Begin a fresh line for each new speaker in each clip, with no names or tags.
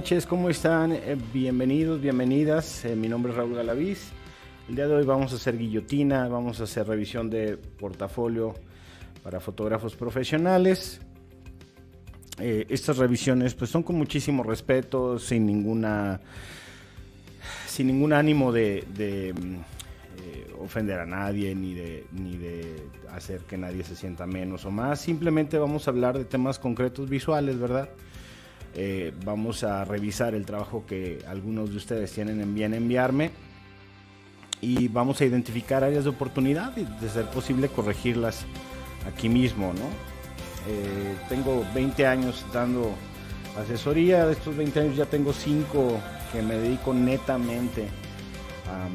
noches, ¿cómo están? Eh, bienvenidos, bienvenidas. Eh, mi nombre es Raúl Galaviz. El día de hoy vamos a hacer guillotina, vamos a hacer revisión de portafolio para fotógrafos profesionales. Eh, estas revisiones pues son con muchísimo respeto, sin ninguna sin ningún ánimo de, mm, ofender a nadie ni ni de hacer que nadie se sienta menos o más. Simplemente vamos a hablar de temas concretos visuales, ¿verdad? Eh, vamos a revisar el trabajo que algunos de ustedes tienen en bien enviarme y vamos a identificar áreas de oportunidad y de ser posible corregirlas aquí mismo. Eh, tengo 20 años dando asesoría, de estos 20 años ya tengo 5 que me dedico netamente a,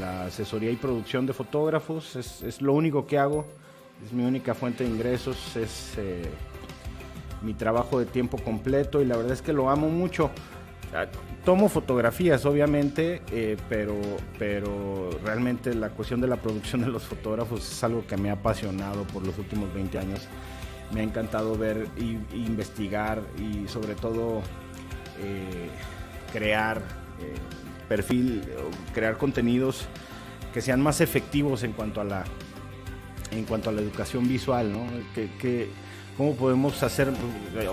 la asesoría y producción de fotógrafos, es, lo único que hago, es mi única fuente de ingresos, es... Eh, mi trabajo de tiempo completo y la verdad es que lo amo mucho. Tomo fotografías, obviamente, eh, pero, pero realmente la cuestión de la producción de los fotógrafos es algo que me ha apasionado por los últimos 20 años. Me ha encantado ver e investigar y sobre todo eh, crear eh, perfil, crear contenidos que sean más efectivos en cuanto a la, en cuanto a la educación visual, ¿no? que cómo podemos hacer,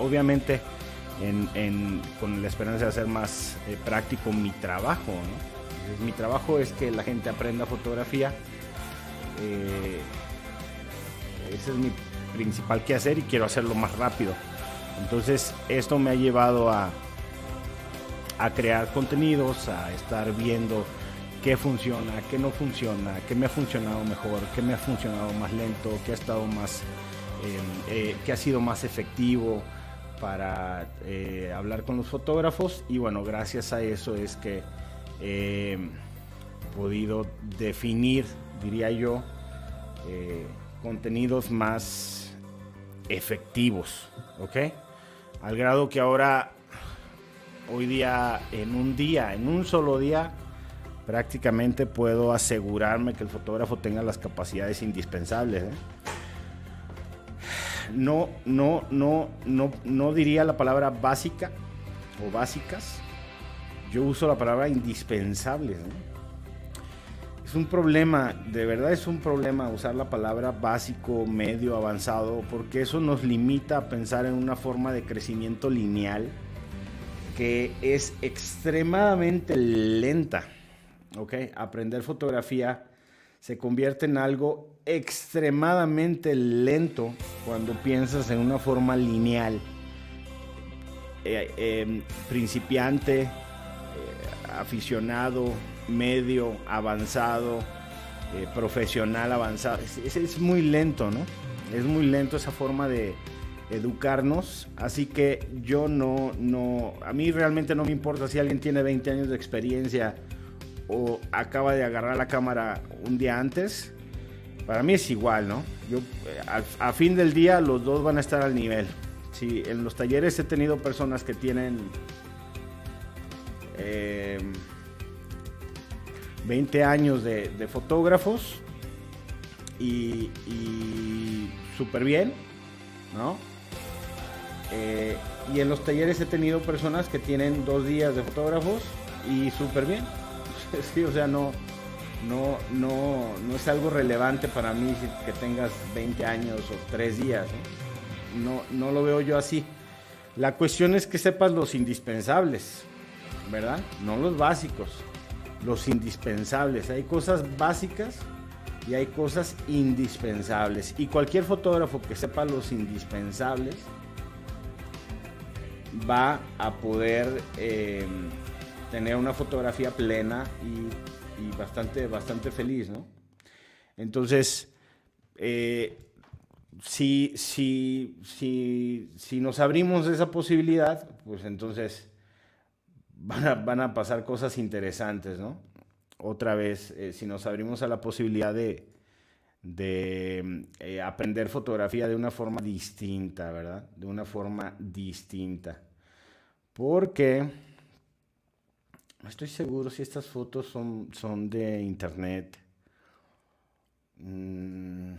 obviamente, con la esperanza de hacer más eh, práctico mi trabajo. Mi trabajo es que la gente aprenda fotografía. Eh, ese es mi principal que hacer y quiero hacerlo más rápido. Entonces esto me ha llevado a, a crear contenidos, a estar viendo qué funciona, qué no funciona, qué me ha funcionado mejor, qué me ha funcionado más lento, qué ha estado más Em, eh, que ha sido más efectivo para eh, hablar con los fotógrafos y bueno, gracias a eso es que he em, podido definir, diría yo, eh, contenidos más efectivos, ¿ok? Al grado que ahora, hoy día, en un día, en un solo día, prácticamente puedo asegurarme que el fotógrafo tenga las capacidades indispensables. ¿eh? no, no, no, no, no diría la palabra básica o básicas. Yo uso la palabra indispensable Es un problema, de verdad es un problema usar la palabra básico, medio, avanzado, porque eso nos limita a pensar en una forma de crecimiento lineal que es extremadamente lenta. Aprender fotografía se convierte en algo extremadamente lento cuando piensas en una forma lineal. Eh, em, principiante, eh, aficionado, medio, avanzado, eh, profesional, avanzado. Es, es, muy lento, ¿no? Es muy lento esa forma de educarnos. Así que yo no, no, a mí realmente no me importa si alguien tiene 20 años de experiencia o acaba de agarrar la cámara un día antes para mí es igual, ¿no? Yo, eh, a, fin del día los dos van a estar al nivel. si en los talleres he tenido personas que tienen 20 eh, años de, fotógrafos y, súper bien, ¿no? Eh, y en los talleres he tenido personas que tienen dos días de fotógrafos y súper bien. sí, o sea, no, no, no, no es algo relevante para mí que tengas 20 años o 3 días. ¿no? no, lo veo yo así. La cuestión es que sepas los indispensables, ¿verdad? No los básicos, los indispensables. Hay cosas básicas y hay cosas indispensables. Y cualquier fotógrafo que sepa los indispensables va a poder eh, tener una fotografía plena y y bastante, bastante feliz, ¿no? Entonces, eh, si, si, nos abrimos esa posibilidad, pues entonces van a, pasar cosas interesantes, ¿no? Otra vez, eh, si nos abrimos a la posibilidad de, de eh, aprender fotografía de una forma distinta, ¿verdad? De una forma distinta. Porque no estoy seguro si estas fotos son, son de internet. Mm.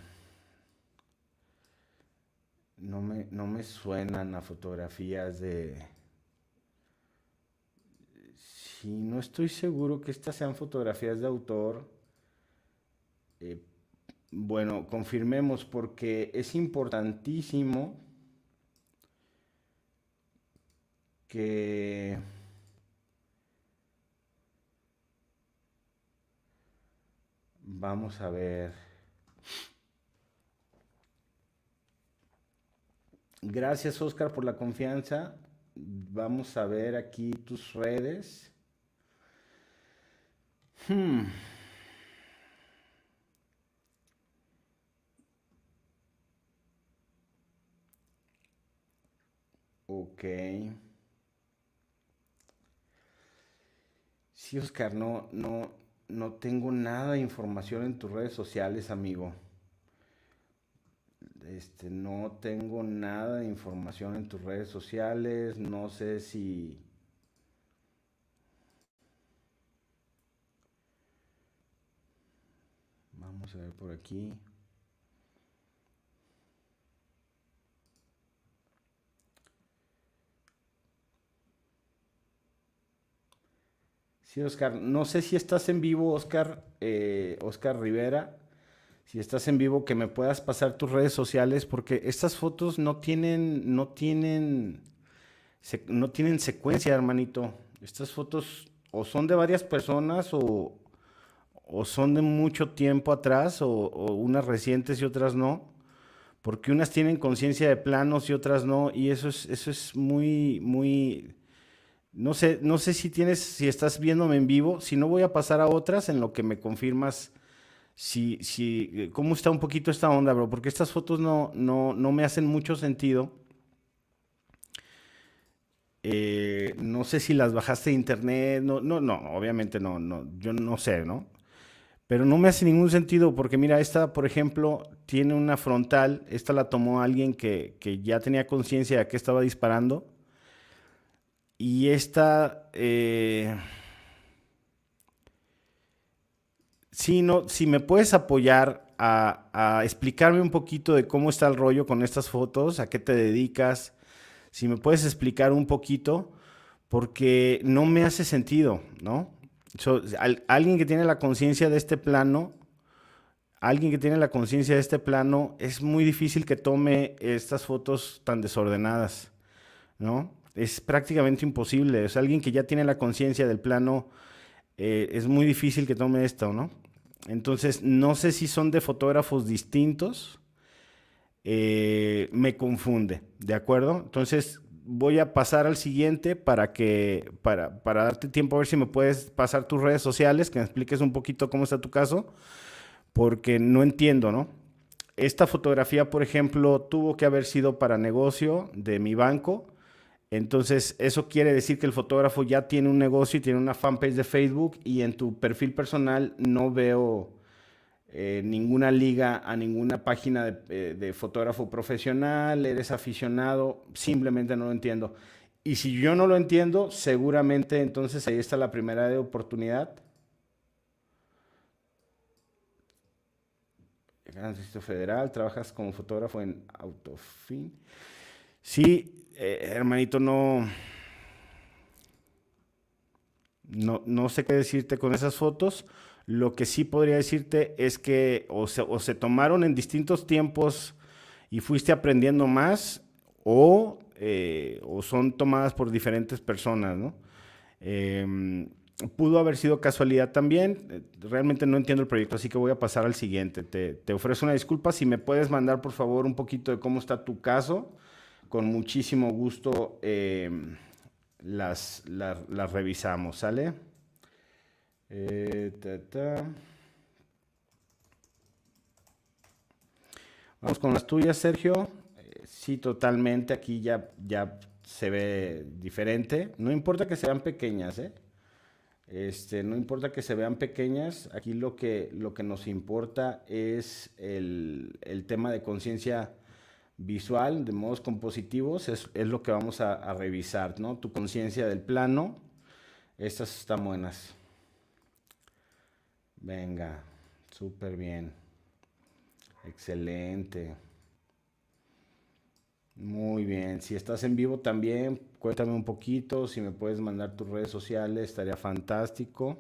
No me, suenan a fotografías de... si no estoy seguro que estas sean fotografías de autor. Eh, bueno, confirmemos porque es importantísimo que Vamos a ver. Gracias Oscar por la confianza. Vamos a ver aquí tus redes. Okay. Hmm. Ok. Sí, Oscar, no, no, no tengo nada de información en tus redes sociales, amigo. Este, no tengo nada de información en tus redes sociales. No sé si. Vamos a ver por aquí. Oscar. No sé si estás en vivo, Oscar, eh, Oscar Rivera. Si estás en vivo, que me puedas pasar tus redes sociales, porque estas fotos no tienen, no tienen, no tienen secuencia, hermanito. Estas fotos o son de varias personas o, son de mucho tiempo atrás o, o unas recientes y otras no porque unas tienen conciencia de planos y otras no, y eso es, eso es muy, muy, no sé, no sé si tienes, si estás viéndome en vivo, si no voy a pasar a otras en lo que me confirmas si, si, eh, cómo está un poquito esta onda, bro, porque estas fotos no, no, no me hacen mucho sentido. Eh, no sé si las bajaste de internet, no, no, no, obviamente no, no, yo no sé, ¿no? Pero no me hace ningún sentido porque mira, esta, por ejemplo, tiene una frontal, esta la tomó alguien que, que ya tenía conciencia de que estaba disparando y esta... Eh, no, si me puedes apoyar a, explicarme un poquito de cómo está el rollo con estas fotos, a qué te dedicas, si me puedes explicar un poquito, porque no me hace sentido, ¿no? alguien que tiene la conciencia de este plano, alguien que tiene la conciencia de este plano, es muy difícil que tome estas fotos tan desordenadas, ¿no? es prácticamente imposible. Es alguien que ya tiene la conciencia del plano, eh, es muy difícil que tome esto, ¿no? Entonces, no sé si son de fotógrafos distintos. Eh, me confunde, ¿de acuerdo? Entonces, voy a pasar al siguiente para que para, para, darte tiempo a ver si me puedes pasar tus redes sociales, que me expliques un poquito cómo está tu caso, porque no entiendo, ¿no? Esta fotografía, por ejemplo, tuvo que haber sido para negocio de mi banco entonces, eso quiere decir que el fotógrafo ya tiene un negocio y tiene una fanpage de Facebook y en tu perfil personal no veo eh, ninguna liga a ninguna página eh, de, fotógrafo profesional, eres aficionado, simplemente no lo entiendo. Y si yo no lo entiendo, seguramente entonces ahí está la primera de oportunidad. Distrito Federal, trabajas como fotógrafo en Autofin. Sí, eh, hermanito, no, no, sé qué decirte con esas fotos. Lo que sí podría decirte es que o se, tomaron en distintos tiempos y fuiste aprendiendo más o, eh, son tomadas por diferentes personas, ¿no? Em, pudo haber sido casualidad también. Realmente no entiendo el proyecto, así que voy a pasar al siguiente. Te, te ofrezco una disculpa. Si me puedes mandar, por favor, un poquito de cómo está tu caso con muchísimo gusto eh, las, las, revisamos, ¿sale? Eh, Vamos con las tuyas, Sergio. Eh, sí, totalmente. Aquí ya, ya se ve diferente. No importa que sean pequeñas, ¿eh? Este, no importa que se vean pequeñas, aquí lo que, lo que nos importa es el, el tema de conciencia visual, de modos compositivos, es, lo que vamos a, revisar, ¿no? Tu conciencia del plano. Estas están buenas. Venga, súper bien. Excelente. Muy bien. Si estás en vivo también, cuéntame un poquito. Si me puedes mandar tus redes sociales, estaría fantástico.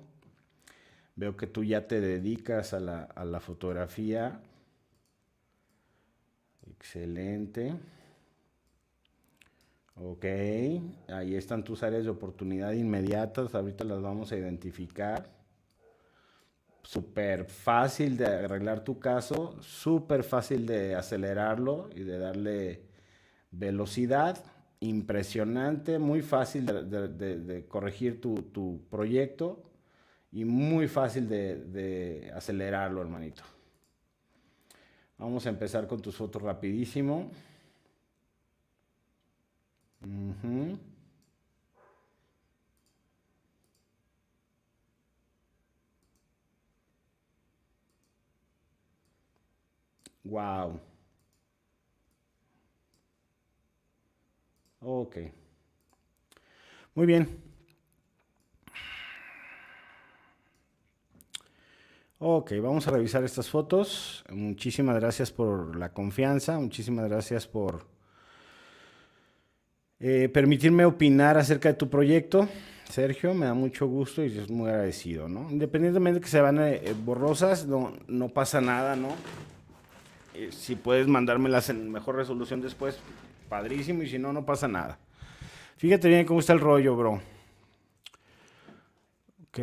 Veo que tú ya te dedicas a la fotografía. Excelente. Ok, ahí están tus áreas de oportunidad inmediatas, ahorita las vamos a identificar. Súper fácil de arreglar tu caso, súper fácil de acelerarlo y de darle velocidad, impresionante, muy fácil de, corregir tu, proyecto y muy fácil de acelerarlo, hermanito. Vamos a empezar con tus fotos rapidísimo. Mhm. Wow. Okay. Muy bien. Ok, vamos a revisar estas fotos. Muchísimas gracias por la confianza, muchísimas gracias por eh, permitirme opinar acerca de tu proyecto. Sergio, me da mucho gusto y es muy agradecido, ¿no? Independientemente de que se van eh, eh, borrosas, no, pasa nada, ¿no? si puedes mandármelas en mejor resolución después, padrísimo, y si no, no pasa nada. Fíjate bien cómo está el rollo, bro. Ok.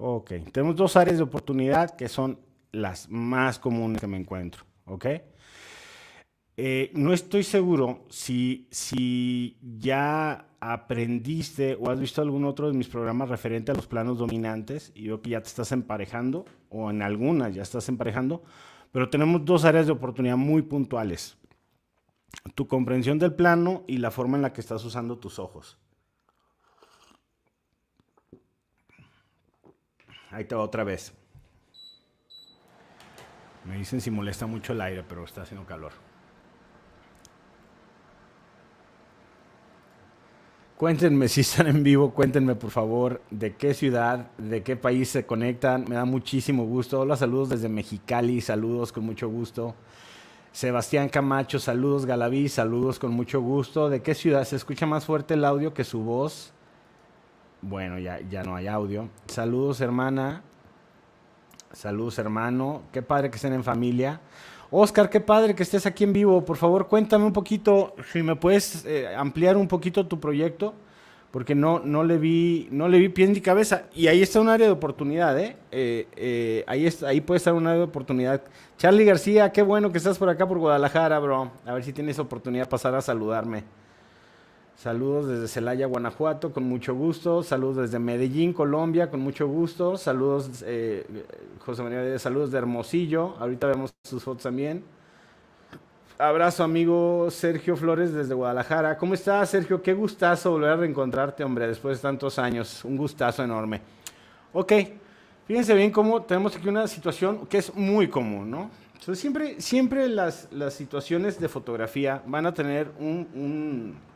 Ok, tenemos dos áreas de oportunidad que son las más comunes que me encuentro, ¿ok? Eh, no estoy seguro si, si ya aprendiste o has visto algún otro de mis programas referente a los planos dominantes y veo que ya te estás emparejando o en algunas ya estás emparejando, pero tenemos dos áreas de oportunidad muy puntuales. Tu comprensión del plano y la forma en la que estás usando tus ojos. Ahí te otra vez. Me dicen si molesta mucho el aire, pero está haciendo calor. Cuéntenme si están en vivo, cuéntenme por favor de qué ciudad, de qué país se conectan. Me da muchísimo gusto. Hola, saludos desde Mexicali, saludos con mucho gusto. Sebastián Camacho, saludos Galaví, saludos con mucho gusto. ¿De qué ciudad se escucha más fuerte el audio que su voz? Bueno, ya, ya no hay audio. Saludos, hermana. Saludos, hermano. Qué padre que estén en familia. Oscar, qué padre que estés aquí en vivo. Por favor, cuéntame un poquito, si me puedes eh, ampliar un poquito tu proyecto, porque no, no, le vi, no le vi ni cabeza. Y ahí está un área de oportunidad, ¿eh? eh, eh ahí, está, ahí puede estar un área de oportunidad. Charlie García, qué bueno que estás por acá, por Guadalajara, bro. A ver si tienes oportunidad de pasar a saludarme. Saludos desde Celaya, Guanajuato, con mucho gusto. Saludos desde Medellín, Colombia, con mucho gusto. Saludos, eh, José María, saludos de Hermosillo. Ahorita vemos sus fotos también. Abrazo, amigo Sergio Flores desde Guadalajara. ¿Cómo estás, Sergio? Qué gustazo volver a reencontrarte, hombre, después de tantos años. Un gustazo enorme. Ok, fíjense bien cómo tenemos aquí una situación que es muy común, ¿no? Entonces, siempre, siempre las, las situaciones de fotografía van a tener un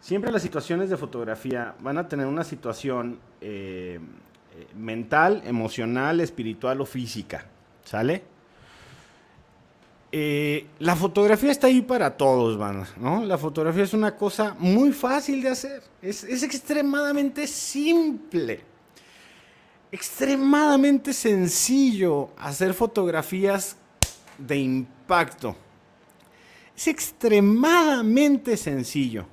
siempre las situaciones de fotografía van a tener una situación eh, eh, mental, emocional, espiritual o física. ¿Sale? Eh, la fotografía está ahí para todos, ¿no? La fotografía es una cosa muy fácil de hacer. Es, es extremadamente simple. Extremadamente sencillo hacer fotografías de impacto. Es extremadamente sencillo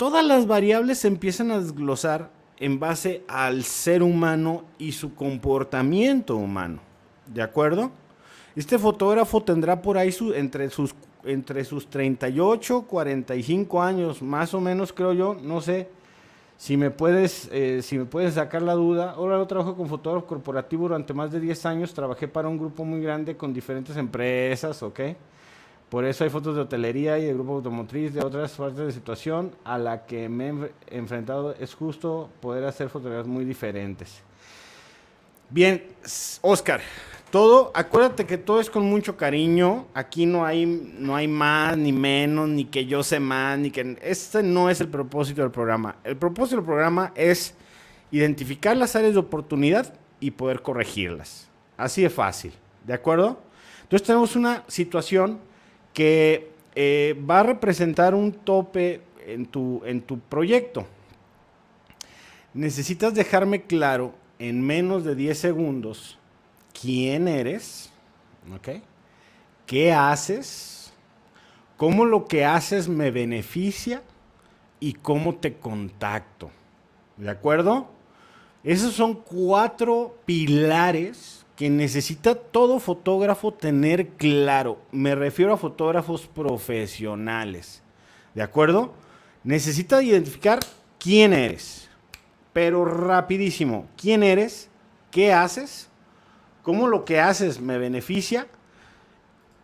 todas las variables se empiezan a desglosar en base al ser humano y su comportamiento humano. ¿De acuerdo? Este fotógrafo tendrá por ahí su, entre, sus, entre sus 38, 45 años, más o menos creo yo, no sé. Si me puedes, eh, si me puedes sacar la duda, ahora yo trabajo con fotógrafo corporativo durante más de 10 años, trabajé para un grupo muy grande con diferentes empresas, ¿ok? Por eso hay fotos de hotelería y de grupo automotriz de otras partes de situación a la que me he enfrentado. Es justo poder hacer fotografías muy diferentes. Bien, Oscar, todo, acuérdate que todo es con mucho cariño. Aquí no hay, no hay más ni menos, ni que yo sé más, ni que... Este no es el propósito del programa. El propósito del programa es identificar las áreas de oportunidad y poder corregirlas. Así de fácil, ¿de acuerdo? Entonces tenemos una situación que eh, va a representar un tope en tu, en tu proyecto. Necesitas dejarme claro en menos de 10 segundos quién eres, ¿Qué haces? ¿Cómo lo que haces me beneficia? ¿Y cómo te contacto? ¿De acuerdo? Esos son cuatro pilares que necesita todo fotógrafo tener claro. Me refiero a fotógrafos profesionales. ¿De acuerdo? Necesita identificar quién eres. Pero rapidísimo, ¿quién eres? ¿Qué haces? ¿Cómo lo que haces me beneficia?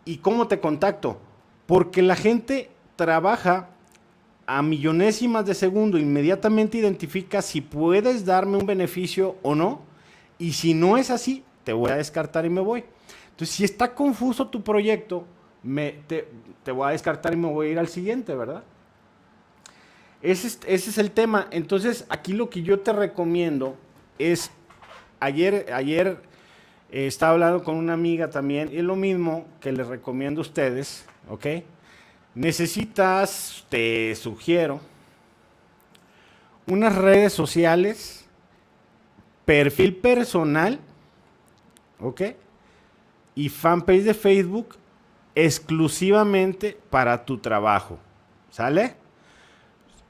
¿Y cómo te contacto? Porque la gente trabaja a millonésimas de segundo, inmediatamente identifica si puedes darme un beneficio o no. Y si no es así, te voy a descartar y me voy. Entonces, si está confuso tu proyecto, me, te, voy a descartar y me voy a ir al siguiente, ¿verdad? Ese es, el tema. Entonces, aquí lo que yo te recomiendo es, ayer, ayer eh, estaba hablando con una amiga también, y es lo mismo que les recomiendo a ustedes, ¿ok? Necesitas, te sugiero, unas redes sociales, perfil personal ¿Ok? Y fanpage de Facebook exclusivamente para tu trabajo. ¿Sale?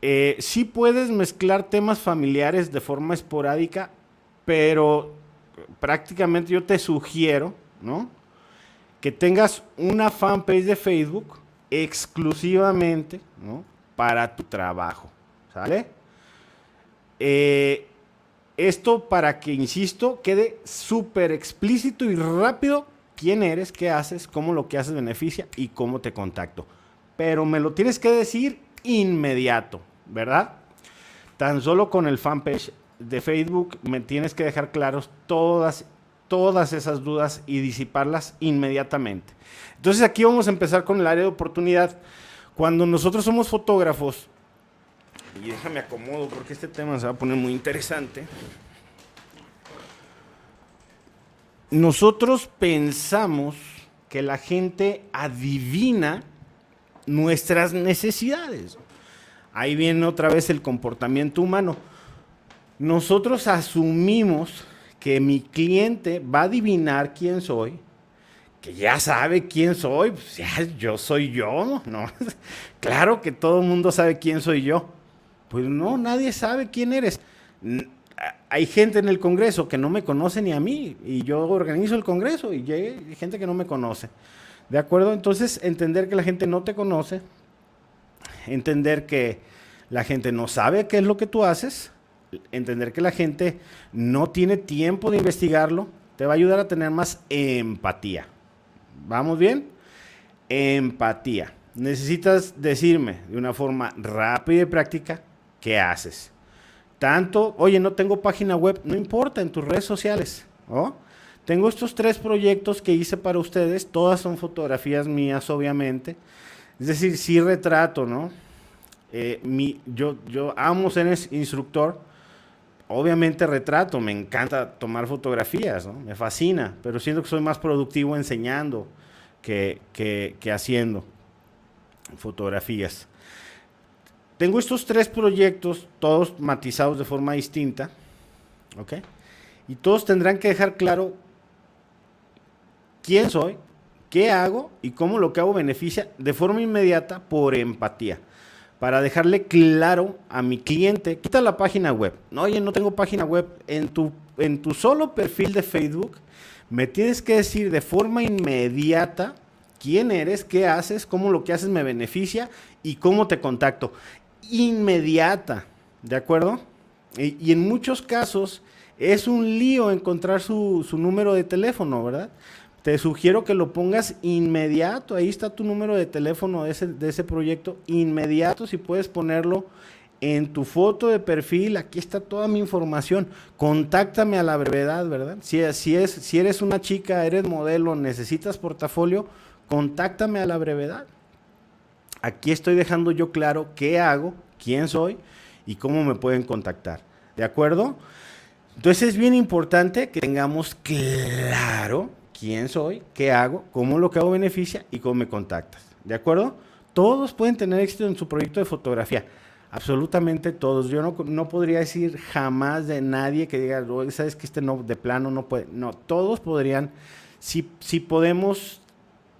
Eh, sí puedes mezclar temas familiares de forma esporádica, pero prácticamente yo te sugiero, ¿no? Que tengas una fanpage de Facebook exclusivamente, ¿no? Para tu trabajo, ¿sale? Eh, esto para que, insisto, quede súper explícito y rápido quién eres, qué haces, cómo lo que haces beneficia y cómo te contacto. Pero me lo tienes que decir inmediato, ¿verdad? Tan solo con el fanpage de Facebook me tienes que dejar claros todas, todas esas dudas y disiparlas inmediatamente. Entonces aquí vamos a empezar con el área de oportunidad. Cuando nosotros somos fotógrafos, y déjame acomodo porque este tema se va a poner muy interesante. Nosotros pensamos que la gente adivina nuestras necesidades. Ahí viene otra vez el comportamiento humano. Nosotros asumimos que mi cliente va a adivinar quién soy, que ya sabe quién soy, pues ya yo soy yo, ¿no? Claro que todo el mundo sabe quién soy yo. Pues no, nadie sabe quién eres. Hay gente en el Congreso que no me conoce ni a mí y yo organizo el Congreso y hay gente que no me conoce. ¿De acuerdo? Entonces, entender que la gente no te conoce, entender que la gente no sabe qué es lo que tú haces, entender que la gente no tiene tiempo de investigarlo, te va a ayudar a tener más empatía. ¿Vamos bien? Empatía. Necesitas decirme de una forma rápida y práctica ¿qué haces? Tanto, oye, no tengo página web, no importa, en tus redes sociales, ¿no? Tengo estos tres proyectos que hice para ustedes, todas son fotografías mías, obviamente. Es decir, sí retrato, ¿no? Eh, yo, yo amo ser instructor, obviamente retrato, me encanta tomar fotografías, Me fascina, pero siento que soy más productivo enseñando que haciendo fotografías. Tengo estos tres proyectos, todos matizados de forma distinta, ¿ok? Y todos tendrán que dejar claro quién soy, qué hago y cómo lo que hago beneficia de forma inmediata por empatía. Para dejarle claro a mi cliente, quita la página web. No, oye, no tengo página web. En tu, en tu solo perfil de Facebook me tienes que decir de forma inmediata quién eres, qué haces, cómo lo que haces me beneficia y cómo te contacto inmediata, ¿de acuerdo? Y, en muchos casos es un lío encontrar su, número de teléfono, ¿verdad? te sugiero que lo pongas inmediato. Ahí está tu número de teléfono de ese, de ese, proyecto. Inmediato, si puedes ponerlo en tu foto de perfil. Aquí está toda mi información. Contáctame a la brevedad, ¿verdad? Si, es, si eres una chica, eres modelo, necesitas portafolio, contáctame a la brevedad. Aquí estoy dejando yo claro qué hago, quién soy y cómo me pueden contactar. ¿De acuerdo? Entonces es bien importante que tengamos claro quién soy, qué hago, cómo lo que hago beneficia y cómo me contactas. ¿De acuerdo? Todos pueden tener éxito en su proyecto de fotografía. Absolutamente todos. Yo no, no podría decir jamás de nadie que diga, sabes que este no, de plano no puede. No, todos podrían, si, si podemos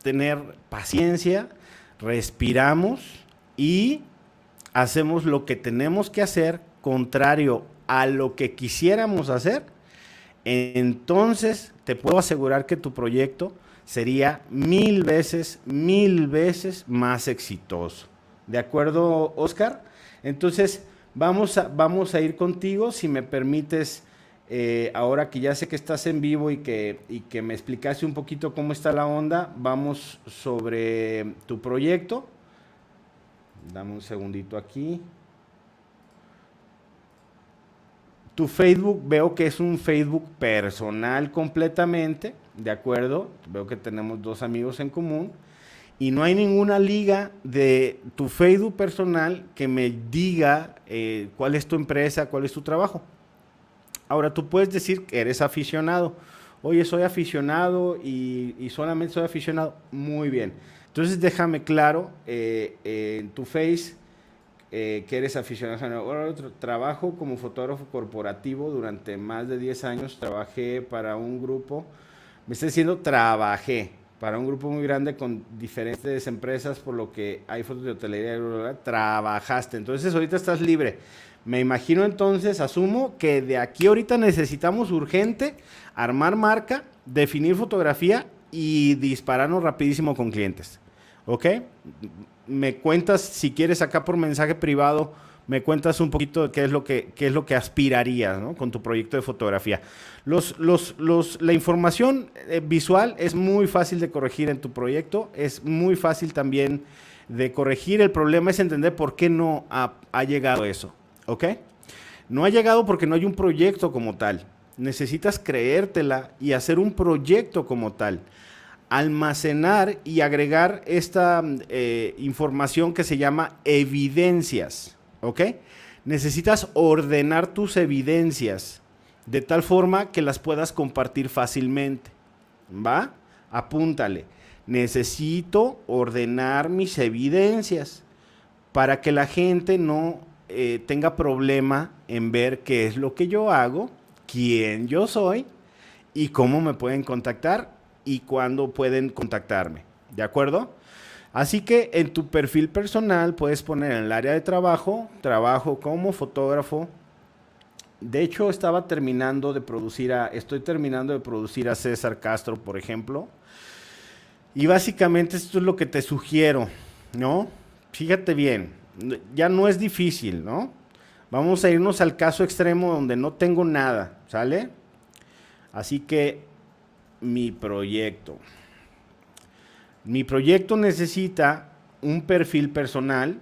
tener paciencia, respiramos y hacemos lo que tenemos que hacer contrario a lo que quisiéramos hacer, entonces te puedo asegurar que tu proyecto sería mil veces, mil veces más exitoso. ¿De acuerdo, Oscar? Entonces, vamos a, vamos a ir contigo, si me permites eh, ahora que ya sé que estás en vivo y que, que me explicaste un poquito cómo está la onda, vamos sobre tu proyecto. Dame un segundito aquí. Tu Facebook veo que es un Facebook personal completamente, ¿de acuerdo? Veo que tenemos dos amigos en común. Y no hay ninguna liga de tu Facebook personal que me diga eh, cuál es tu empresa, cuál es tu trabajo. Ahora, tú puedes decir que eres aficionado. Oye, soy aficionado y, solamente soy aficionado. Muy bien. Entonces, déjame claro eh, eh, en tu face eh, que eres aficionado. otro trabajo como fotógrafo corporativo durante más de 10 años. Trabajé para un grupo. Me está diciendo, trabajé para un grupo muy grande con diferentes empresas, por lo que hay fotos de hotelería, trabajaste. Entonces ahorita estás libre. Me imagino entonces, asumo que de aquí ahorita necesitamos urgente armar marca, definir fotografía y dispararnos rapidísimo con clientes. ¿Ok? Me cuentas, si quieres acá por mensaje privado, me cuentas un poquito de qué es lo que, qué es lo que aspirarías con tu proyecto de fotografía. Los, la información eh, visual es muy fácil de corregir en tu proyecto, es muy fácil también de corregir. El problema es entender por qué no ha llegado eso. ¿Ok? No ha llegado porque no hay un proyecto como tal. Necesitas creértela y hacer un proyecto como tal. Almacenar y agregar esta mm, eh, información que se llama evidencias. ¿Ok? Necesitas ordenar tus evidencias de tal forma que las puedas compartir fácilmente. ¿Va? Apúntale. Necesito ordenar mis evidencias para que la gente no eh, tenga problema en ver qué es lo que yo hago, quién yo soy y cómo me pueden contactar y cuándo pueden contactarme. ¿De acuerdo? Así que en tu perfil personal puedes poner en el área de trabajo, trabajo como fotógrafo. De hecho, estaba terminando de producir a, estoy terminando de producir a César Castro, por ejemplo. Y básicamente esto es lo que te sugiero, ¿no? Fíjate bien, ya no es difícil, ¿no? Vamos a irnos al caso extremo donde no tengo nada, ¿sale? Así que mi proyecto. Mi proyecto necesita un perfil personal,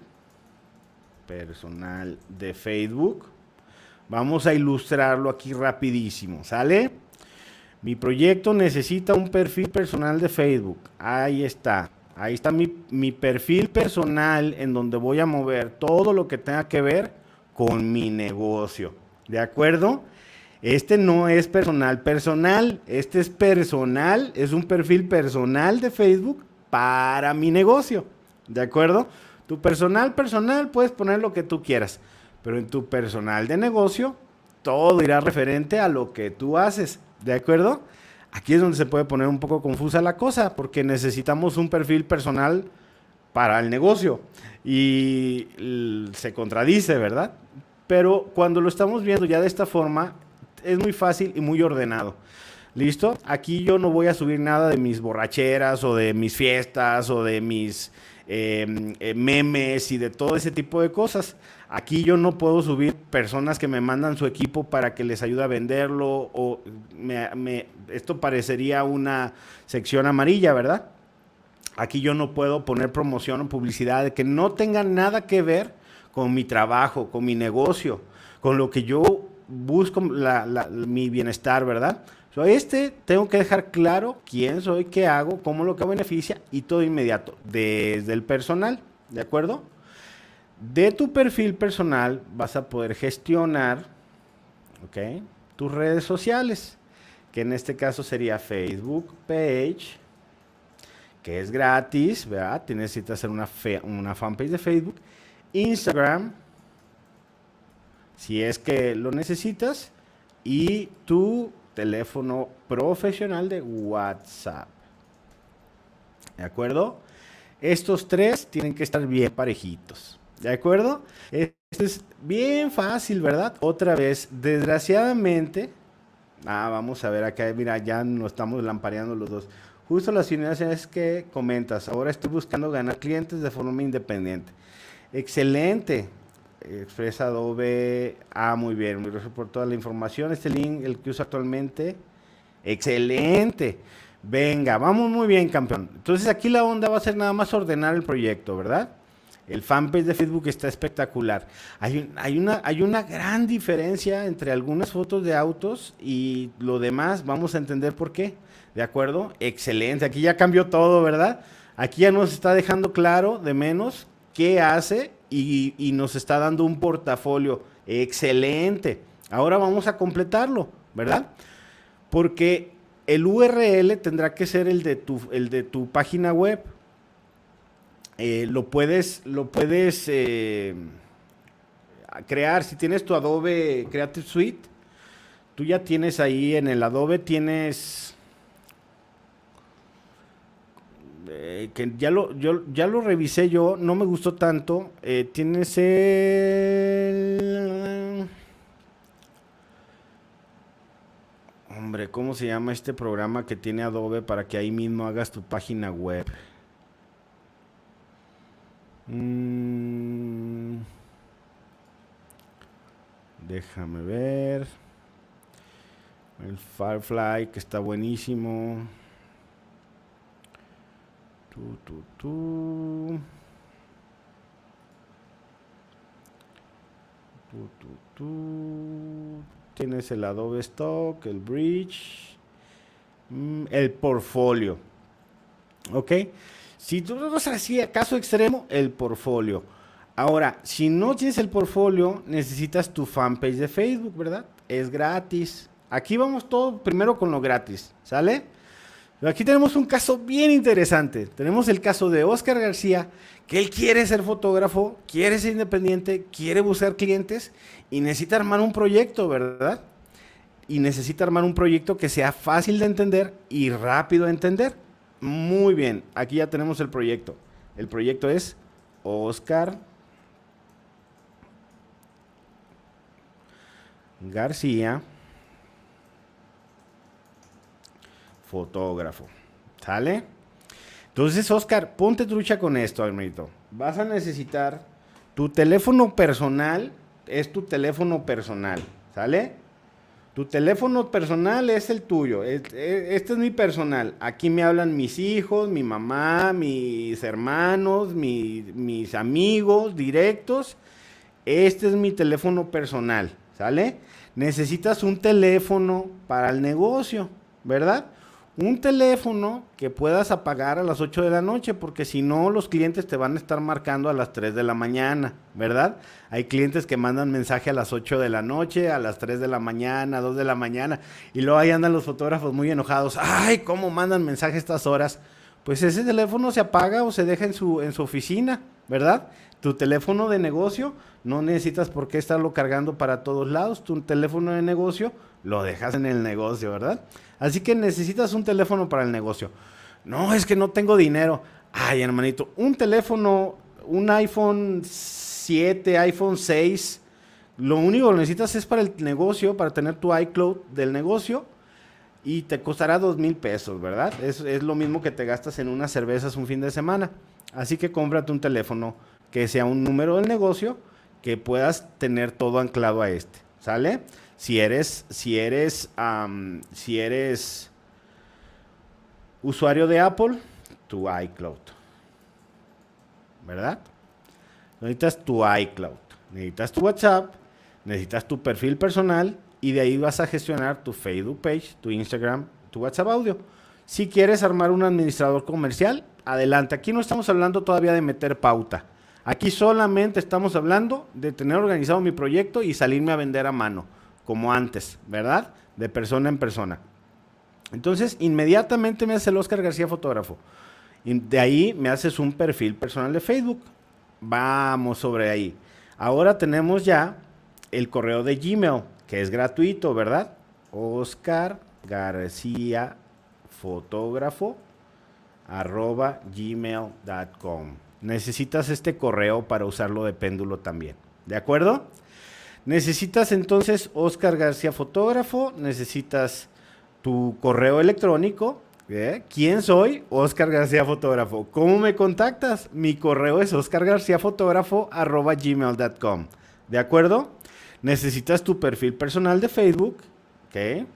personal de Facebook. Vamos a ilustrarlo aquí rapidísimo, ¿sale? Mi proyecto necesita un perfil personal de Facebook. Ahí está. Ahí está mi, perfil personal en donde voy a mover todo lo que tenga que ver con mi negocio. ¿De acuerdo? Este no es personal personal, este es personal, es un perfil personal de Facebook para mi negocio. ¿De acuerdo? Tu personal personal puedes poner lo que tú quieras, pero en tu personal de negocio todo irá referente a lo que tú haces. ¿De acuerdo? Aquí es donde se puede poner un poco confusa la cosa, porque necesitamos un perfil personal para el negocio y se contradice, ¿verdad? Pero cuando lo estamos viendo ya de esta forma, es muy fácil y muy ordenado. ¿Listo? Aquí yo no voy a subir nada de mis borracheras o de mis fiestas o de mis em, eh, memes y de todo ese tipo de cosas. Aquí yo no puedo subir personas que me mandan su equipo para que les ayude a venderlo o me, esto parecería una sección amarilla, ¿verdad? Aquí yo no puedo poner promoción o publicidad que no tenga nada que ver con mi trabajo, con mi negocio, con lo que yo busco mi bienestar, ¿verdad? Soy este, tengo que dejar claro quién soy, qué hago, cómo lo que beneficia y todo inmediato, desde el personal, ¿de acuerdo? de tu perfil personal vas a poder gestionar tus redes sociales, que en este caso sería Facebook Page, que es gratis, ¿verdad? Te necesitas hacer una, una fanpage de Facebook, Instagram, si es que lo necesitas, y tu teléfono profesional de WhatsApp. ¿De acuerdo? Estos tres tienen que estar bien parejitos. ¿De acuerdo? Esto es bien fácil, ¿verdad? Otra vez, desgraciadamente, ah, vamos a ver acá, mira, ya nos estamos lampareando los dos. Justo las es que comentas, ahora estoy buscando ganar clientes de forma independiente. Excelente, expresa Adobe. Ah, muy bien, gracias por toda la información. Este link, el que uso actualmente. Excelente. Venga, vamos muy bien, campeón. Entonces aquí la onda va a ser nada más ordenar el proyecto, ¿verdad? El fanpage de Facebook está espectacular. Hay, hay, una, hay una gran diferencia entre algunas fotos de autos y lo demás. Vamos a entender por qué. ¿De acuerdo? Excelente. Aquí ya cambió todo, ¿verdad? Aquí ya nos está dejando claro de menos qué hace y, y nos está dando un portafolio. Excelente. Ahora vamos a completarlo, ¿verdad? Porque el URL tendrá que ser el de tu, el de tu página web. Eh, lo puedes, lo puedes eh, crear. Si tienes tu Adobe Creative Suite, tú ya tienes ahí en el Adobe, tienes... Eh, que ya lo, yo, ya lo revisé yo, no me gustó tanto. tienes el... Hombre, ¿cómo se llama este programa que tiene Adobe para que ahí mismo hagas tu página web? Mm. déjame ver. El Firefly que está buenísimo. Tú, tú, tú. Tú, tú, tú. Tienes el Adobe Stock, el Bridge, mm, el portfolio. ¿Ok? Si tú no caso extremo, el portfolio. Ahora, si no tienes el portfolio, necesitas tu fanpage de Facebook, ¿verdad? Es gratis. Aquí vamos todo primero con lo gratis, ¿sale? aquí tenemos un caso bien interesante. Tenemos el caso de Oscar García, que él quiere ser fotógrafo, quiere ser independiente, quiere buscar clientes y necesita armar un proyecto, ¿verdad? Y necesita armar un proyecto que sea fácil de entender y rápido de entender. Muy bien, aquí ya tenemos el proyecto. El proyecto es Oscar García, fotógrafo. ¿Sale? Entonces, Oscar, ponte trucha con esto, Almerito. Vas a necesitar tu teléfono personal, es tu teléfono personal, ¿sale? Tu teléfono personal es el tuyo. E, este es mi personal. Aquí me hablan mis hijos, mi mamá, mis hermanos, mis amigos directos. Este es mi teléfono personal. ¿Sale? Necesitas un teléfono para el negocio, ¿verdad? un teléfono que puedas apagar a las 8 de la noche, porque si no, los clientes te van a estar marcando a las 3 de la mañana, ¿verdad? Hay clientes que mandan mensaje a las 8 de la noche, a las 3 de la mañana, a 2 de la mañana, y luego ahí andan los fotógrafos muy enojados. ¡Ay, cómo mandan mensaje a estas horas! Pues ese teléfono se apaga o se deja en su, en su oficina, ¿verdad? Tu teléfono de negocio no necesitas porque qué estarlo cargando para todos lados. Tu teléfono de negocio lo dejas en el negocio, ¿verdad? Así que necesitas un teléfono para el negocio. No, es que no tengo dinero. Ay, hermanito, un teléfono, un iPhone 7, iPhone 6, lo único que necesitas es para el negocio, para tener tu iCloud del negocio y te costará dos mil pesos, ¿verdad? Es, es lo mismo que te gastas en unas cervezas un fin de semana. Así que cómprate un teléfono que sea un número del negocio que puedas tener todo anclado a este. ¿Sale? si eres, si eres, si eres usuario de Apple, tu iCloud. ¿Verdad? Necesitas tu iCloud, necesitas tu WhatsApp, necesitas tu perfil personal y de ahí vas a gestionar tu Facebook page, tu Instagram, tu WhatsApp audio. Si quieres armar un administrador comercial, adelante. Aquí no estamos hablando todavía de meter pauta. Aquí solamente estamos hablando de tener organizado mi proyecto y salirme a vender a mano como antes, ¿verdad? De persona en persona. Entonces, inmediatamente me hace el Oscar García fotógrafo. Y de ahí me haces un perfil personal de Facebook. Vamos sobre ahí. Ahora tenemos ya el correo de Gmail, que es gratuito, ¿verdad? Oscar García fotógrafo arroba gmail.com. Necesitas este correo para usarlo de péndulo también. ¿De acuerdo? Necesitas entonces Oscar García Fotógrafo, necesitas tu correo electrónico. ¿eh? ¿Quién soy? Oscar García Fotógrafo. ¿Cómo me contactas? Mi correo es gmail.com ¿De acuerdo? Necesitas tu perfil personal de Facebook, ¿Qué?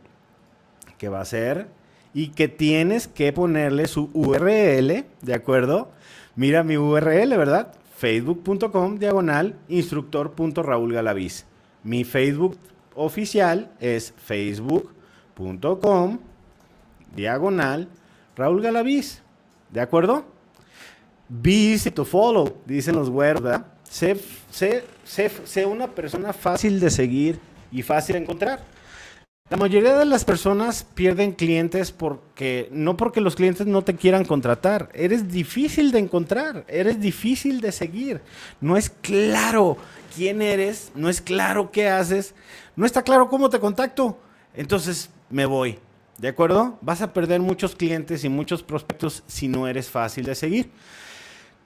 ¿Qué va a ser y que tienes que ponerle su URL, ¿de acuerdo? Mira mi URL, ¿verdad? facebook.com diagonal raúl galaviz. Mi Facebook oficial es facebook.com diagonal Raúl Galaviz. ¿De acuerdo? Visit, to follow, dicen los güeros, sé una persona fácil de seguir y fácil de encontrar. La mayoría de las personas pierden clientes porque no porque los clientes no te quieran contratar, eres difícil de encontrar, eres difícil de seguir. No es claro quién eres, no es claro qué haces, no está claro cómo te contacto. Entonces me voy. ¿De acuerdo? Vas a perder muchos clientes y muchos prospectos si no eres fácil de seguir.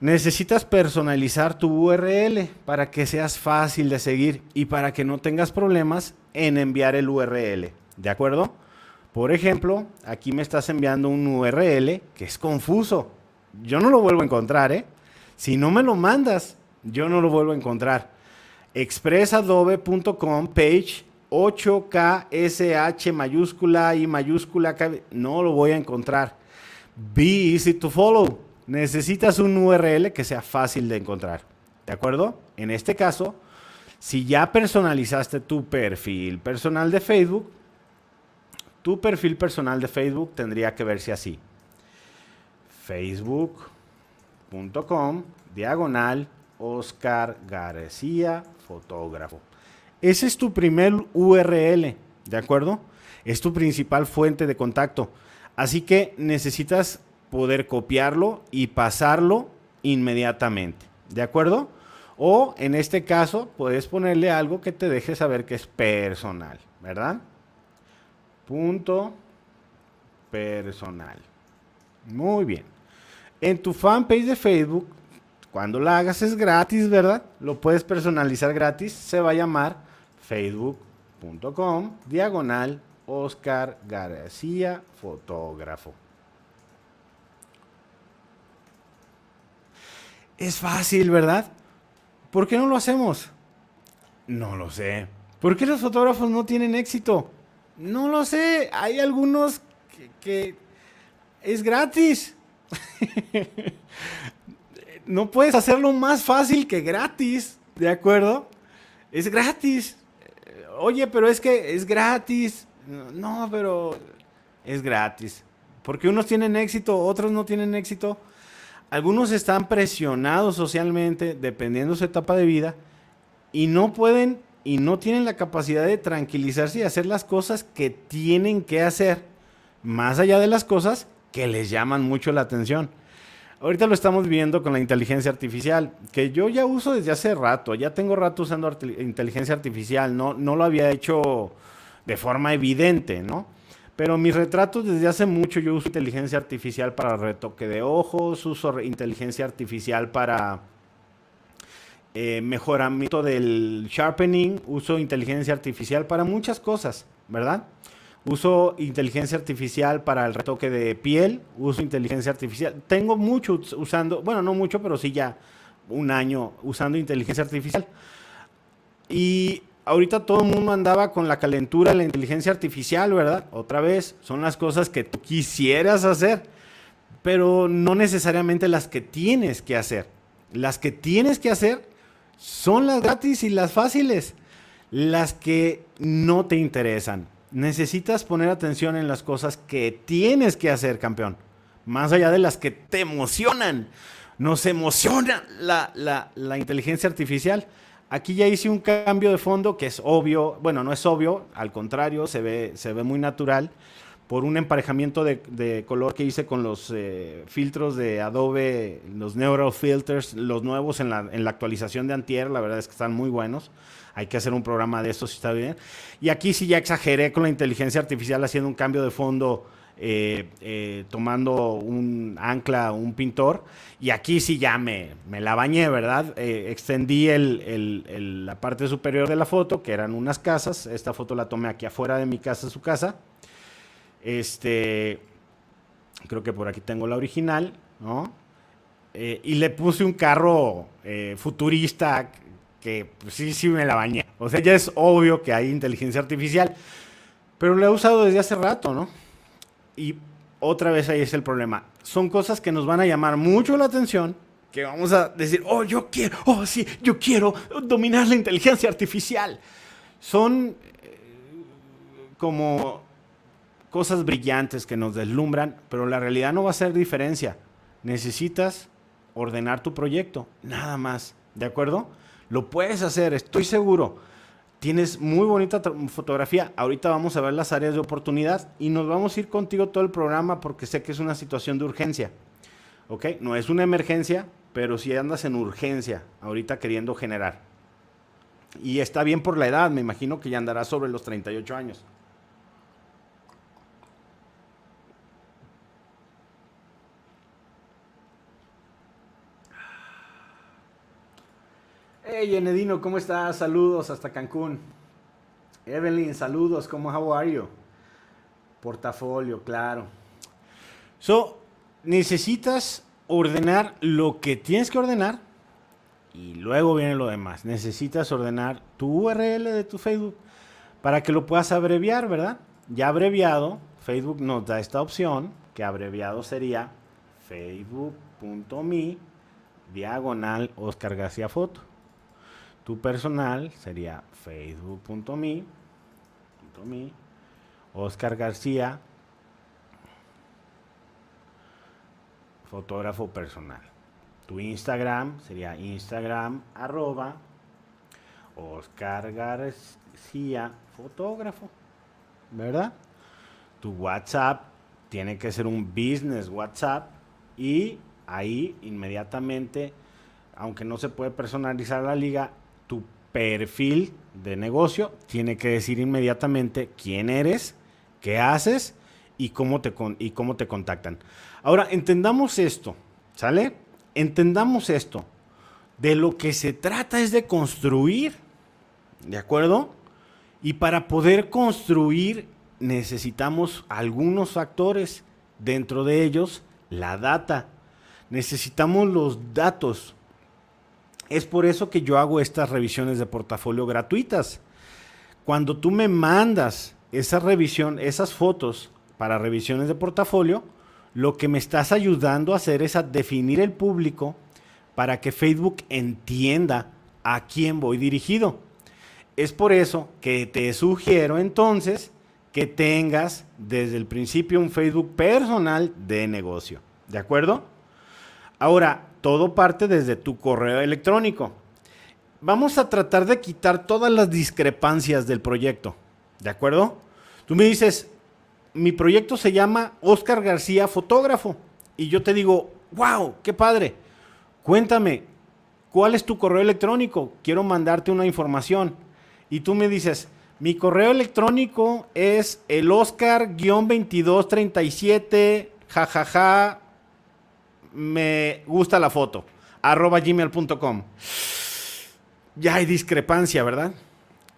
Necesitas personalizar tu URL para que seas fácil de seguir y para que no tengas problemas en enviar el URL. ¿De acuerdo? Por ejemplo, aquí me estás enviando un URL que es confuso. Yo no lo vuelvo a encontrar, ¿eh? Si no me lo mandas, yo no lo vuelvo a encontrar. Expressadobe.com page 8KSH mayúscula y mayúscula. No lo voy a encontrar. Be easy to follow necesitas un URL que sea fácil de encontrar. ¿De acuerdo? En este caso, si ya personalizaste tu perfil personal de Facebook, tu perfil personal de Facebook tendría que verse así. Facebook.com diagonal Oscar García fotógrafo. Ese es tu primer URL, ¿de acuerdo? Es tu principal fuente de contacto. Así que necesitas poder copiarlo y pasarlo inmediatamente. ¿De acuerdo? O en este caso, puedes ponerle algo que te deje saber que es personal, ¿verdad? Punto personal. Muy bien. En tu fanpage de Facebook, cuando la hagas es gratis, ¿verdad? Lo puedes personalizar gratis. Se va a llamar facebook.com diagonal Oscar García Fotógrafo. Es fácil, ¿verdad? ¿Por qué no lo hacemos? No lo sé. ¿Por qué los fotógrafos no tienen éxito? No lo sé. Hay algunos que, es gratis. no puedes hacerlo más fácil que gratis, ¿de acuerdo? Es gratis. Oye, pero es que es gratis. No, pero es gratis. Porque unos tienen éxito, otros no tienen éxito. Algunos están presionados socialmente, dependiendo de su etapa de vida, y no pueden y no tienen la capacidad de tranquilizarse y hacer las cosas que tienen que hacer, más allá de las cosas que les llaman mucho la atención. Ahorita lo estamos viendo con la inteligencia artificial, que yo ya uso desde hace rato, ya tengo rato usando inteligencia artificial, no, no lo había hecho de forma evidente, ¿no? Pero mis retratos desde hace mucho yo uso inteligencia artificial para retoque de ojos, uso inteligencia artificial para eh, mejoramiento del sharpening, uso inteligencia artificial para muchas cosas, ¿verdad? Uso inteligencia artificial para el retoque de piel, uso inteligencia artificial. Tengo mucho usando, bueno, no mucho, pero sí ya un año usando inteligencia artificial. Y ahorita todo el mundo andaba con la calentura, la inteligencia artificial, ¿verdad? Otra vez, son las cosas que tú quisieras hacer, pero no necesariamente las que tienes que hacer. Las que tienes que hacer son las gratis y las fáciles, las que no te interesan. Necesitas poner atención en las cosas que tienes que hacer, campeón, más allá de las que te emocionan. Nos emociona la, la inteligencia artificial Aquí ya hice un cambio de fondo que es obvio, bueno, no es obvio, al contrario, se ve, se ve muy natural por un emparejamiento de, color que hice con los eh, filtros de Adobe, los Neural Filters, los nuevos en la, en la actualización de Antier, la verdad es que están muy buenos. Hay que hacer un programa de estos si está bien. Y aquí sí ya exageré con la inteligencia artificial haciendo un cambio de fondo eh, eh, tomando un ancla, un pintor, y aquí sí ya me, la bañé, ¿verdad? Eh, extendí el, la parte superior de la foto, que eran unas casas, esta foto la tomé aquí afuera de mi casa, su casa, este, creo que por aquí tengo la original, ¿no? y le puse un carro futurista que pues, sí, sí me la bañé. O sea, ya es obvio que hay inteligencia artificial, pero lo he usado desde hace rato, ¿no? Y otra vez ahí es el problema. Son cosas que nos van a llamar mucho la atención, que vamos a decir, oh, yo quiero, oh, sí, yo quiero dominar la inteligencia artificial. Son eh, como cosas brillantes que nos deslumbran, pero la realidad no va a hacer diferencia. Necesitas ordenar tu proyecto, nada más, ¿de acuerdo? Lo puedes hacer, estoy seguro Tienes muy bonita fotografía. Ahorita vamos a ver las áreas de oportunidad y nos vamos a ir contigo todo el programa porque sé que es una situación de urgencia. ¿Ok? No es una emergencia, pero si sí andas en urgencia ahorita queriendo generar. Y está bien por la edad, me imagino que ya andará sobre los 38 años. Hey, Enedino, ¿cómo estás? Saludos hasta Cancún. Evelyn, saludos, ¿cómo how are you? Portafolio, claro. So, necesitas ordenar lo que tienes que ordenar y luego viene lo demás. Necesitas ordenar tu URL de tu Facebook para que lo puedas abreviar, ¿verdad? Ya abreviado, Facebook nos da esta opción, que abreviado sería facebook.me diagonal Oscar García Foto. Tu personal sería facebook.me, Oscar García, fotógrafo personal. Tu Instagram sería Instagram arroba Oscar García, fotógrafo, ¿verdad? Tu WhatsApp tiene que ser un business WhatsApp y ahí inmediatamente, aunque no se puede personalizar la liga, perfil de negocio, tiene que decir inmediatamente quién eres, qué haces y cómo te, y cómo te contactan. Ahora, entendamos esto, ¿sale? Entendamos esto. De lo que se trata es de construir, ¿de acuerdo? Y para poder construir necesitamos algunos factores, dentro de ellos la data. Necesitamos los datos, es por eso que yo hago estas revisiones de portafolio gratuitas. Cuando tú me mandas esa revisión, esas fotos para revisiones de portafolio, lo que me estás ayudando a hacer es a definir el público para que Facebook entienda a quién voy dirigido. Es por eso que te sugiero entonces que tengas desde el principio un Facebook personal de negocio. ¿De acuerdo? Ahora, todo parte desde tu correo electrónico. Vamos a tratar de quitar todas las discrepancias del proyecto. ¿De acuerdo? Tú me dices, mi proyecto se llama Oscar García Fotógrafo. Y yo te digo, wow, qué padre. Cuéntame, ¿cuál es tu correo electrónico? Quiero mandarte una información. Y tú me dices, mi correo electrónico es el Oscar-2237, jajaja, me gusta la foto, arroba gmail.com. Ya hay discrepancia, ¿verdad?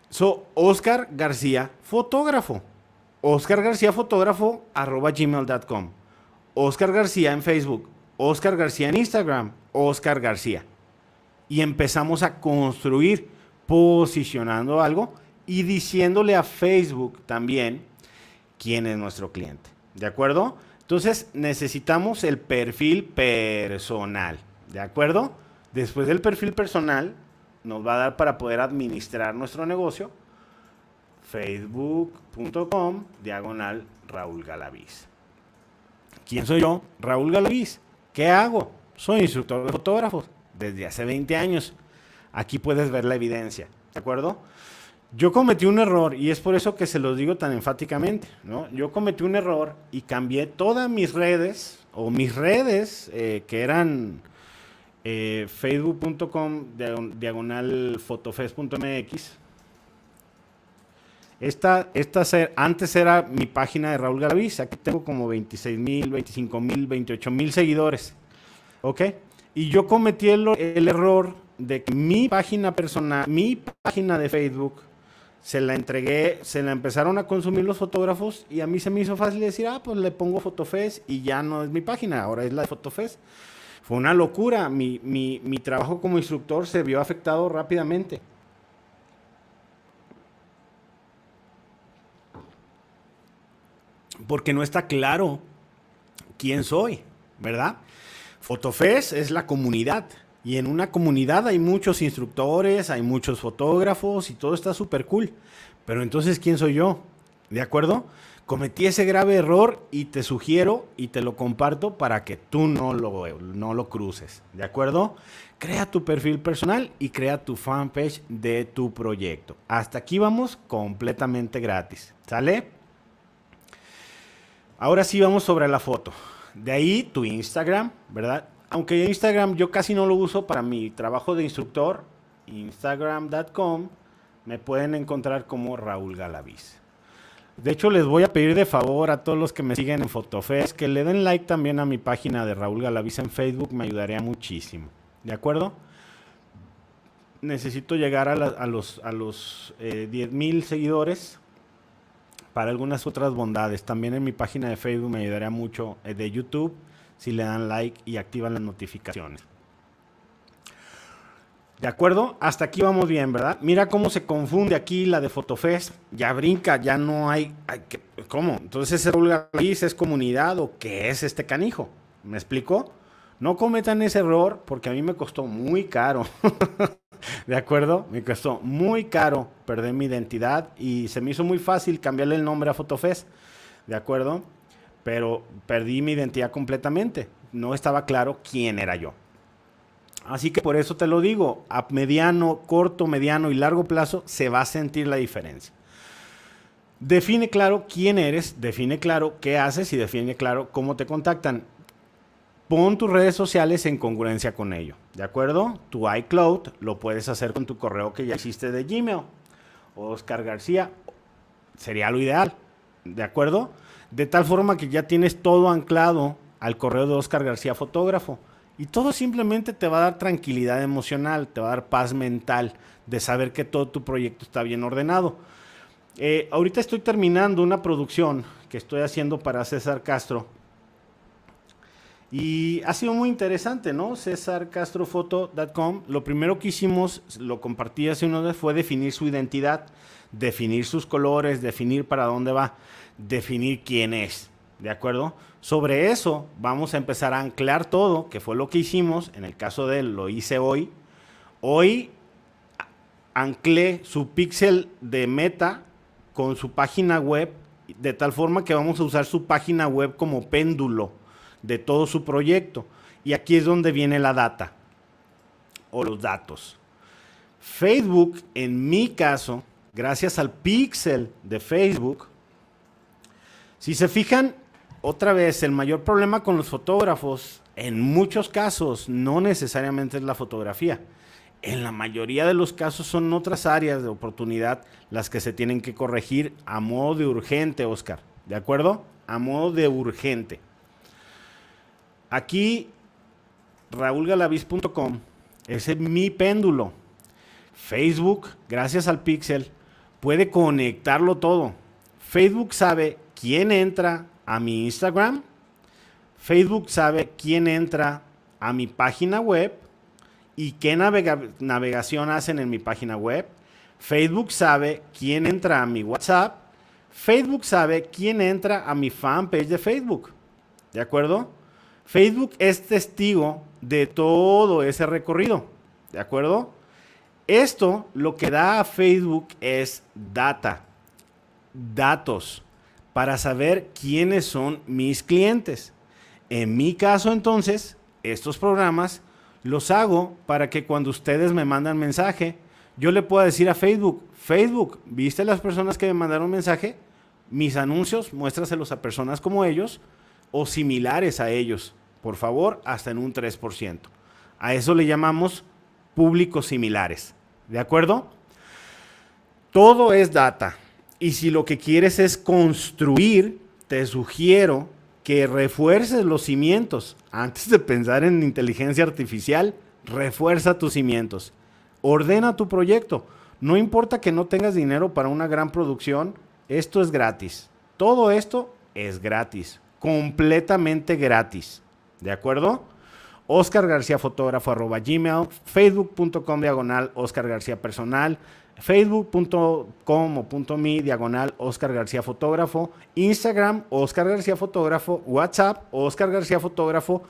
So, Oscar García, fotógrafo. Oscar García, fotógrafo, arroba gmail.com. Oscar García en Facebook, Oscar García en Instagram, Oscar García. Y empezamos a construir, posicionando algo y diciéndole a Facebook también quién es nuestro cliente. ¿De acuerdo? Entonces necesitamos el perfil personal, ¿de acuerdo? Después del perfil personal nos va a dar para poder administrar nuestro negocio facebook.com diagonal Raúl galavís ¿Quién soy yo? Raúl Galaviz. ¿Qué hago? Soy instructor de fotógrafos desde hace 20 años. Aquí puedes ver la evidencia, ¿de acuerdo? Yo cometí un error y es por eso que se los digo tan enfáticamente, ¿no? Yo cometí un error y cambié todas mis redes o mis redes eh, que eran eh, facebook.com diagonal fotofest.mx. Esta, esta antes era mi página de Raúl Galaviz. Aquí tengo como 26 mil, 25 mil, 28 mil seguidores. ¿Ok? Y yo cometí el, el error de que mi página personal, mi página de Facebook, se la entregué, se la empezaron a consumir los fotógrafos y a mí se me hizo fácil decir, ah, pues le pongo Fotofest y ya no es mi página, ahora es la de Fotofest. Fue una locura, mi, trabajo como instructor se vio afectado rápidamente. Porque no está claro quién soy, ¿verdad? Fotofest es la comunidad, y en una comunidad hay muchos instructores, hay muchos fotógrafos y todo está súper cool. Pero entonces, ¿quién soy yo? ¿De acuerdo? Cometí ese grave error y te sugiero y te lo comparto para que tú no lo, no lo cruces. ¿De acuerdo? Crea tu perfil personal y crea tu fanpage de tu proyecto. Hasta aquí vamos completamente gratis. ¿Sale? Ahora sí vamos sobre la foto. De ahí tu Instagram, ¿verdad? aunque Instagram yo casi no lo uso para mi trabajo de instructor, instagram.com me pueden encontrar como Raúl Galaviz. De hecho, les voy a pedir de favor a todos los que me siguen en Fotofest que le den like también a mi página de Raúl Galaviz en Facebook, me ayudaría muchísimo. ¿De acuerdo? Necesito llegar a, los, a los 10.000 eh, seguidores para algunas otras bondades. También en mi página de Facebook me ayudaría mucho, eh, de YouTube si le dan like y activan las notificaciones. ¿De acuerdo? Hasta aquí vamos bien, ¿verdad? Mira cómo se confunde aquí la de Fotofest. Ya brinca, ya no hay... que, ¿Cómo? Entonces, ¿es país, es comunidad o qué es este canijo? ¿Me explico? No cometan ese error porque a mí me costó muy caro. ¿De acuerdo? Me costó muy caro perder mi identidad y se me hizo muy fácil cambiarle el nombre a Fotofest. ¿De acuerdo? pero perdí mi identidad completamente. No estaba claro quién era yo. Así que por eso te lo digo, a mediano, corto, mediano y largo plazo se va a sentir la diferencia. Define claro quién eres, define claro qué haces y define claro cómo te contactan. Pon tus redes sociales en congruencia con ello, ¿de acuerdo? Tu iCloud lo puedes hacer con tu correo que ya existe de Gmail. Oscar García sería lo ideal, ¿de acuerdo? de tal forma que ya tienes todo anclado al correo de Oscar García Fotógrafo. Y todo simplemente te va a dar tranquilidad emocional, te va a dar paz mental de saber que todo tu proyecto está bien ordenado. Eh, ahorita estoy terminando una producción que estoy haciendo para César Castro. Y ha sido muy interesante, ¿no? CésarCastrofoto.com. Lo primero que hicimos, lo compartí hace unos días, fue definir su identidad, definir sus colores, definir para dónde va definir quién es. ¿De acuerdo? Sobre eso vamos a empezar a anclar todo, que fue lo que hicimos. En el caso de él, lo hice hoy. Hoy anclé su píxel de meta con su página web, de tal forma que vamos a usar su página web como péndulo de todo su proyecto. Y aquí es donde viene la data o los datos. Facebook, en mi caso, gracias al píxel de Facebook, si se fijan, otra vez, el mayor problema con los fotógrafos, en muchos casos, no necesariamente es la fotografía. En la mayoría de los casos son otras áreas de oportunidad las que se tienen que corregir a modo de urgente, Oscar. ¿De acuerdo? A modo de urgente. Aquí, raúlgalavis.com ese es mi péndulo. Facebook, gracias al Pixel, puede conectarlo todo. Facebook sabe quién entra a mi Instagram, Facebook sabe quién entra a mi página web y qué navegación hacen en mi página web. Facebook sabe quién entra a mi WhatsApp. Facebook sabe quién entra a mi fanpage de Facebook. ¿De acuerdo? Facebook es testigo de todo ese recorrido. ¿De acuerdo? Esto lo que da a Facebook es data, datos para saber quiénes son mis clientes. En mi caso entonces, estos programas los hago para que cuando ustedes me mandan mensaje, yo le pueda decir a Facebook, Facebook, ¿viste las personas que me mandaron mensaje? Mis anuncios, muéstraselos a personas como ellos o similares a ellos, por favor, hasta en un 3%. A eso le llamamos públicos similares, ¿de acuerdo? Todo es data, y si lo que quieres es construir, te sugiero que refuerces los cimientos. Antes de pensar en inteligencia artificial, refuerza tus cimientos. Ordena tu proyecto. No importa que no tengas dinero para una gran producción, esto es gratis. Todo esto es gratis, completamente gratis. ¿De acuerdo? Oscar García Fotógrafo, arroba Gmail, facebook.com diagonal Oscar García Personal, facebook.com o punto .me diagonal Oscar García Fotógrafo, Instagram Oscar García Fotógrafo, WhatsApp Oscar García Fotógrafo,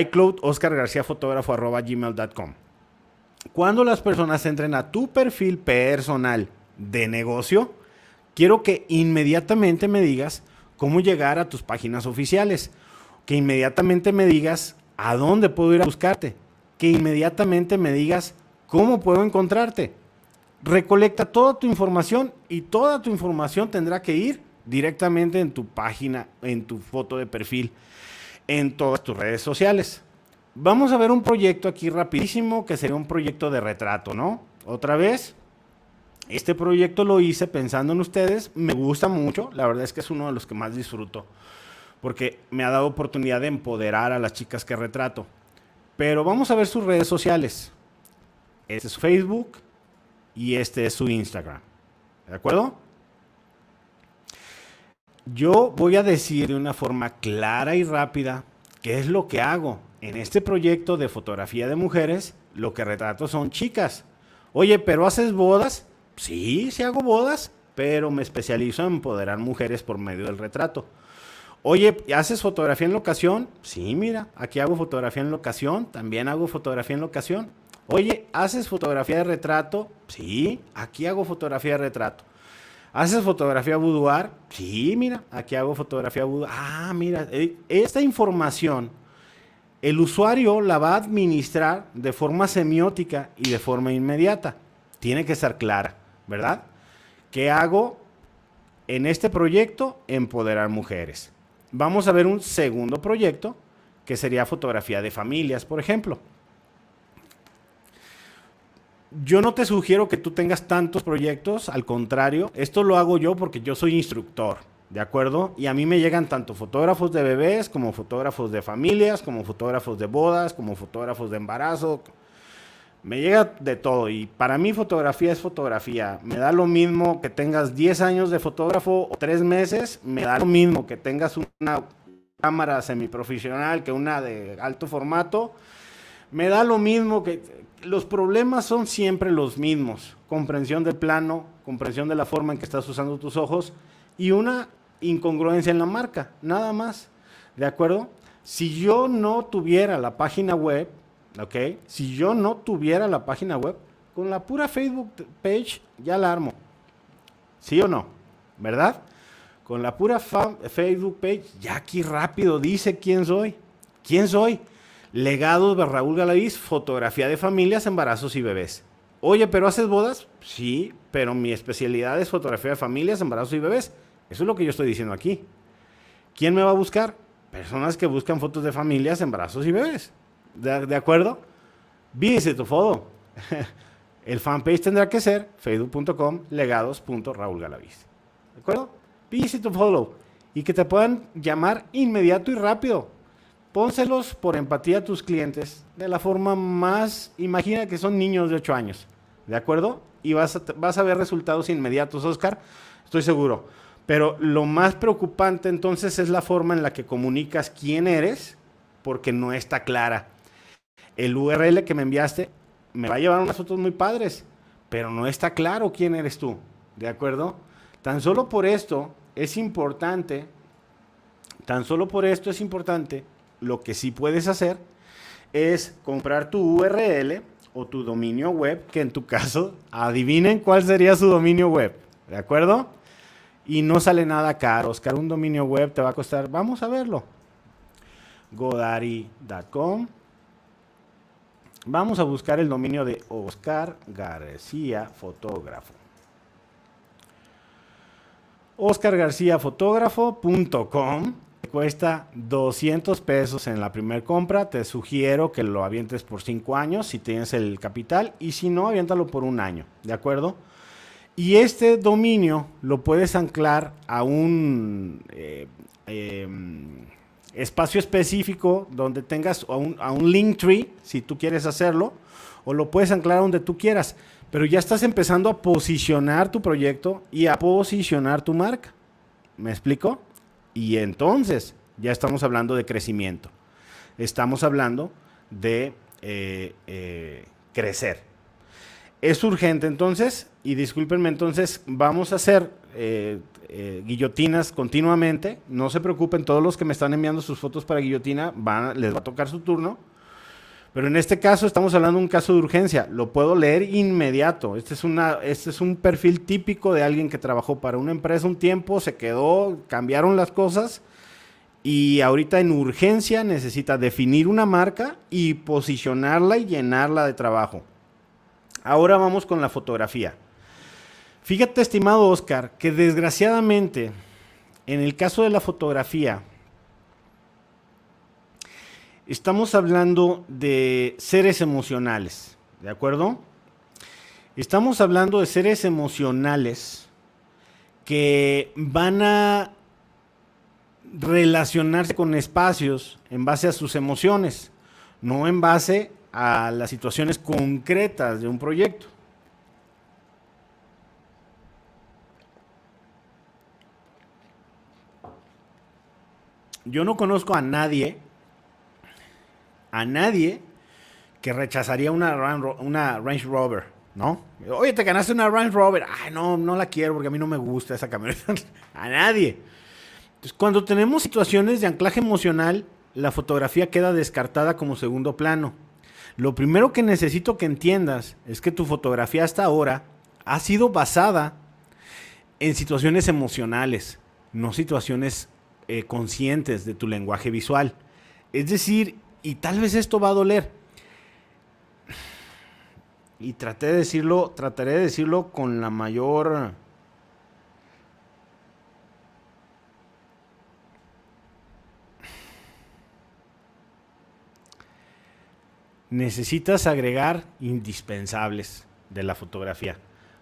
iCloud Oscar García Fotógrafo arroba gmail.com. Cuando las personas entren a tu perfil personal de negocio, quiero que inmediatamente me digas cómo llegar a tus páginas oficiales, que inmediatamente me digas a dónde puedo ir a buscarte, que inmediatamente me digas cómo puedo encontrarte recolecta toda tu información y toda tu información tendrá que ir directamente en tu página, en tu foto de perfil, en todas tus redes sociales. Vamos a ver un proyecto aquí rapidísimo que sería un proyecto de retrato, ¿no? Otra vez, este proyecto lo hice pensando en ustedes, me gusta mucho, la verdad es que es uno de los que más disfruto, porque me ha dado oportunidad de empoderar a las chicas que retrato. Pero vamos a ver sus redes sociales. Este es Facebook, y este es su Instagram. ¿De acuerdo? Yo voy a decir de una forma clara y rápida qué es lo que hago. En este proyecto de fotografía de mujeres, lo que retrato son chicas. Oye, pero haces bodas? Sí, sí hago bodas, pero me especializo en empoderar mujeres por medio del retrato. Oye, ¿haces fotografía en locación? Sí, mira, aquí hago fotografía en locación, también hago fotografía en locación. Oye, ¿haces fotografía de retrato? Sí, aquí hago fotografía de retrato. ¿Haces fotografía boudoir? Sí, mira, aquí hago fotografía boudoir. Ah, mira, eh, esta información el usuario la va a administrar de forma semiótica y de forma inmediata. Tiene que estar clara, ¿verdad? ¿Qué hago en este proyecto? Empoderar mujeres. Vamos a ver un segundo proyecto que sería fotografía de familias, por ejemplo yo no te sugiero que tú tengas tantos proyectos, al contrario, esto lo hago yo porque yo soy instructor. ¿De acuerdo? Y a mí me llegan tanto fotógrafos de bebés, como fotógrafos de familias, como fotógrafos de bodas, como fotógrafos de embarazo. Me llega de todo. Y para mí fotografía es fotografía. Me da lo mismo que tengas 10 años de fotógrafo o 3 meses. Me da lo mismo que tengas una cámara semiprofesional que una de alto formato. Me da lo mismo que, los problemas son siempre los mismos. Comprensión del plano, comprensión de la forma en que estás usando tus ojos y una incongruencia en la marca, nada más. ¿De acuerdo? Si yo no tuviera la página web, ¿ok? Si yo no tuviera la página web, con la pura Facebook page ya la armo. ¿Sí o no? ¿Verdad? Con la pura Facebook page, ya aquí rápido dice quién soy. ¿Quién soy? Legados de Raúl Galaviz, fotografía de familias, embarazos y bebés. Oye, ¿pero haces bodas? Sí, pero mi especialidad es fotografía de familias, embarazos y bebés. Eso es lo que yo estoy diciendo aquí. ¿Quién me va a buscar? Personas que buscan fotos de familias, embarazos y bebés. ¿De, acuerdo? Vídese tu foto. El fanpage tendrá que ser facebook.com legados.raulgalaviz. ¿De acuerdo? visit tu follow y que te puedan llamar inmediato y rápido pónselos por empatía a tus clientes de la forma más, imagina que son niños de 8 años, ¿de acuerdo? Y vas a, ver resultados inmediatos, Oscar, estoy seguro. Pero lo más preocupante entonces es la forma en la que comunicas quién eres, porque no está clara. El URL que me enviaste me va a llevar unas fotos muy padres, pero no está claro quién eres tú, ¿de acuerdo? Tan solo por esto es importante, tan solo por esto es importante lo que sí puedes hacer es comprar tu URL o tu dominio web, que en tu caso, adivinen cuál sería su dominio web, ¿de acuerdo? Y no sale nada caro. Oscar, un dominio web te va a costar, vamos a verlo, godari.com. Vamos a buscar el dominio de Oscar García, fotógrafo. Fotógrafo.com cuesta 200 pesos en la primera compra. Te sugiero que lo avientes por 5 años si tienes el capital y si no, aviéntalo por un año, ¿de acuerdo? Y este dominio lo puedes anclar a un eh, em, espacio específico donde tengas a un, link tree, si tú quieres hacerlo, o lo puedes anclar donde tú quieras. Pero ya estás empezando a posicionar tu proyecto y a posicionar tu marca. ¿Me explico? Y entonces ya estamos hablando de crecimiento. Estamos hablando de eh, eh, crecer. Es urgente entonces, y discúlpenme entonces, vamos a hacer eh, guillotinas continuamente. No se preocupen, todos los que me están enviando sus fotos para guillotina, van, les va a tocar su turno. Pero en este caso estamos hablando de un caso de urgencia. Lo puedo leer inmediato. Este es, este es un perfil típico de alguien que trabajó para una empresa un tiempo, se quedó, cambiaron las cosas y ahorita en urgencia necesita definir una marca y posicionarla y llenarla de trabajo. Ahora vamos con la fotografía. Fíjate, estimado Oscar, que desgraciadamente en el caso de la fotografía, estamos hablando de seres emocionales, ¿de acuerdo? Estamos hablando de seres emocionales que van a relacionarse con espacios en base a sus emociones, no en base a las situaciones concretas de un proyecto. Yo no conozco a nadie a nadie que rechazaría una, una Range Rover, ¿no? Oye, te ganaste una Range Rover. Ay, no, no la quiero porque a mí no me gusta esa camioneta. a nadie. Entonces, cuando tenemos situaciones de anclaje emocional, la fotografía queda descartada como segundo plano. Lo primero que necesito que entiendas es que tu fotografía hasta ahora ha sido basada en situaciones emocionales, no situaciones eh, conscientes de tu lenguaje visual. Es decir, y tal vez esto va a doler. Y traté de decirlo, trataré de decirlo con la mayor... Necesitas agregar indispensables de la fotografía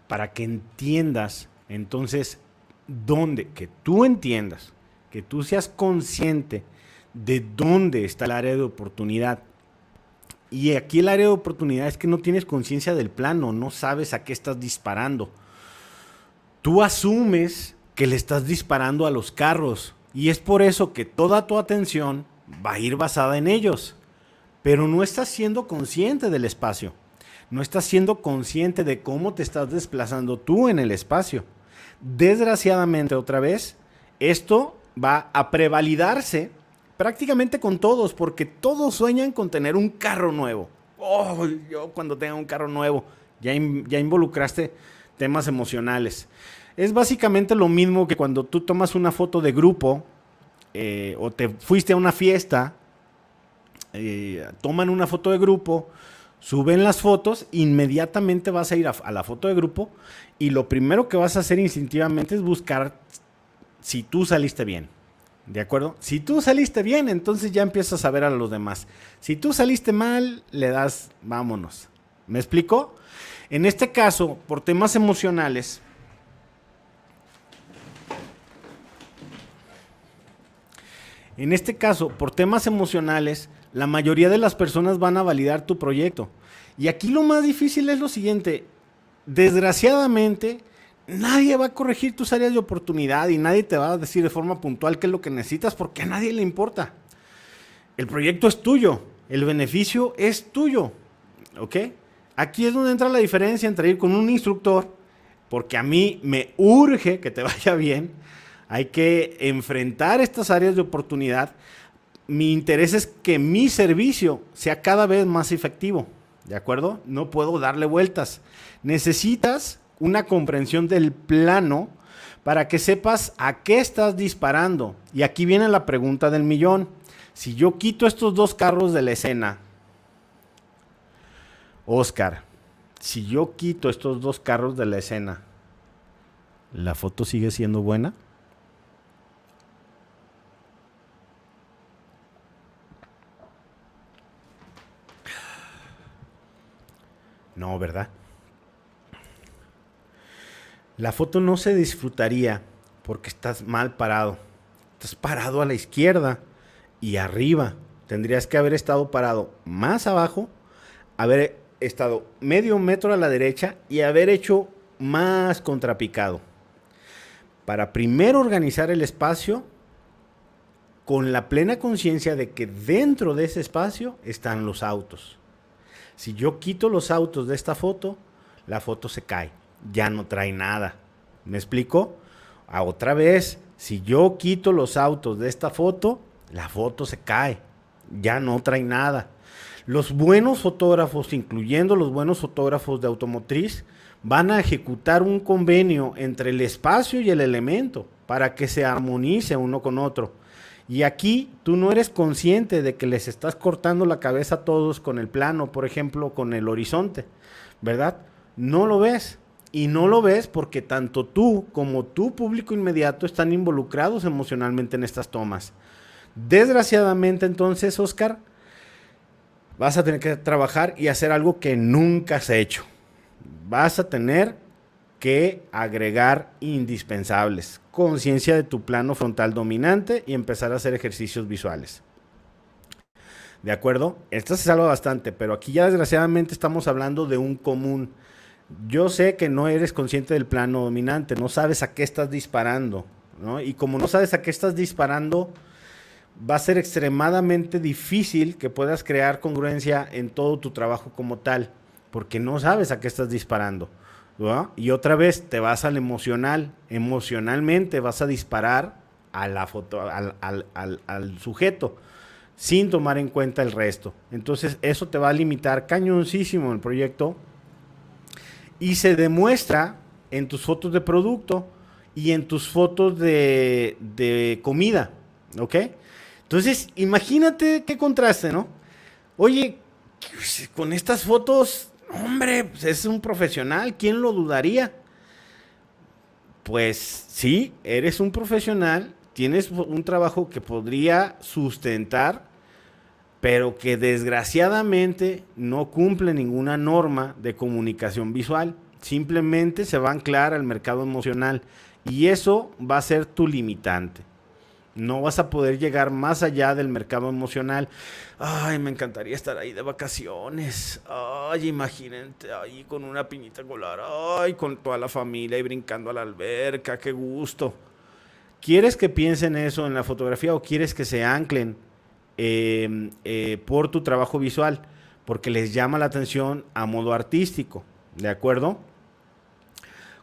para que entiendas entonces dónde, que tú entiendas, que tú seas consciente de dónde está el área de oportunidad. Y aquí el área de oportunidad es que no tienes conciencia del plano, no sabes a qué estás disparando. Tú asumes que le estás disparando a los carros y es por eso que toda tu atención va a ir basada en ellos. Pero no estás siendo consciente del espacio. No estás siendo consciente de cómo te estás desplazando tú en el espacio. Desgraciadamente otra vez, esto va a prevalidarse prácticamente con todos, porque todos sueñan con tener un carro nuevo. Oh, yo cuando tenga un carro nuevo, ya, ya involucraste temas emocionales. Es básicamente lo mismo que cuando tú tomas una foto de grupo eh, o te fuiste a una fiesta, eh, toman una foto de grupo, suben las fotos, inmediatamente vas a ir a la foto de grupo y lo primero que vas a hacer instintivamente es buscar si tú saliste bien. ¿De acuerdo? Si tú saliste bien, entonces ya empiezas a ver a los demás. Si tú saliste mal, le das vámonos. ¿Me explico? En este caso, por temas emocionales, en este caso, por temas emocionales, la mayoría de las personas van a validar tu proyecto. Y aquí lo más difícil es lo siguiente. Desgraciadamente, nadie va a corregir tus áreas de oportunidad y nadie te va a decir de forma puntual qué es lo que necesitas porque a nadie le importa. El proyecto es tuyo, el beneficio es tuyo, ¿ok? Aquí es donde entra la diferencia entre ir con un instructor, porque a mí me urge que te vaya bien, hay que enfrentar estas áreas de oportunidad. Mi interés es que mi servicio sea cada vez más efectivo, ¿de acuerdo? No puedo darle vueltas. Necesitas una comprensión del plano para que sepas a qué estás disparando. Y aquí viene la pregunta del millón. Si yo quito estos dos carros de la escena, Oscar, si yo quito estos dos carros de la escena, ¿la foto sigue siendo buena? No, ¿verdad? La foto no se disfrutaría porque estás mal parado. Estás parado a la izquierda y arriba. Tendrías que haber estado parado más abajo, haber estado medio metro a la derecha y haber hecho más contrapicado. Para primero organizar el espacio con la plena conciencia de que dentro de ese espacio están los autos. Si yo quito los autos de esta foto, la foto se cae ya no trae nada. ¿Me explico? A ah, otra vez, si yo quito los autos de esta foto, la foto se cae, ya no trae nada. Los buenos fotógrafos, incluyendo los buenos fotógrafos de automotriz, van a ejecutar un convenio entre el espacio y el elemento para que se armonice uno con otro. Y aquí tú no eres consciente de que les estás cortando la cabeza a todos con el plano, por ejemplo, con el horizonte, ¿verdad? No lo ves. Y no lo ves porque tanto tú como tu público inmediato están involucrados emocionalmente en estas tomas. Desgraciadamente entonces, Oscar, vas a tener que trabajar y hacer algo que nunca has hecho. Vas a tener que agregar indispensables, conciencia de tu plano frontal dominante y empezar a hacer ejercicios visuales. ¿De acuerdo? esto se salva bastante, pero aquí ya desgraciadamente estamos hablando de un común yo sé que no eres consciente del plano dominante, no sabes a qué estás disparando, Y como no sabes a qué estás disparando, va a ser extremadamente difícil que puedas crear congruencia en todo tu trabajo como tal, porque no sabes a qué estás disparando. Y otra vez te vas al emocional, emocionalmente vas a disparar a la foto, al, al sujeto sin tomar en cuenta el resto. Entonces eso te va a limitar cañoncísimo el proyecto y se demuestra en tus fotos de producto y en tus fotos de, comida. ¿Ok? Entonces, imagínate qué contraste, ¿no? Oye, con estas fotos, hombre, pues, es un profesional, ¿quién lo dudaría? Pues sí, eres un profesional, tienes un trabajo que podría sustentar pero que desgraciadamente no cumple ninguna norma de comunicación visual. Simplemente se va a anclar al mercado emocional y eso va a ser tu limitante. No vas a poder llegar más allá del mercado emocional. Ay, me encantaría estar ahí de vacaciones. Ay, imagínate ahí con una piñita colar. Ay, con toda la familia y brincando a la alberca. Qué gusto. ¿Quieres que piensen eso en la fotografía o quieres que se anclen Em, eh, por tu trabajo visual, porque les llama la atención a modo artístico, ¿de acuerdo?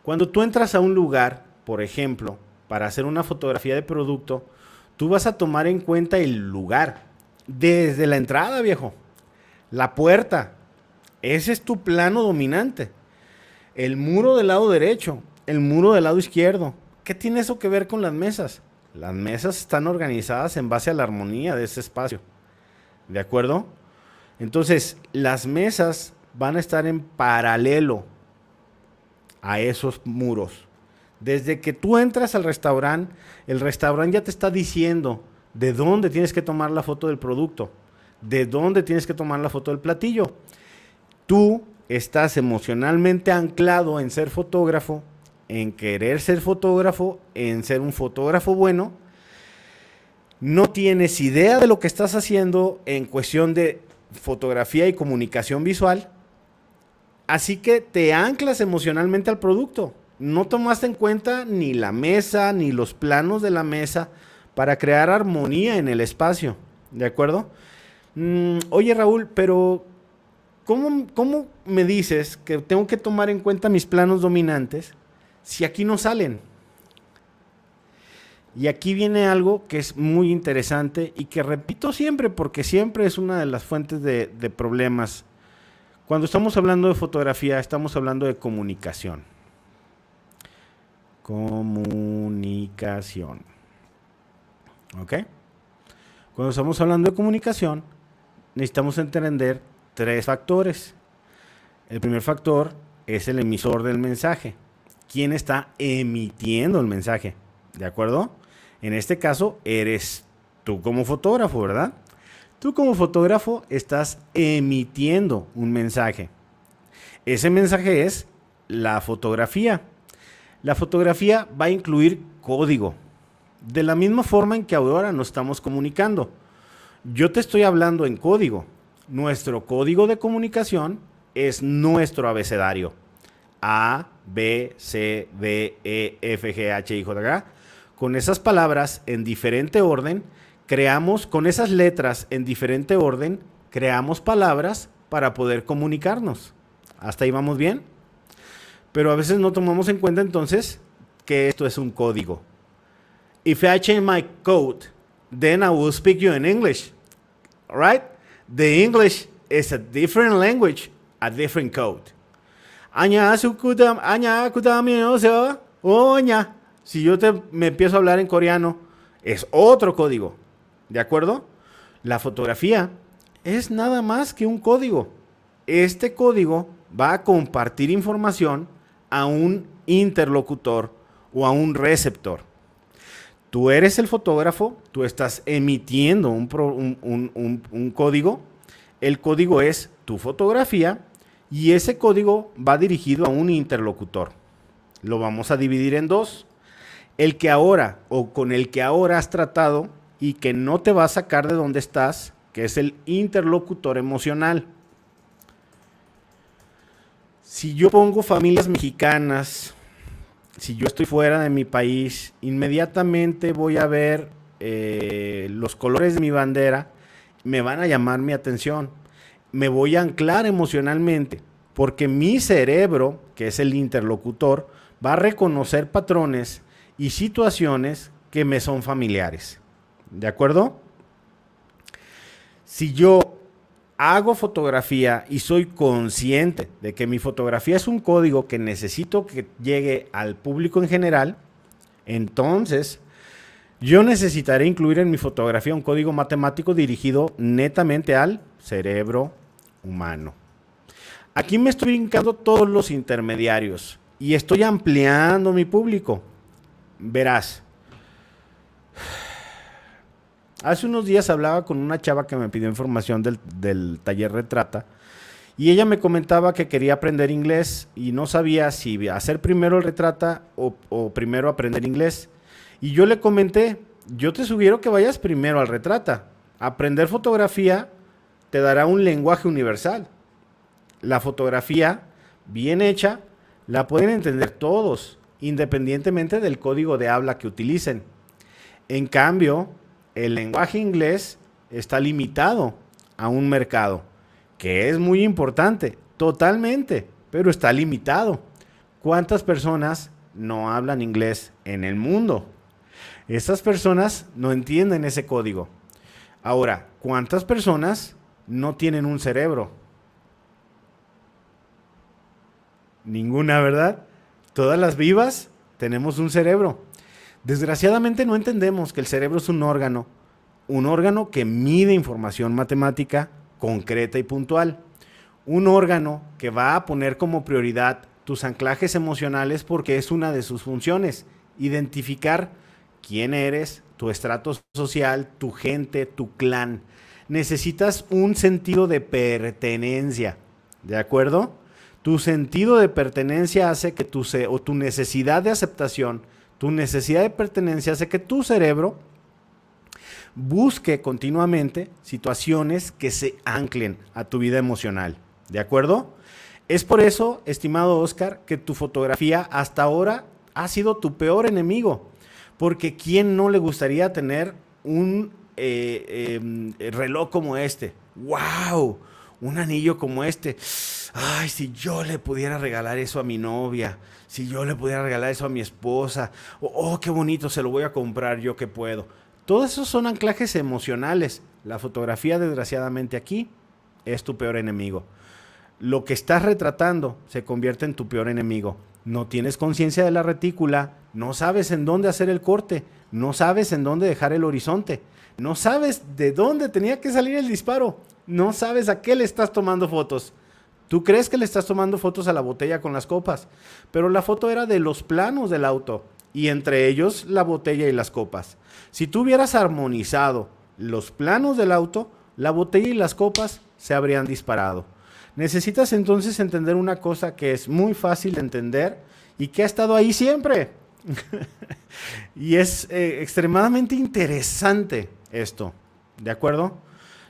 Cuando tú entras a un lugar, por ejemplo, para hacer una fotografía de producto, tú vas a tomar en cuenta el lugar, desde la entrada, viejo, la puerta, ese es tu plano dominante, el muro del lado derecho, el muro del lado izquierdo, ¿qué tiene eso que ver con las mesas? Las mesas están organizadas en base a la armonía de ese espacio. ¿De acuerdo? Entonces, las mesas van a estar en paralelo a esos muros. Desde que tú entras al restaurante, el restaurante ya te está diciendo de dónde tienes que tomar la foto del producto, de dónde tienes que tomar la foto del platillo. Tú estás emocionalmente anclado en ser fotógrafo en querer ser fotógrafo, en ser un fotógrafo bueno, no tienes idea de lo que estás haciendo en cuestión de fotografía y comunicación visual, así que te anclas emocionalmente al producto. No tomaste en cuenta ni la mesa, ni los planos de la mesa para crear armonía en el espacio, ¿de acuerdo? Mm, oye Raúl, pero ¿cómo me dices que tengo que tomar en cuenta mis planos dominantes si aquí no salen? Y aquí viene algo que es muy interesante y que repito siempre porque siempre es una de las fuentes de, problemas. Cuando estamos hablando de fotografía, estamos hablando de comunicación. Comunicación. ¿Ok? Cuando estamos hablando de comunicación, necesitamos entender tres factores. El primer factor es el emisor del mensaje quién está emitiendo el mensaje. ¿De acuerdo? En este caso, eres tú como fotógrafo, ¿verdad? Tú como fotógrafo estás emitiendo un mensaje. Ese mensaje es la fotografía. La fotografía va a incluir código. De la misma forma en que ahora nos estamos comunicando. Yo te estoy hablando en código. Nuestro código de comunicación es nuestro abecedario. A, B, C, D, E, F, G, H, I, J, K. Con esas palabras en diferente orden, creamos, con esas letras en diferente orden, creamos palabras para poder comunicarnos. ¿Hasta ahí vamos bien? Pero a veces no tomamos en cuenta entonces que esto es un código. If I change my code, then I will speak you in English. right? The English is a different language, a different code. Aña, o Si yo me empiezo a hablar en coreano, es otro código. ¿De acuerdo? La fotografía es nada más que un código. Este código va a compartir información a un interlocutor o a un receptor. Tú eres el fotógrafo, tú estás emitiendo un código. El código es tu fotografía y ese código va dirigido a un interlocutor. Lo vamos a dividir en dos. El que ahora o con el que ahora has tratado y que no te va a sacar de donde estás, que es el interlocutor emocional. Si yo pongo familias mexicanas, si yo estoy fuera de mi país, inmediatamente voy a ver eh, los colores de mi bandera, me van a llamar mi atención me voy a anclar emocionalmente, porque mi cerebro, que es el interlocutor, va a reconocer patrones y situaciones que me son familiares. ¿De acuerdo? Si yo hago fotografía y soy consciente de que mi fotografía es un código que necesito que llegue al público en general, entonces yo necesitaré incluir en mi fotografía un código matemático dirigido netamente al cerebro humano. Aquí me estoy brincando todos los intermediarios y estoy ampliando mi público. Verás. Hace unos días hablaba con una chava que me pidió información del, taller Retrata y ella me comentaba que quería aprender inglés y no sabía si hacer primero el Retrata o primero aprender inglés. Y yo le comenté, yo te sugiero que vayas primero al Retrata. Aprender fotografía te dará un lenguaje universal. La fotografía bien hecha la pueden entender todos, independientemente del código de habla que utilicen. En cambio, el lenguaje inglés está limitado a un mercado, que es muy importante, totalmente, pero está limitado. ¿Cuántas personas no hablan inglés en el mundo? Esas personas no entienden ese código. Ahora, ¿cuántas personas no tienen un cerebro. Ninguna, ¿verdad? Todas las vivas tenemos un cerebro. Desgraciadamente no entendemos que el cerebro es un órgano, un órgano que mide información matemática concreta y puntual, un órgano que va a poner como prioridad tus anclajes emocionales porque es una de sus funciones, identificar quién eres, tu estrato social, tu gente, tu clan necesitas un sentido de pertenencia, ¿de acuerdo? Tu sentido de pertenencia hace que tu, o tu necesidad de aceptación, tu necesidad de pertenencia hace que tu cerebro busque continuamente situaciones que se anclen a tu vida emocional, ¿de acuerdo? Es por eso, estimado Oscar, que tu fotografía hasta ahora ha sido tu peor enemigo, porque ¿quién no le gustaría tener un eh, em, reloj como este. ¡Wow! Un anillo como este. Ay, si yo le pudiera regalar eso a mi novia, si yo le pudiera regalar eso a mi esposa, oh, oh qué bonito, se lo voy a comprar yo que puedo. Todos esos son anclajes emocionales. La fotografía, desgraciadamente, aquí es tu peor enemigo. Lo que estás retratando se convierte en tu peor enemigo. No tienes conciencia de la retícula, no sabes en dónde hacer el corte, no sabes en dónde dejar el horizonte. No sabes de dónde tenía que salir el disparo. No sabes a qué le estás tomando fotos. Tú crees que le estás tomando fotos a la botella con las copas, pero la foto era de los planos del auto y entre ellos la botella y las copas. Si tú hubieras armonizado los planos del auto, la botella y las copas se habrían disparado. Necesitas entonces entender una cosa que es muy fácil de entender y que ha estado ahí siempre. y es eh, extremadamente interesante esto. ¿De acuerdo?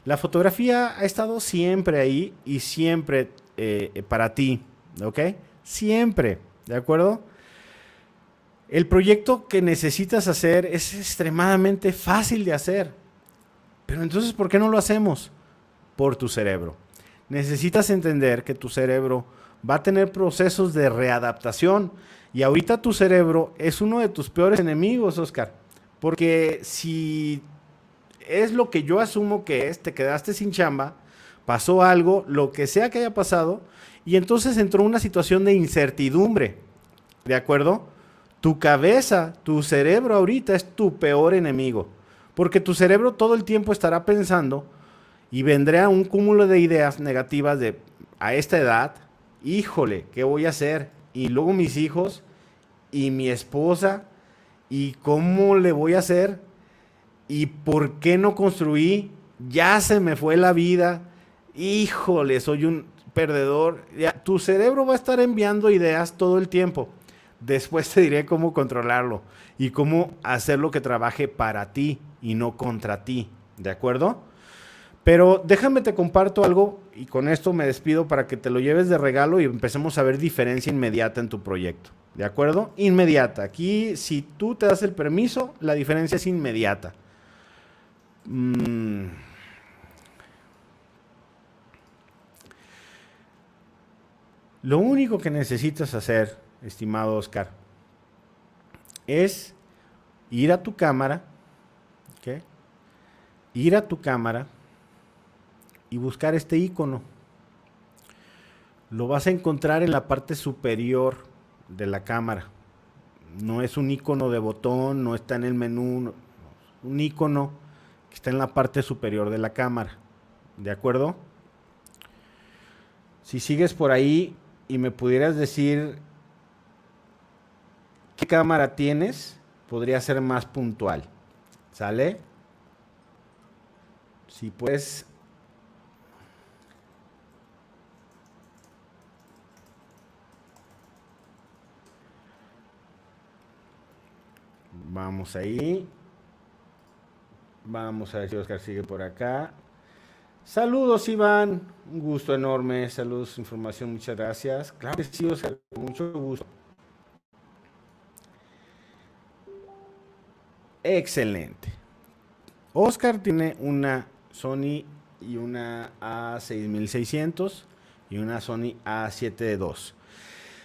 La fotografía ha estado siempre ahí y siempre eh, para ti. ¿Ok? Siempre. ¿De acuerdo? El proyecto que necesitas hacer es extremadamente fácil de hacer. Pero entonces, ¿por qué no lo hacemos? Por tu cerebro. Necesitas entender que tu cerebro va a tener procesos de readaptación. Y ahorita tu cerebro es uno de tus peores enemigos, Oscar. Porque si es lo que yo asumo que es, te quedaste sin chamba, pasó algo, lo que sea que haya pasado, y entonces entró una situación de incertidumbre, ¿de acuerdo? Tu cabeza, tu cerebro ahorita es tu peor enemigo, porque tu cerebro todo el tiempo estará pensando y vendrá un cúmulo de ideas negativas de a esta edad, híjole, ¿qué voy a hacer? Y luego mis hijos y mi esposa, ¿y cómo le voy a hacer? ¿Y por qué no construí? Ya se me fue la vida. Híjole, soy un perdedor. tu cerebro va a estar enviando ideas todo el tiempo. Después te diré cómo controlarlo y cómo hacerlo que trabaje para ti y no contra ti. ¿De acuerdo? Pero déjame te comparto algo y con esto me despido para que te lo lleves de regalo y empecemos a ver diferencia inmediata en tu proyecto. ¿De acuerdo? Inmediata. Aquí, si tú te das el permiso, la diferencia es inmediata. Mm. Lo único que necesitas hacer, estimado Oscar, es ir a tu cámara, ir a tu cámara y buscar este icono. Lo vas a encontrar en la parte superior de la cámara. No es un icono de botón, no está en el menú, un icono está en la parte superior de la cámara. ¿De acuerdo? Si sigues por ahí y me pudieras decir qué cámara tienes, podría ser más puntual. ¿Sale? Si puedes Vamos ahí. Vamos a ver si Oscar sigue por acá. Saludos, Iván. Un gusto enorme. Saludos, información. Muchas gracias. Claro sí, Oscar. Mucho gusto. Excelente. Oscar tiene una Sony y una A6600 y una Sony A7II.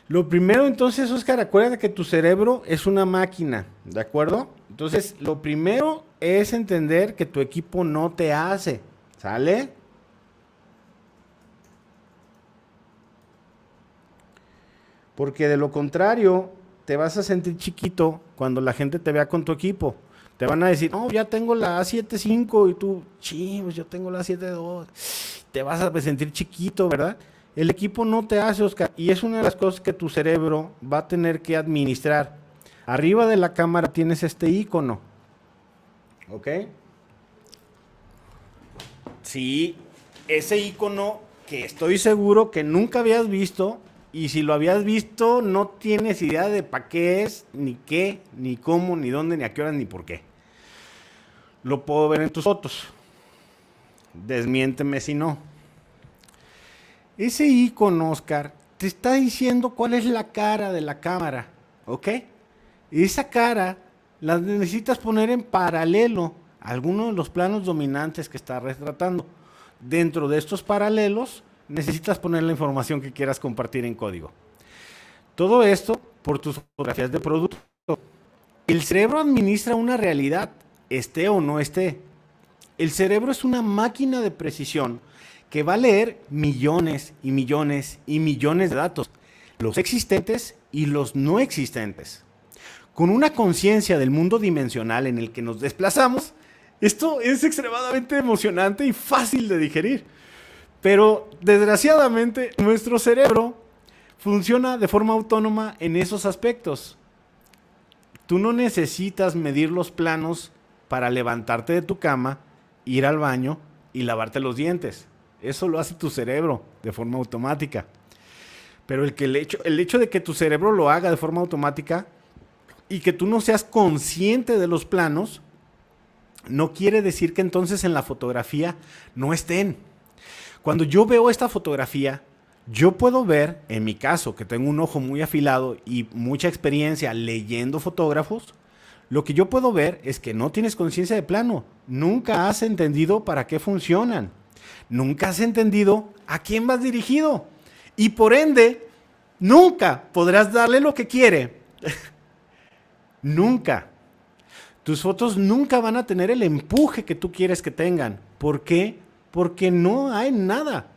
Lo primero entonces, Oscar, acuérdate que tu cerebro es una máquina, ¿de acuerdo? Entonces, lo primero es entender que tu equipo no te hace. ¿Sale? Porque de lo contrario, te vas a sentir chiquito cuando la gente te vea con tu equipo. Te van a decir, no, oh, ya tengo la A75 y tú, sí, pues yo tengo la A72. Te vas a sentir chiquito, ¿verdad? El equipo no te hace, Oscar, y es una de las cosas que tu cerebro va a tener que administrar. Arriba de la cámara tienes este icono. ¿Ok? Sí, ese icono que estoy seguro que nunca habías visto y si lo habías visto no tienes idea de para qué es, ni qué, ni cómo, ni dónde, ni a qué hora, ni por qué. Lo puedo ver en tus fotos. Desmiénteme si no. Ese icono, Oscar, te está diciendo cuál es la cara de la cámara, ¿ok? esa cara la necesitas poner en paralelo a alguno de los planos dominantes que está retratando. Dentro de estos paralelos necesitas poner la información que quieras compartir en código. Todo esto por tus fotografías de producto. El cerebro administra una realidad, esté o no esté. El cerebro es una máquina de precisión que va a leer millones y millones y millones de datos, los existentes y los no existentes con una conciencia del mundo dimensional en el que nos desplazamos, esto es extremadamente emocionante y fácil de digerir. Pero desgraciadamente nuestro cerebro funciona de forma autónoma en esos aspectos. Tú no necesitas medir los planos para levantarte de tu cama, ir al baño y lavarte los dientes. Eso lo hace tu cerebro de forma automática. Pero el, que el, hecho, hecho de que tu cerebro lo haga de forma automática y que tú no seas consciente de los planos, no quiere decir que entonces en la fotografía no estén. Cuando yo veo esta fotografía, yo puedo ver, en mi caso, que tengo un ojo muy afilado y mucha experiencia leyendo fotógrafos, lo que yo puedo ver es que no tienes conciencia de plano, nunca has entendido para qué funcionan, nunca has entendido a quién vas dirigido y por ende, nunca podrás darle lo que quiere. Nunca. Tus fotos nunca van a tener el empuje que tú quieres que tengan. ¿Por qué? Porque no hay nada.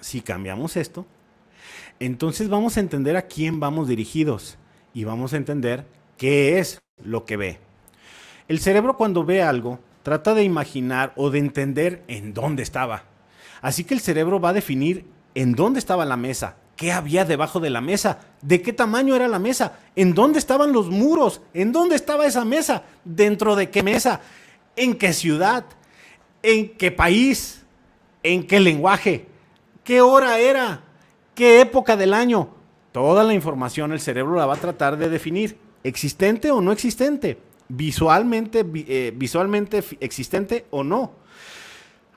Si cambiamos esto, entonces vamos a entender a quién vamos dirigidos y vamos a entender qué es lo que ve. El cerebro cuando ve algo trata de imaginar o de entender en dónde estaba. Así que el cerebro va a definir en dónde estaba la mesa, ¿Qué había debajo de la mesa? ¿De qué tamaño era la mesa? ¿En dónde estaban los muros? ¿En dónde estaba esa mesa? ¿Dentro de qué mesa? ¿En qué ciudad? ¿En qué país? ¿En qué lenguaje? ¿Qué hora era? ¿Qué época del año? Toda la información el cerebro la va a tratar de definir, existente o no existente, visualmente, eh, visualmente existente o no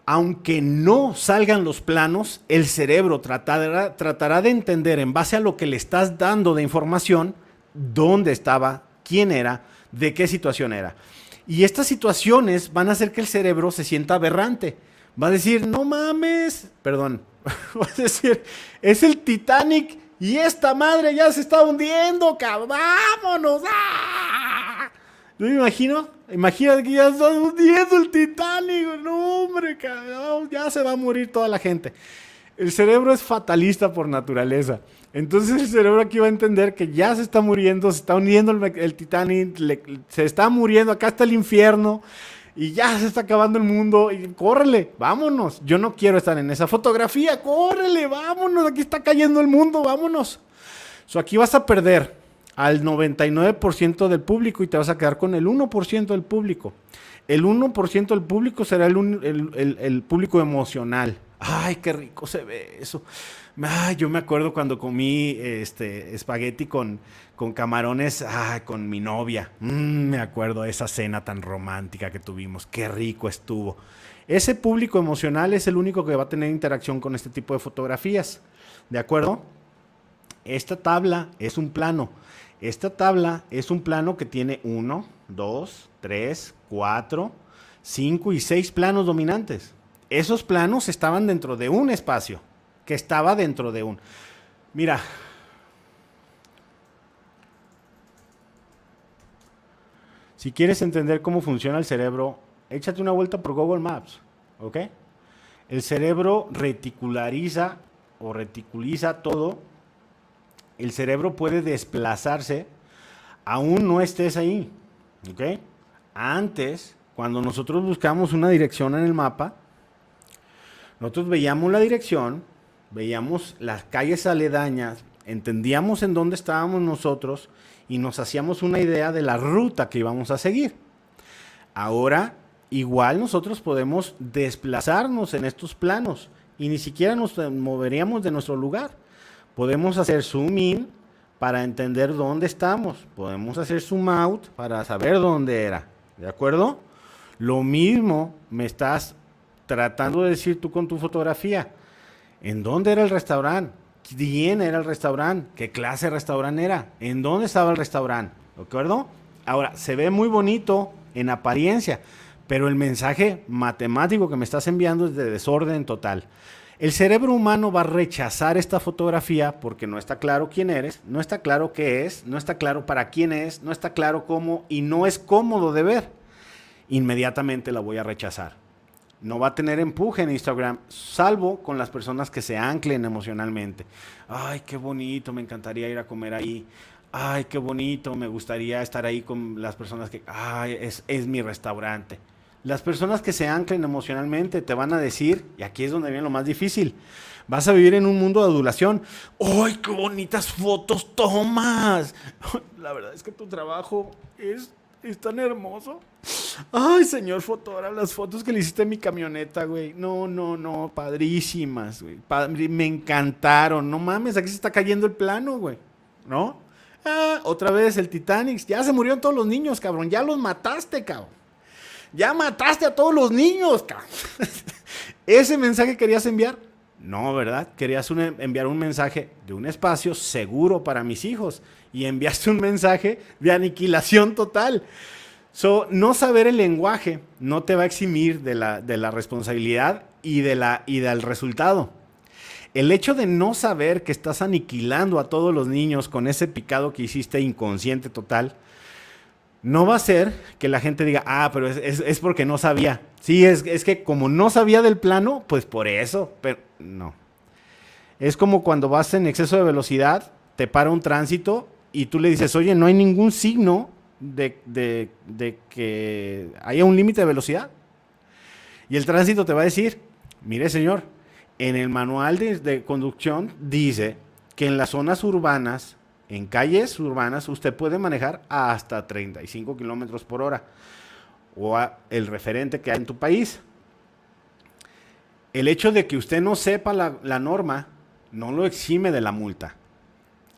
aunque no salgan los planos, el cerebro tratará, de entender en base a lo que le estás dando de información, dónde estaba, quién era, de qué situación era. Y estas situaciones van a hacer que el cerebro se sienta aberrante. Va a decir, no mames, perdón, va a decir, es el Titanic y esta madre ya se está hundiendo, cabrón, vámonos. ¡ah!". Yo me imagino, imagínate que ya está hundiendo el Titanic, no hombre, ya se va a morir toda la gente. El cerebro es fatalista por naturaleza. Entonces el cerebro aquí va a entender que ya se está muriendo, se está hundiendo el, Titanic, se está muriendo, acá está el infierno y ya se está acabando el mundo. Y córrele, vámonos. Yo no quiero estar en esa fotografía, córrele, vámonos. Aquí está cayendo el mundo, vámonos. aquí vas a perder al 99% del público y te vas a quedar con el 1% del público. El 1% del público será el, público emocional. Ay, qué rico se ve eso. yo me acuerdo cuando comí este espagueti con, camarones con mi novia. Mm, me acuerdo de esa cena tan romántica que tuvimos. Qué rico estuvo. Ese público emocional es el único que va a tener interacción con este tipo de fotografías. ¿De acuerdo? Esta tabla es un plano esta tabla es un plano que tiene 1, 2, 3, 4, 5 y 6 planos dominantes. Esos planos estaban dentro de un espacio, que estaba dentro de un... Mira, Si quieres entender cómo funciona el cerebro, échate una vuelta por Google Maps, ¿ok? El cerebro reticulariza o reticuliza todo el cerebro puede desplazarse aún no estés ahí. ¿Ok? Antes, cuando nosotros buscamos una dirección en el mapa, nosotros veíamos la dirección, veíamos las calles aledañas, entendíamos en dónde estábamos nosotros y nos hacíamos una idea de la ruta que íbamos a seguir. Ahora, igual nosotros podemos desplazarnos en estos planos y ni siquiera nos moveríamos de nuestro lugar. Podemos hacer zoom in para entender dónde estamos. Podemos hacer zoom out para saber dónde era. ¿De acuerdo? Lo mismo me estás tratando de decir tú con tu fotografía. ¿En dónde era el restaurante? ¿Quién era el restaurante? ¿Qué clase de restaurante era? ¿En dónde estaba el restaurante? ¿De acuerdo? Ahora, se ve muy bonito en apariencia, pero el mensaje matemático que me estás enviando es de desorden total. El cerebro humano va a rechazar esta fotografía porque no está claro quién eres, no está claro qué es, no está claro para quién es, no está claro cómo y no es cómodo de ver. Inmediatamente la voy a rechazar. No va a tener empuje en Instagram, salvo con las personas que se anclen emocionalmente. Ay, qué bonito, me encantaría ir a comer ahí ay, qué bonito, me gustaría estar ahí con las personas que, ay, es, es mi restaurante. Las personas que se anclen emocionalmente te van a decir, y aquí es donde viene lo más difícil, vas a vivir en un mundo de adulación. ¡Ay, qué bonitas fotos tomas! La verdad es que tu trabajo es, tan hermoso. Ay, señor fotógrafo, las fotos que le hiciste a mi camioneta, güey. No, no, no, padrísimas, güey. me encantaron. No mames, aquí se está cayendo el plano, güey. ¿No? Ah, otra vez el Titanic. Ya se murieron todos los niños, cabrón. Ya los mataste, cabrón ya mataste a todos los niños, ¿Ese mensaje querías enviar? No, ¿verdad? Querías enviar un mensaje de un espacio seguro para mis hijos y enviaste un mensaje de aniquilación total. So, no saber el lenguaje no te va a eximir de la, de la responsabilidad y, de la, y del resultado. El hecho de no saber que estás aniquilando a todos los niños con ese picado que hiciste inconsciente total, no va a ser que la gente diga, ah, pero es, porque no sabía. Sí, es, que como no sabía del plano, pues por eso, pero no. Es como cuando vas en exceso de velocidad, te para un tránsito y tú le dices, oye, no hay ningún signo de, que haya un límite de velocidad. Y el tránsito te va a decir, mire señor, en el manual de conducción dice que en las zonas urbanas en calles urbanas usted puede manejar hasta 35 kilómetros por hora o el referente que hay en tu país. El hecho de que usted no sepa la, norma no lo exime de la multa.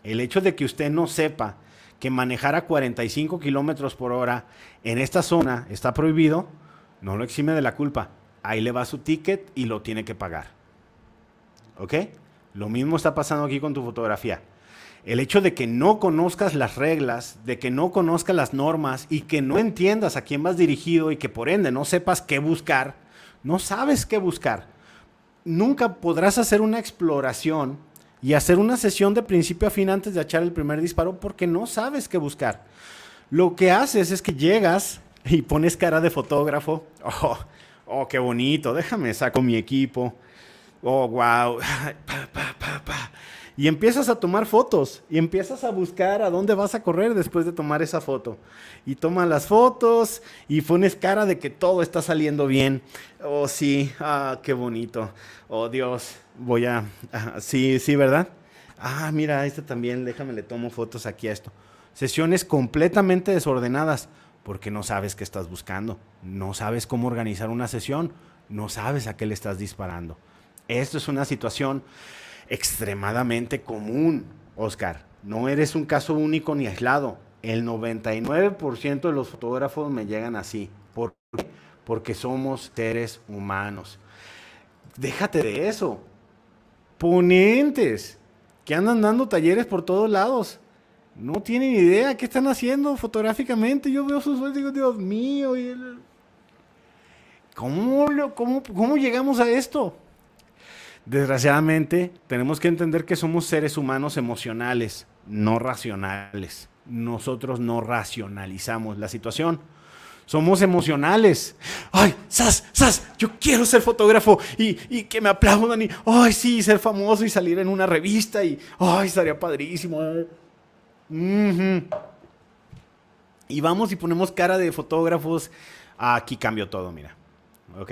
El hecho de que usted no sepa que manejar a 45 kilómetros por hora en esta zona está prohibido, no lo exime de la culpa. Ahí le va su ticket y lo tiene que pagar. ¿Ok? Lo mismo está pasando aquí con tu fotografía. El hecho de que no conozcas las reglas, de que no conozcas las normas y que no entiendas a quién vas dirigido y que por ende no sepas qué buscar, no sabes qué buscar. Nunca podrás hacer una exploración y hacer una sesión de principio a fin antes de echar el primer disparo porque no sabes qué buscar. Lo que haces es que llegas y pones cara de fotógrafo. Oh, oh qué bonito, déjame saco mi equipo. Oh, wow. y empiezas a tomar fotos y empiezas a buscar a dónde vas a correr después de tomar esa foto. Y tomas las fotos y pones cara de que todo está saliendo bien. Oh, sí, ah, qué bonito. Oh, Dios, voy a... Ah, sí, sí, ¿verdad? Ah, mira, este también, déjame, le tomo fotos aquí a esto. Sesiones completamente desordenadas porque no sabes qué estás buscando, no sabes cómo organizar una sesión, no sabes a qué le estás disparando. Esto es una situación extremadamente común, Oscar. No eres un caso único ni aislado. El 99% de los fotógrafos me llegan así. ¿Por Porque somos seres humanos. Déjate de eso. Ponentes que andan dando talleres por todos lados. No tienen idea qué están haciendo fotográficamente. Yo veo sus fotos y digo, Dios mío. ¿Cómo llegamos a esto? Desgraciadamente, tenemos que entender que somos seres humanos emocionales, no racionales. Nosotros no racionalizamos la situación. Somos emocionales. Ay, sas, sas, yo quiero ser fotógrafo y, que me aplaudan y, ay, sí, ser famoso y salir en una revista y, ay, estaría padrísimo. Eh. Y vamos y ponemos cara de fotógrafos. Aquí cambio todo, mira. ¿Ok?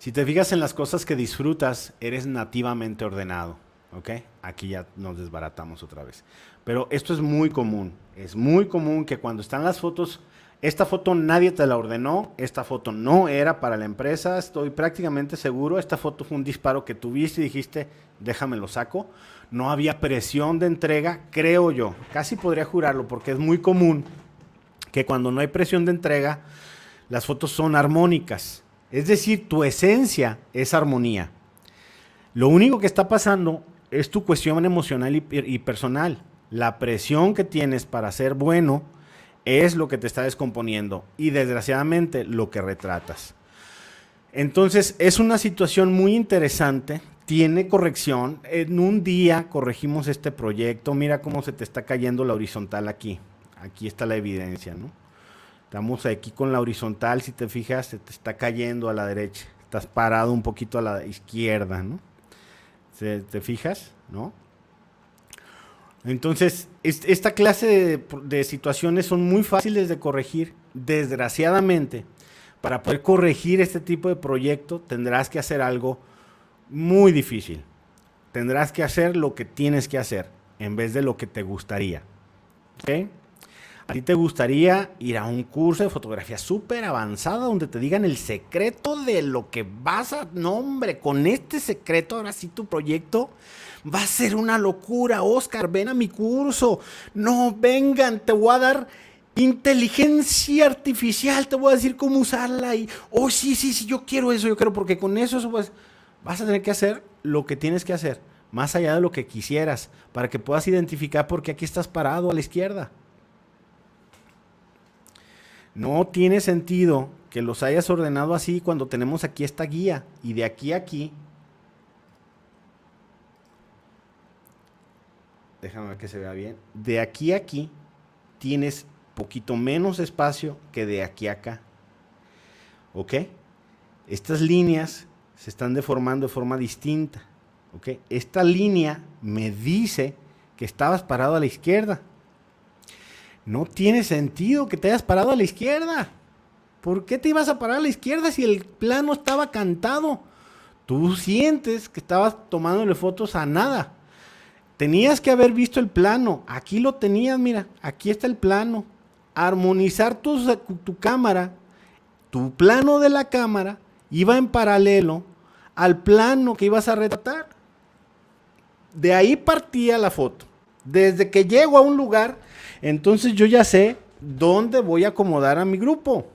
Si te fijas en las cosas que disfrutas, eres nativamente ordenado. Aquí ya nos desbaratamos otra vez. Pero esto es muy común. Es muy común que cuando están las fotos, esta foto nadie te la ordenó, esta foto no era para la empresa, estoy prácticamente seguro, esta foto fue un disparo que tuviste y dijiste, déjame lo saco. No había presión de entrega, creo yo. Casi podría jurarlo porque es muy común que cuando no hay presión de entrega, las fotos son armónicas. Es decir, tu esencia es armonía. Lo único que está pasando es tu cuestión emocional y, personal. La presión que tienes para ser bueno es lo que te está descomponiendo y desgraciadamente lo que retratas. Entonces es una situación muy interesante, tiene corrección. En un día corregimos este proyecto, mira cómo se te está cayendo la horizontal aquí. Aquí está la evidencia, ¿no? Estamos aquí con la horizontal, si te fijas, se te está cayendo a la derecha. Estás parado un poquito a la izquierda, ¿no? ¿Te, fijas? ¿No? Entonces, esta clase de, de situaciones son muy fáciles de corregir. Desgraciadamente, para poder corregir este tipo de proyecto, tendrás que hacer algo muy difícil. Tendrás que hacer lo que tienes que hacer en vez de lo que te gustaría. ¿Ok? ¿A ti te gustaría ir a un curso de fotografía súper avanzada donde te digan el secreto de lo que vas a... No, hombre, con este secreto ahora sí tu proyecto va a ser una locura. Oscar, ven a mi curso. No, vengan, te voy a dar inteligencia artificial, te voy a decir cómo usarla. Y, oh, sí, sí, sí, yo quiero eso, yo quiero, porque con eso, vas a tener que hacer lo que tienes que hacer, más allá de lo que quisieras, para que puedas identificar por qué aquí estás parado a la izquierda. No tiene sentido que los hayas ordenado así cuando tenemos aquí esta guía y de aquí a aquí. Déjame ver que se vea bien. De aquí a aquí tienes poquito menos espacio que de aquí a acá. ¿Ok? Estas líneas se están deformando de forma distinta. ¿Ok? Esta línea me dice que estabas parado a la izquierda no tiene sentido que te hayas parado a la izquierda. ¿Por qué te ibas a parar a la izquierda si el plano estaba cantado? Tú sientes que estabas tomándole fotos a nada. Tenías que haber visto el plano. Aquí lo tenías, mira. Aquí está el plano. Armonizar tu, tu cámara. Tu plano de la cámara iba en paralelo al plano que ibas a retratar. De ahí partía la foto. Desde que llego a un lugar, entonces yo ya sé dónde voy a acomodar a mi grupo.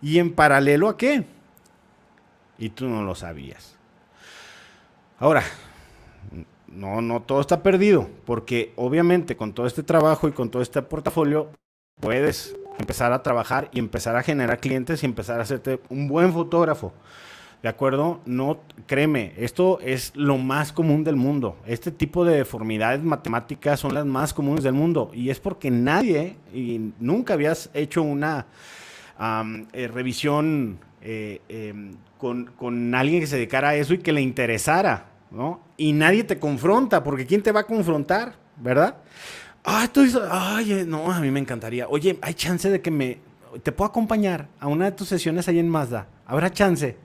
¿Y en paralelo a qué? Y tú no lo sabías. Ahora, no, no todo está perdido, porque obviamente con todo este trabajo y con todo este portafolio puedes empezar a trabajar y empezar a generar clientes y empezar a hacerte un buen fotógrafo. ¿De acuerdo? No, créeme, esto es lo más común del mundo. Este tipo de deformidades matemáticas son las más comunes del mundo. Y es porque nadie y nunca habías hecho una eh, revisión eh, em, con, alguien que se dedicara a eso y que le interesara, ¿no? Y nadie te confronta, porque ¿quién te va a confrontar? ¿Verdad? Ah, tú dices, eh, no, a mí me encantaría. Oye, hay chance de que me. ¿Te puedo acompañar a una de tus sesiones ahí en Mazda? ¿Habrá chance?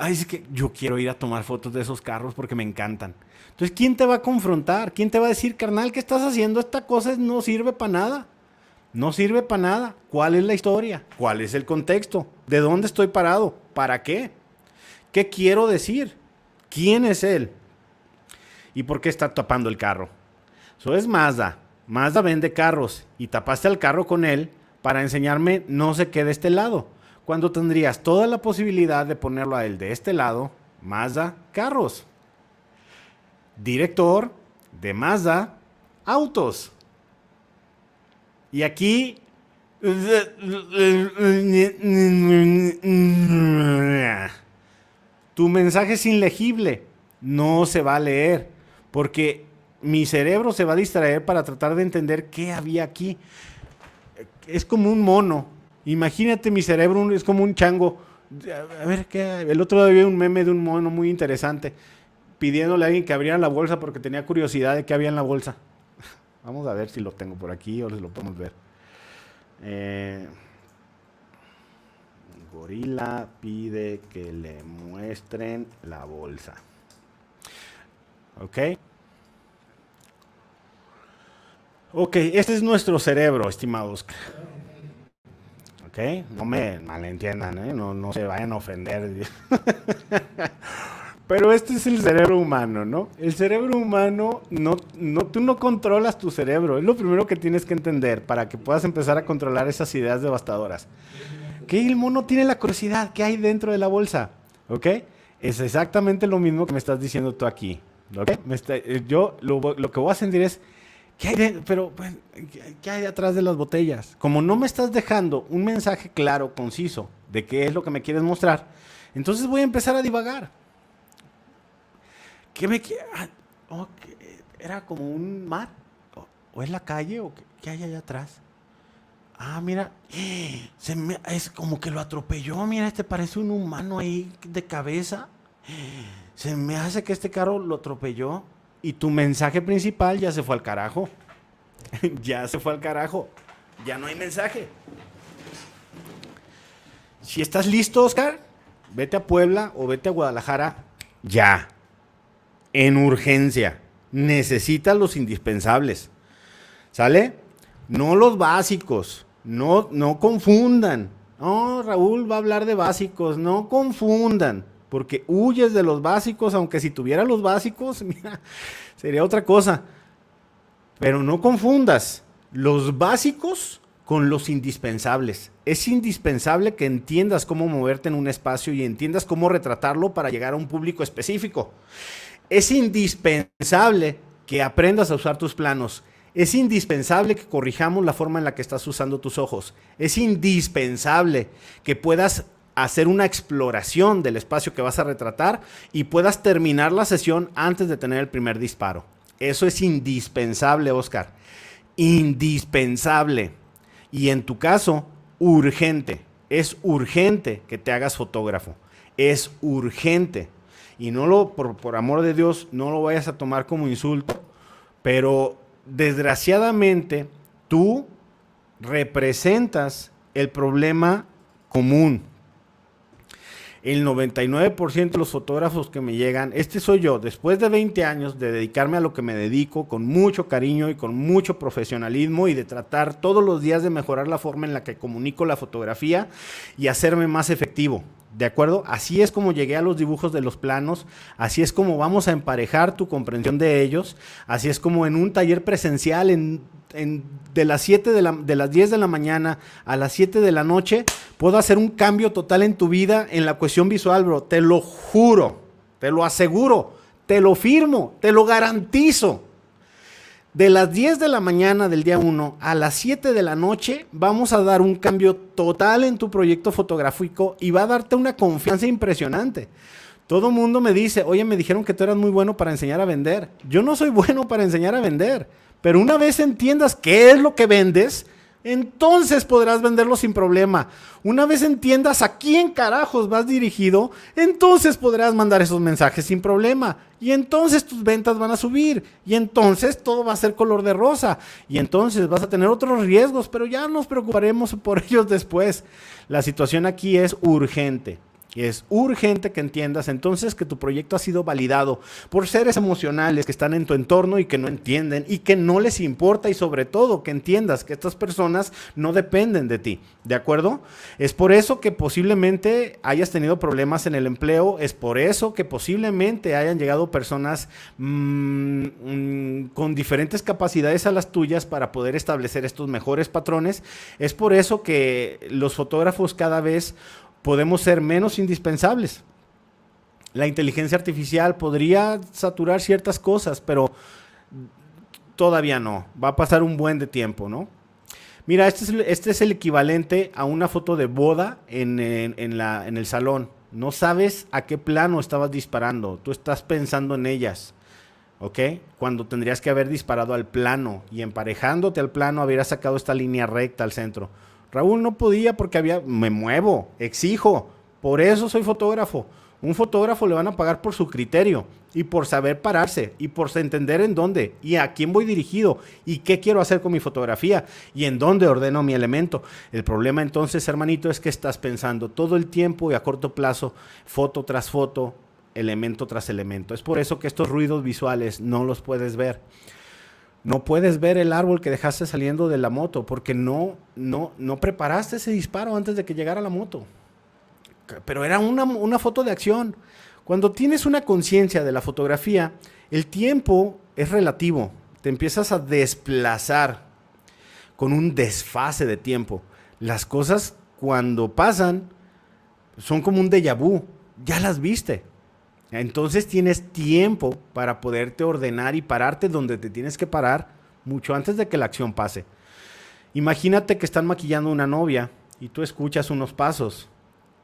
ay, es que yo quiero ir a tomar fotos de esos carros porque me encantan. Entonces, ¿quién te va a confrontar? ¿Quién te va a decir, carnal, qué estás haciendo? Esta cosa no sirve para nada. No sirve para nada. ¿Cuál es la historia? ¿Cuál es el contexto? ¿De dónde estoy parado? ¿Para qué? ¿Qué quiero decir? ¿Quién es él? ¿Y por qué está tapando el carro? Eso es Mazda. Mazda vende carros y tapaste el carro con él para enseñarme no se qué de este lado cuando tendrías toda la posibilidad de ponerlo a él de este lado, Mazda Carros. Director de Mazda Autos. Y aquí... Tu mensaje es ilegible. No se va a leer. Porque mi cerebro se va a distraer para tratar de entender qué había aquí. Es como un mono Imagínate, mi cerebro es como un chango. A ver, ¿qué? el otro día vi un meme de un mono muy interesante pidiéndole a alguien que abriera la bolsa porque tenía curiosidad de qué había en la bolsa. Vamos a ver si lo tengo por aquí o les lo podemos ver. Eh, gorila pide que le muestren la bolsa. ¿Ok? Ok, este es nuestro cerebro, estimados. No me malentiendan, ¿eh? no, no se vayan a ofender. Pero este es el cerebro humano, ¿no? El cerebro humano, no, no, tú no controlas tu cerebro. Es lo primero que tienes que entender para que puedas empezar a controlar esas ideas devastadoras. Que el mono tiene la curiosidad, ¿qué hay dentro de la bolsa? ¿Ok? Es exactamente lo mismo que me estás diciendo tú aquí. ¿Ok? Eh, yo lo, lo que voy a sentir es, ¿Qué hay pero, pues, hay detrás de las botellas? Como no me estás dejando un mensaje claro, conciso, de qué es lo que me quieres mostrar, entonces voy a empezar a divagar. ¿Qué me quieres... Ah, oh, ¿Era como un mar? ¿O, es la calle? ¿O qué, hay allá atrás? Ah, mira, es como que lo atropelló. Mira, este parece un humano ahí de cabeza. Se me hace que este carro lo atropelló y tu mensaje principal ya se fue al carajo. ya se fue al carajo. Ya no hay mensaje. Si estás listo, Oscar, vete a Puebla o vete a Guadalajara ya. En urgencia. Necesitas los indispensables. ¿Sale? No los básicos. No, no confundan. No, Raúl va a hablar de básicos. No confundan porque huyes de los básicos, aunque si tuviera los básicos, mira, sería otra cosa. Pero no confundas los básicos con los indispensables. Es indispensable que entiendas cómo moverte en un espacio y entiendas cómo retratarlo para llegar a un público específico. Es indispensable que aprendas a usar tus planos. Es indispensable que corrijamos la forma en la que estás usando tus ojos. Es indispensable que puedas hacer una exploración del espacio que vas a retratar y puedas terminar la sesión antes de tener el primer disparo. Eso es indispensable, Oscar. Indispensable. Y en tu caso, urgente. Es urgente que te hagas fotógrafo. Es urgente. Y no lo, por, por amor de Dios, no lo vayas a tomar como insulto. Pero desgraciadamente, tú representas el problema común el 99% de los fotógrafos que me llegan, este soy yo, después de 20 años de dedicarme a lo que me dedico con mucho cariño y con mucho profesionalismo y de tratar todos los días de mejorar la forma en la que comunico la fotografía y hacerme más efectivo. ¿De acuerdo? Así es como llegué a los dibujos de los planos, así es como vamos a emparejar tu comprensión de ellos, así es como en un taller presencial, en de las 7 de, de las 10 de la mañana a las 7 de la noche, puedo hacer un cambio total en tu vida en la cuestión visual, bro. Te lo juro, te lo aseguro, te lo firmo, te lo garantizo. De las 10 de la mañana del día 1 a las 7 de la noche vamos a dar un cambio total en tu proyecto fotográfico y va a darte una confianza impresionante. Todo mundo me dice, oye, me dijeron que tú eras muy bueno para enseñar a vender. Yo no soy bueno para enseñar a vender. Pero una vez entiendas qué es lo que vendes, entonces podrás venderlo sin problema. Una vez entiendas a quién carajos vas dirigido, entonces podrás mandar esos mensajes sin problema. Y entonces tus ventas van a subir. Y entonces todo va a ser color de rosa. Y entonces vas a tener otros riesgos, pero ya nos preocuparemos por ellos después. La situación aquí es urgente. Es urgente que entiendas entonces que tu proyecto ha sido validado por seres emocionales que están en tu entorno y que no entienden y que no les importa y sobre todo que entiendas que estas personas no dependen de ti, ¿de acuerdo? Es por eso que posiblemente hayas tenido problemas en el empleo, es por eso que posiblemente hayan llegado personas mm, mm, con diferentes capacidades a las tuyas para poder establecer estos mejores patrones, es por eso que los fotógrafos cada vez podemos ser menos indispensables. La inteligencia artificial podría saturar ciertas cosas, pero todavía no. Va a pasar un buen de tiempo, ¿no? Mira, este es, el, este es el equivalente a una foto de boda en, el salón. No sabes a qué plano estabas disparando. Tú estás pensando en ellas. ¿ok? Cuando tendrías que haber disparado al plano y emparejándote al plano habrías sacado esta línea recta al centro. Raúl no podía porque había, me muevo, exijo, por eso soy fotógrafo. Un fotógrafo le van a pagar por su criterio y por saber pararse y por entender en dónde y a quién voy dirigido y qué quiero hacer con mi fotografía y en dónde ordeno mi elemento. El problema entonces, hermanito, es que estás pensando todo el tiempo y a corto plazo, foto tras foto, elemento tras elemento. Es por eso que estos ruidos visuales no los puedes ver. No puedes ver el árbol que dejaste saliendo de la moto porque no, no, no preparaste ese disparo antes de que llegara la moto. Pero era una, una foto de acción. Cuando tienes una conciencia de la fotografía, el tiempo es relativo. Te empiezas a desplazar con un desfase de tiempo. Las cosas cuando pasan son como un déjà vu. Ya las viste. Entonces tienes tiempo para poderte ordenar y pararte donde te tienes que parar mucho antes de que la acción pase. Imagínate que están maquillando una novia y tú escuchas unos pasos.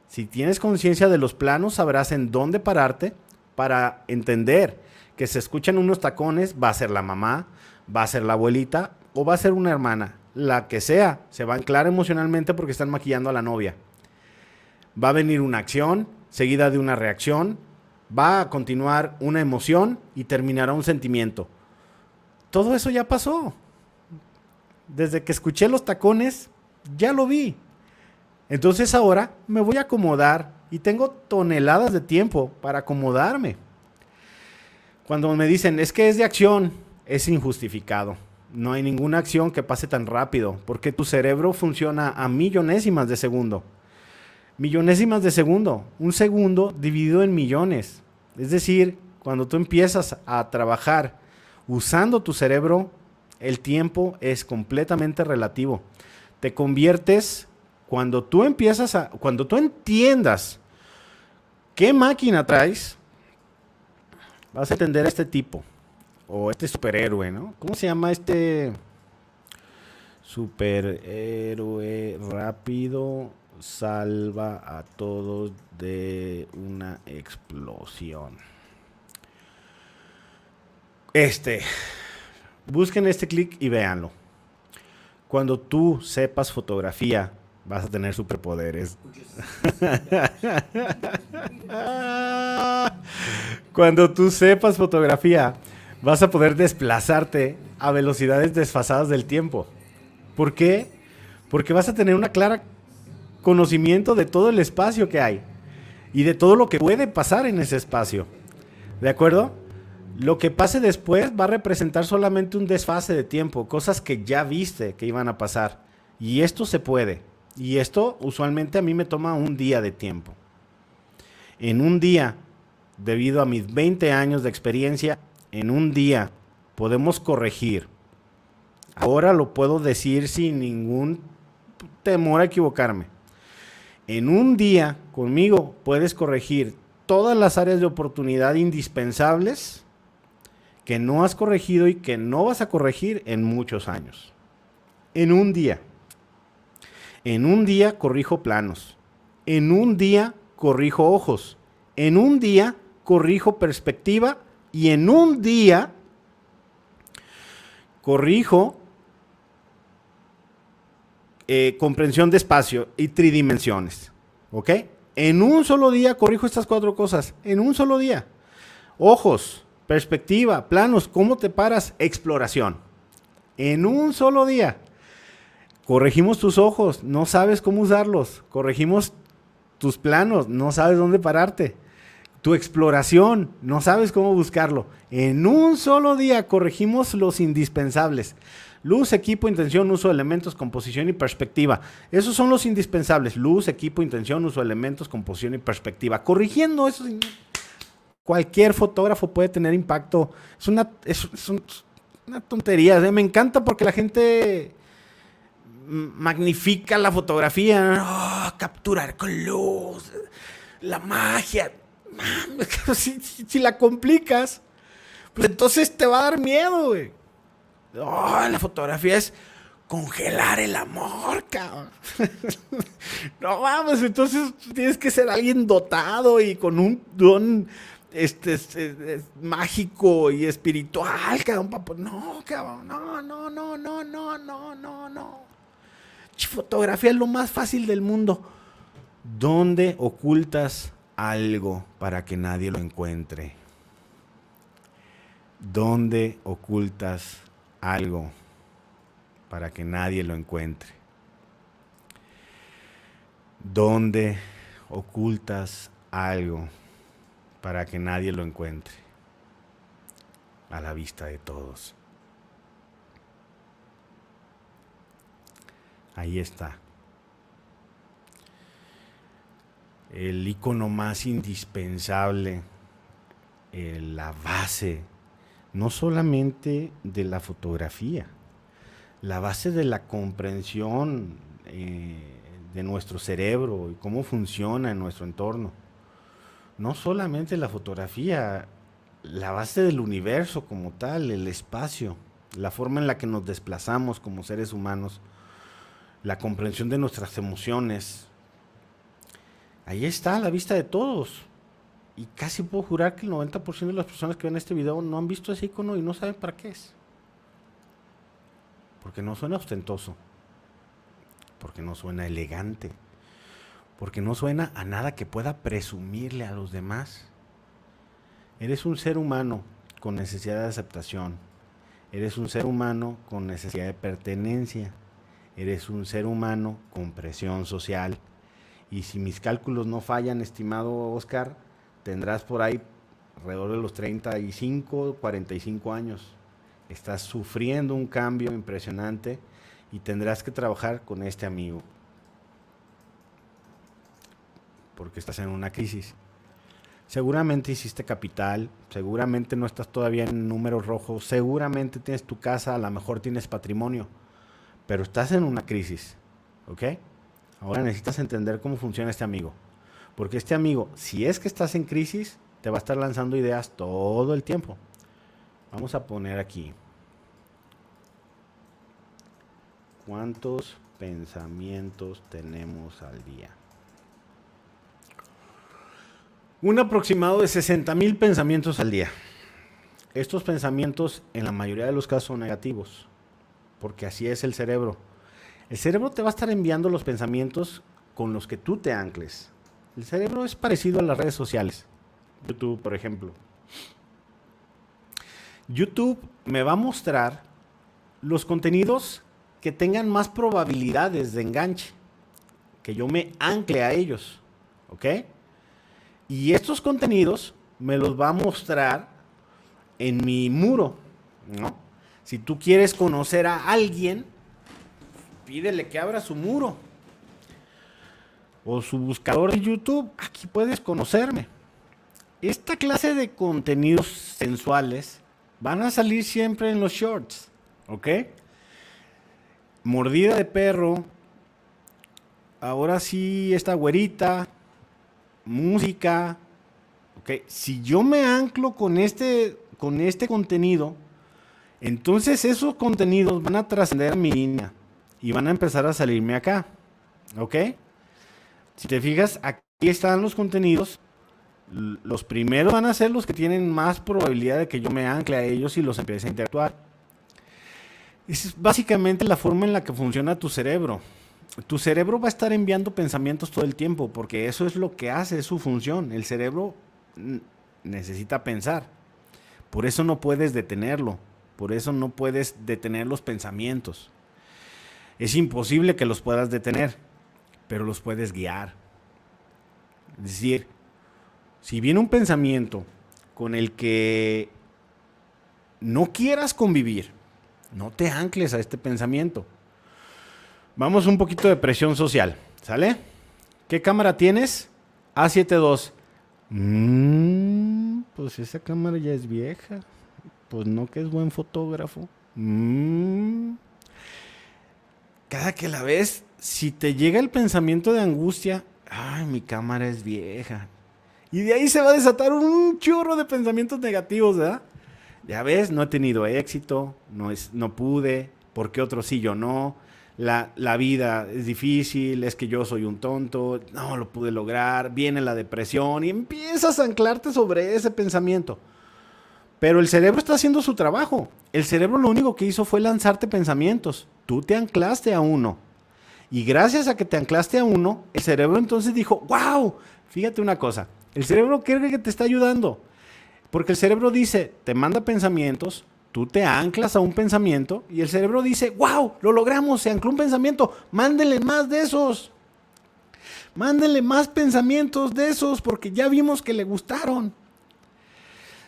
Si tienes conciencia de los planos, sabrás en dónde pararte para entender que se escuchan unos tacones, va a ser la mamá, va a ser la abuelita o va a ser una hermana, la que sea, se va a anclar emocionalmente porque están maquillando a la novia. Va a venir una acción seguida de una reacción Va a continuar una emoción y terminará un sentimiento. Todo eso ya pasó. Desde que escuché los tacones, ya lo vi. Entonces ahora me voy a acomodar y tengo toneladas de tiempo para acomodarme. Cuando me dicen, es que es de acción, es injustificado. No hay ninguna acción que pase tan rápido, porque tu cerebro funciona a millonésimas de segundo. Millonésimas de segundo. Un segundo dividido en millones. Es decir, cuando tú empiezas a trabajar usando tu cerebro, el tiempo es completamente relativo. Te conviertes cuando tú empiezas a cuando tú entiendas qué máquina traes, vas a entender a este tipo o este superhéroe, ¿no? ¿Cómo se llama este superhéroe rápido? salva a todos de una explosión. Este, busquen este clic y véanlo. Cuando tú sepas fotografía, vas a tener superpoderes. Cuando tú sepas fotografía, vas a poder desplazarte a velocidades desfasadas del tiempo. ¿Por qué? Porque vas a tener una clara conocimiento de todo el espacio que hay y de todo lo que puede pasar en ese espacio. ¿De acuerdo? Lo que pase después va a representar solamente un desfase de tiempo, cosas que ya viste que iban a pasar. Y esto se puede. Y esto usualmente a mí me toma un día de tiempo. En un día, debido a mis 20 años de experiencia, en un día podemos corregir. Ahora lo puedo decir sin ningún temor a equivocarme en un día conmigo puedes corregir todas las áreas de oportunidad indispensables que no has corregido y que no vas a corregir en muchos años. En un día. En un día corrijo planos. En un día corrijo ojos. En un día corrijo perspectiva. Y en un día corrijo eh, comprensión de espacio y tridimensiones. ¿Ok? En un solo día corrijo estas cuatro cosas. En un solo día. Ojos, perspectiva, planos, cómo te paras, exploración. En un solo día. Corregimos tus ojos, no sabes cómo usarlos. Corregimos tus planos, no sabes dónde pararte. Tu exploración, no sabes cómo buscarlo. En un solo día corregimos los indispensables. Luz, equipo, intención, uso de elementos, composición y perspectiva. Esos son los indispensables. Luz, equipo, intención, uso de elementos, composición y perspectiva. Corrigiendo eso, cualquier fotógrafo puede tener impacto. Es una, tontería. Me encanta porque la gente magnifica la fotografía. Oh, capturar con luz. La magia. si, si la complicas, pues entonces te va a dar miedo, güey. Oh, la fotografía es congelar el amor, cabrón. no vamos, entonces tienes que ser alguien dotado y con un don este, mágico y espiritual, cabrón. No, cabrón, no, no, no, no, no, no, no, no. Fotografía es lo más fácil del mundo. ¿Dónde ocultas algo para que nadie lo encuentre? ¿Dónde ocultas algo para que nadie lo encuentre. ¿Dónde ocultas algo para que nadie lo encuentre? A la vista de todos. Ahí está. El icono más indispensable, eh, la base no solamente de la fotografía, la base de la comprensión eh, de nuestro cerebro y cómo funciona en nuestro entorno. No solamente la fotografía, la base del universo como tal, el espacio, la forma en la que nos desplazamos como seres humanos, la comprensión de nuestras emociones. Ahí está la vista de todos. Y casi puedo jurar que el 90% de las personas que ven este video no han visto ese icono y no saben para qué es. Porque no suena ostentoso. Porque no suena elegante. Porque no suena a nada que pueda presumirle a los demás. Eres un ser humano con necesidad de aceptación. Eres un ser humano con necesidad de pertenencia. Eres un ser humano con presión social. Y si mis cálculos no fallan, estimado Oscar, tendrás por ahí alrededor de los 35, 45 años. Estás sufriendo un cambio impresionante y tendrás que trabajar con este amigo. Porque estás en una crisis. Seguramente hiciste capital, seguramente no estás todavía en números rojos, seguramente tienes tu casa, a lo mejor tienes patrimonio, pero estás en una crisis, ¿ok? Ahora necesitas entender cómo funciona este amigo. Porque este amigo, si es que estás en crisis, te va a estar lanzando ideas todo el tiempo. Vamos a poner aquí. ¿Cuántos pensamientos tenemos al día? Un aproximado de 60 mil pensamientos al día. Estos pensamientos en la mayoría de los casos son negativos, porque así es el cerebro. El cerebro te va a estar enviando los pensamientos con los que tú te ancles. El cerebro es parecido a las redes sociales. YouTube, por ejemplo. YouTube me va a mostrar los contenidos que tengan más probabilidades de enganche, que yo me ancle a ellos, ¿ok? Y estos contenidos me los va a mostrar en mi muro, ¿no? Si tú quieres conocer a alguien, pídele que abra su muro o su buscador de YouTube, aquí puedes conocerme. Esta clase de contenidos sensuales van a salir siempre en los shorts, ¿ok? Mordida de perro, ahora sí esta güerita, música, ¿ok? Si yo me anclo con este, con este contenido, entonces esos contenidos van a trascender mi línea y van a empezar a salirme acá, ¿ok? Si te fijas, aquí están los contenidos. Los primeros van a ser los que tienen más probabilidad de que yo me ancle a ellos y los empiece a interactuar. Es básicamente la forma en la que funciona tu cerebro. Tu cerebro va a estar enviando pensamientos todo el tiempo porque eso es lo que hace, es su función. El cerebro necesita pensar. Por eso no puedes detenerlo. Por eso no puedes detener los pensamientos. Es imposible que los puedas detener pero los puedes guiar. Es decir, si viene un pensamiento con el que no quieras convivir, no te ancles a este pensamiento. Vamos un poquito de presión social, ¿sale? ¿Qué cámara tienes? A72. Mm, pues esa cámara ya es vieja. Pues no que es buen fotógrafo. Mm. Cada que la ves, si te llega el pensamiento de angustia, ay, mi cámara es vieja. Y de ahí se va a desatar un chorro de pensamientos negativos, ¿verdad? Ya ves, no he tenido éxito, no, es, no pude, porque otro sí, yo no. La, la, vida es difícil, es que yo soy un tonto, no lo pude lograr, viene la depresión y empiezas a anclarte sobre ese pensamiento. Pero el cerebro está haciendo su trabajo. El cerebro lo único que hizo fue lanzarte pensamientos. Tú te anclaste a uno. Y gracias a que te anclaste a uno, el cerebro entonces dijo, wow, fíjate una cosa, el cerebro cree que te está ayudando. Porque el cerebro dice, te manda pensamientos, tú te anclas a un pensamiento y el cerebro dice, wow, lo logramos, se ancló un pensamiento, mándele más de esos. mándele más pensamientos de esos porque ya vimos que le gustaron.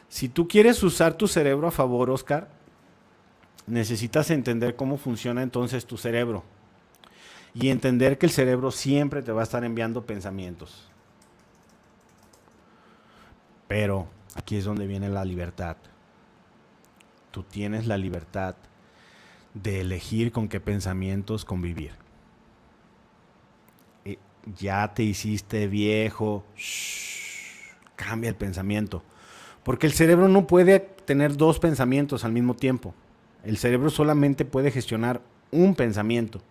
Si tú quieres usar tu cerebro a favor, Oscar, necesitas entender cómo funciona entonces tu cerebro y entender que el cerebro siempre te va a estar enviando pensamientos. Pero aquí es donde viene la libertad. Tú tienes la libertad de elegir con qué pensamientos convivir. Eh, ya te hiciste viejo. cambia el pensamiento. Porque el cerebro no puede tener dos pensamientos al mismo tiempo. El cerebro solamente puede gestionar un pensamiento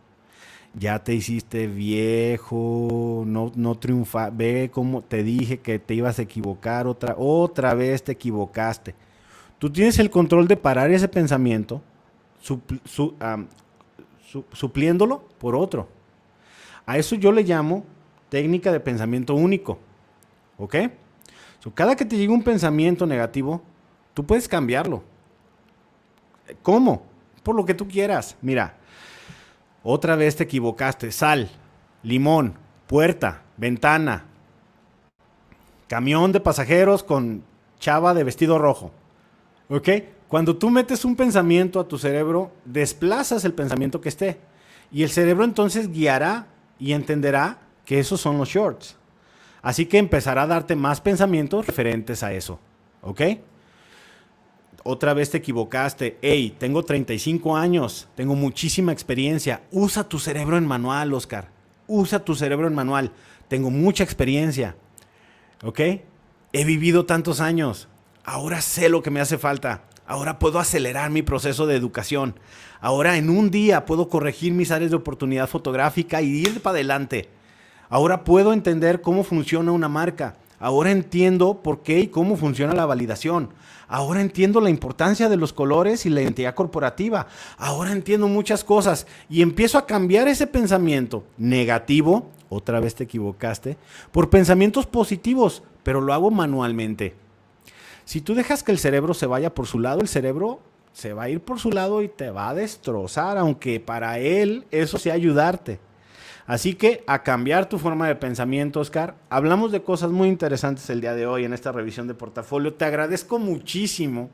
ya te hiciste viejo, no, no triunfa, ve cómo te dije que te ibas a equivocar otra, otra vez te equivocaste. Tú tienes el control de parar ese pensamiento supliéndolo por otro. A eso yo le llamo técnica de pensamiento único. ¿Ok? cada que te llegue un pensamiento negativo, tú puedes cambiarlo. ¿Cómo? Por lo que tú quieras. Mira, otra vez te equivocaste. Sal, limón, puerta, ventana. Camión de pasajeros con chava de vestido rojo. ¿Ok? Cuando tú metes un pensamiento a tu cerebro, desplazas el pensamiento que esté. Y el cerebro entonces guiará y entenderá que esos son los shorts. Así que empezará a darte más pensamientos referentes a eso. ¿Ok? otra vez te equivocaste. Hey, tengo 35 años, tengo muchísima experiencia. Usa tu cerebro en manual, Oscar. Usa tu cerebro en manual. Tengo mucha experiencia. ¿Ok? He vivido tantos años. Ahora sé lo que me hace falta. Ahora puedo acelerar mi proceso de educación. Ahora en un día puedo corregir mis áreas de oportunidad fotográfica y ir para adelante. Ahora puedo entender cómo funciona una marca. Ahora entiendo por qué y cómo funciona la validación. Ahora entiendo la importancia de los colores y la identidad corporativa. Ahora entiendo muchas cosas y empiezo a cambiar ese pensamiento negativo, otra vez te equivocaste, por pensamientos positivos, pero lo hago manualmente. Si tú dejas que el cerebro se vaya por su lado, el cerebro se va a ir por su lado y te va a destrozar, aunque para él eso sea ayudarte. Así que a cambiar tu forma de pensamiento, Oscar. Hablamos de cosas muy interesantes el día de hoy en esta revisión de portafolio. Te agradezco muchísimo.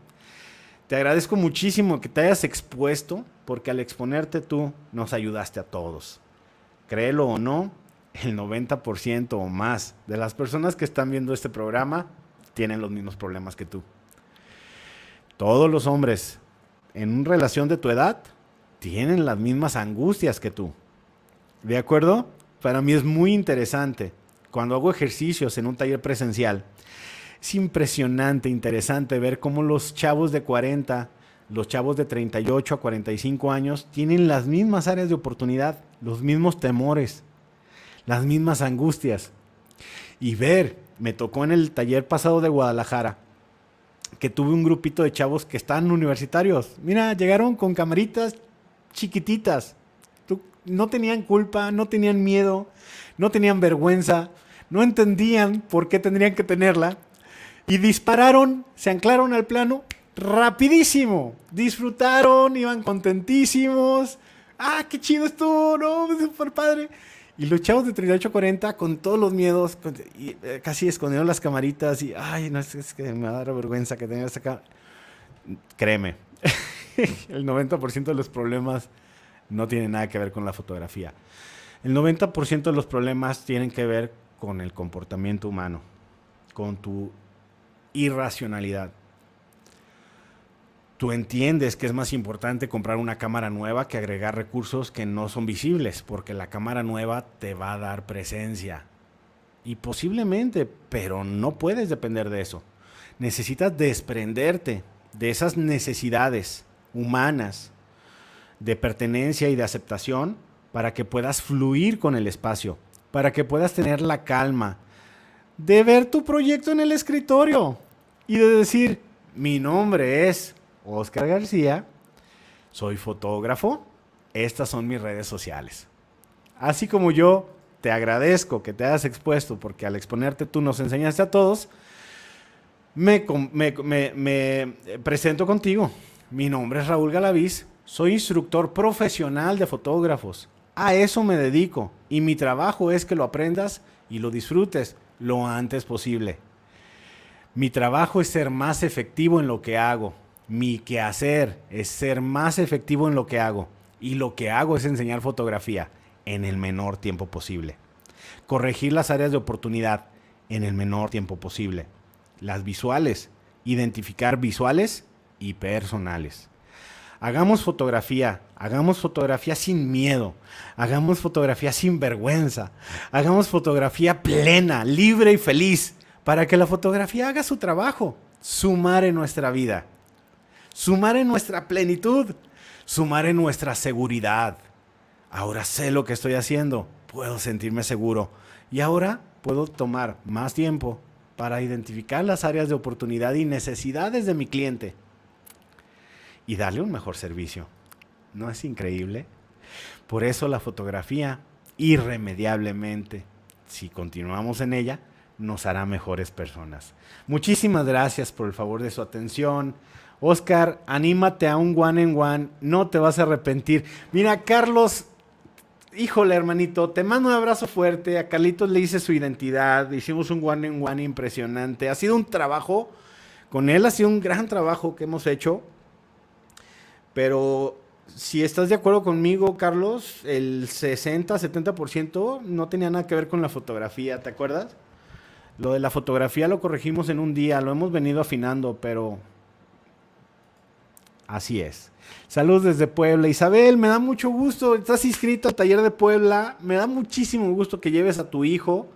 Te agradezco muchísimo que te hayas expuesto, porque al exponerte tú nos ayudaste a todos. Créelo o no, el 90% o más de las personas que están viendo este programa tienen los mismos problemas que tú. Todos los hombres en una relación de tu edad tienen las mismas angustias que tú. ¿De acuerdo? Para mí es muy interesante. Cuando hago ejercicios en un taller presencial, es impresionante, interesante ver cómo los chavos de 40, los chavos de 38 a 45 años tienen las mismas áreas de oportunidad, los mismos temores, las mismas angustias. Y ver, me tocó en el taller pasado de Guadalajara, que tuve un grupito de chavos que están universitarios. Mira, llegaron con camaritas chiquititas no tenían culpa, no tenían miedo, no tenían vergüenza, no entendían por qué tendrían que tenerla y dispararon, se anclaron al plano rapidísimo, disfrutaron, iban contentísimos, ah, qué chido estuvo! no, super padre. Y los chavos de 40, con todos los miedos, eh, casi escondieron las camaritas y, ay, no, es, que me da vergüenza que esta acá. Créeme, el 90% de los problemas no tiene nada que ver con la fotografía. El 90% de los problemas tienen que ver con el comportamiento humano, con tu irracionalidad. Tú entiendes que es más importante comprar una cámara nueva que agregar recursos que no son visibles, porque la cámara nueva te va a dar presencia. Y posiblemente, pero no puedes depender de eso. Necesitas desprenderte de esas necesidades humanas de pertenencia y de aceptación para que puedas fluir con el espacio, para que puedas tener la calma de ver tu proyecto en el escritorio y de decir, mi nombre es Oscar García, soy fotógrafo, estas son mis redes sociales. Así como yo te agradezco que te hayas expuesto, porque al exponerte tú nos enseñaste a todos, me, presento contigo. Mi nombre es Raúl Galaviz, soy instructor profesional de fotógrafos. A eso me dedico y mi trabajo es que lo aprendas y lo disfrutes lo antes posible. Mi trabajo es ser más efectivo en lo que hago. Mi quehacer es ser más efectivo en lo que hago. Y lo que hago es enseñar fotografía en el menor tiempo posible. Corregir las áreas de oportunidad en el menor tiempo posible. Las visuales, identificar visuales y personales. Hagamos fotografía, hagamos fotografía sin miedo, hagamos fotografía sin vergüenza, hagamos fotografía plena, libre y feliz, para que la fotografía haga su trabajo, sumar en nuestra vida, sumar en nuestra plenitud, sumar en nuestra seguridad. Ahora sé lo que estoy haciendo, puedo sentirme seguro y ahora puedo tomar más tiempo para identificar las áreas de oportunidad y necesidades de mi cliente y darle un mejor servicio. ¿No es increíble? Por eso la fotografía, irremediablemente, si continuamos en ella, nos hará mejores personas. Muchísimas gracias por el favor de su atención. Oscar, anímate a un one en one, no te vas a arrepentir. Mira, Carlos, híjole, hermanito, te mando un abrazo fuerte. A Carlitos le hice su identidad, hicimos un one en one impresionante. Ha sido un trabajo con él, ha sido un gran trabajo que hemos hecho. Pero si estás de acuerdo conmigo, Carlos, el 60-70% no tenía nada que ver con la fotografía, ¿te acuerdas? Lo de la fotografía lo corregimos en un día, lo hemos venido afinando, pero así es. Saludos desde Puebla. Isabel, me da mucho gusto, estás inscrito al taller de Puebla, me da muchísimo gusto que lleves a tu hijo.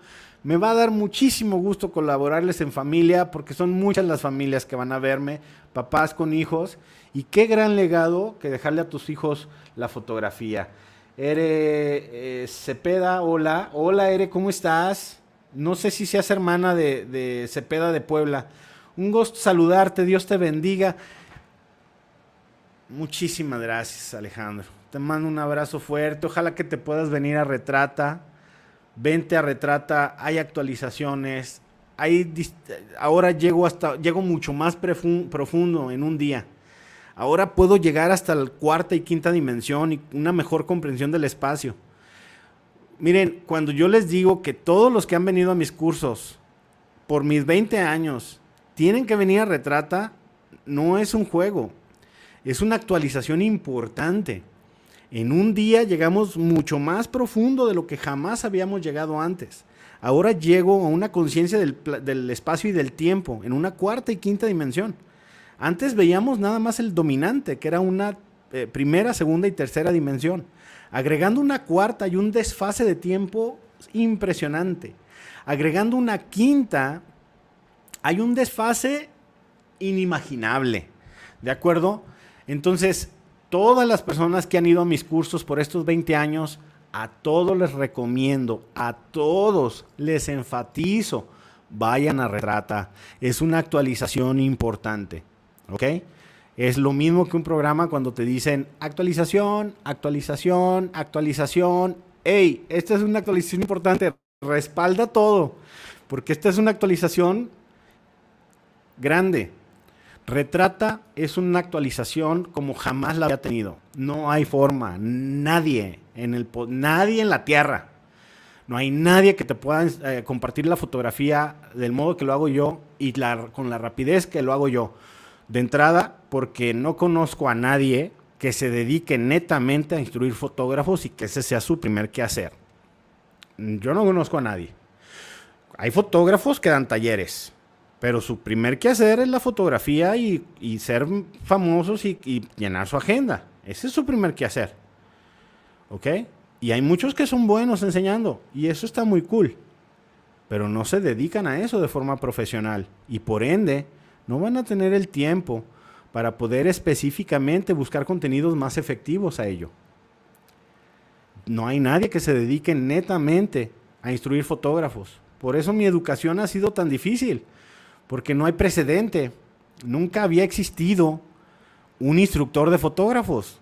Me va a dar muchísimo gusto colaborarles en familia porque son muchas las familias que van a verme, papás con hijos. Y qué gran legado que dejarle a tus hijos la fotografía. Ere eh, Cepeda, hola. Hola, Ere, ¿cómo estás? No sé si seas hermana de, Cepeda de Puebla. Un gusto saludarte, Dios te bendiga. Muchísimas gracias, Alejandro. Te mando un abrazo fuerte. Ojalá que te puedas venir a Retrata. Vente a Retrata. Hay actualizaciones. ahora llego hasta llego mucho más profundo en un día. Ahora puedo llegar hasta la cuarta y quinta dimensión y una mejor comprensión del espacio. Miren, cuando yo les digo que todos los que han venido a mis cursos por mis 20 años tienen que venir a Retrata, no es un juego, es una actualización importante. En un día llegamos mucho más profundo de lo que jamás habíamos llegado antes. Ahora llego a una conciencia del, del espacio y del tiempo, en una cuarta y quinta dimensión. Antes veíamos nada más el dominante, que era una eh, primera, segunda y tercera dimensión, agregando una cuarta y un desfase de tiempo impresionante. Agregando una quinta, hay un desfase inimaginable, ¿de acuerdo? Entonces, todas las personas que han ido a mis cursos por estos 20 años, a todos les recomiendo, a todos les enfatizo, vayan a Retrata. Es una actualización importante. ¿ok? Es lo mismo que un programa cuando te dicen actualización, actualización, actualización. ¡Ey! esta es una actualización importante, respalda todo, porque esta es una actualización grande. Retrata es una actualización como jamás la había tenido. No hay forma, nadie en el nadie en la tierra. No hay nadie que te pueda eh, compartir la fotografía del modo que lo hago yo y con la rapidez que lo hago yo. De entrada, porque no conozco a nadie que se dedique netamente a instruir fotógrafos y que ese sea su primer quehacer. Yo no conozco a nadie. Hay fotógrafos que dan talleres, pero su primer quehacer es la fotografía y, ser famosos y, y, llenar su agenda. Ese es su primer quehacer. ¿Ok? Y hay muchos que son buenos enseñando y eso está muy cool. Pero no se dedican a eso de forma profesional y por ende no van a tener el tiempo para poder específicamente buscar contenidos más efectivos a ello. No hay nadie que se dedique netamente a instruir fotógrafos. Por eso mi educación ha sido tan difícil, porque no hay precedente. Nunca había existido un instructor de fotógrafos.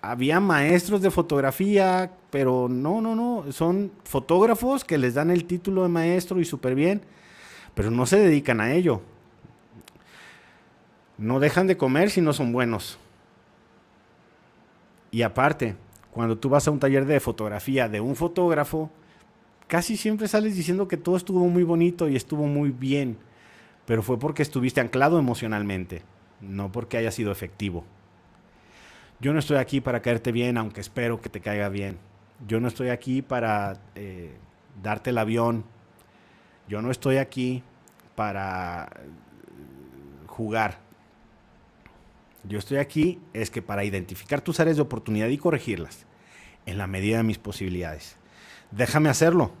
Había maestros de fotografía, pero no, no, no. Son fotógrafos que les dan el título de maestro y súper bien, pero no se dedican a ello. No dejan de comer si no son buenos. Y aparte, cuando tú vas a un taller de fotografía de un fotógrafo, casi siempre sales diciendo que todo estuvo muy bonito y estuvo muy bien, pero fue porque estuviste anclado emocionalmente, no porque haya sido efectivo. Yo no estoy aquí para caerte bien, aunque espero que te caiga bien. Yo no estoy aquí para eh, darte el avión. Yo no estoy aquí para eh, jugar yo estoy aquí es que para identificar tus áreas de oportunidad y corregirlas en la medida de mis posibilidades. Déjame hacerlo.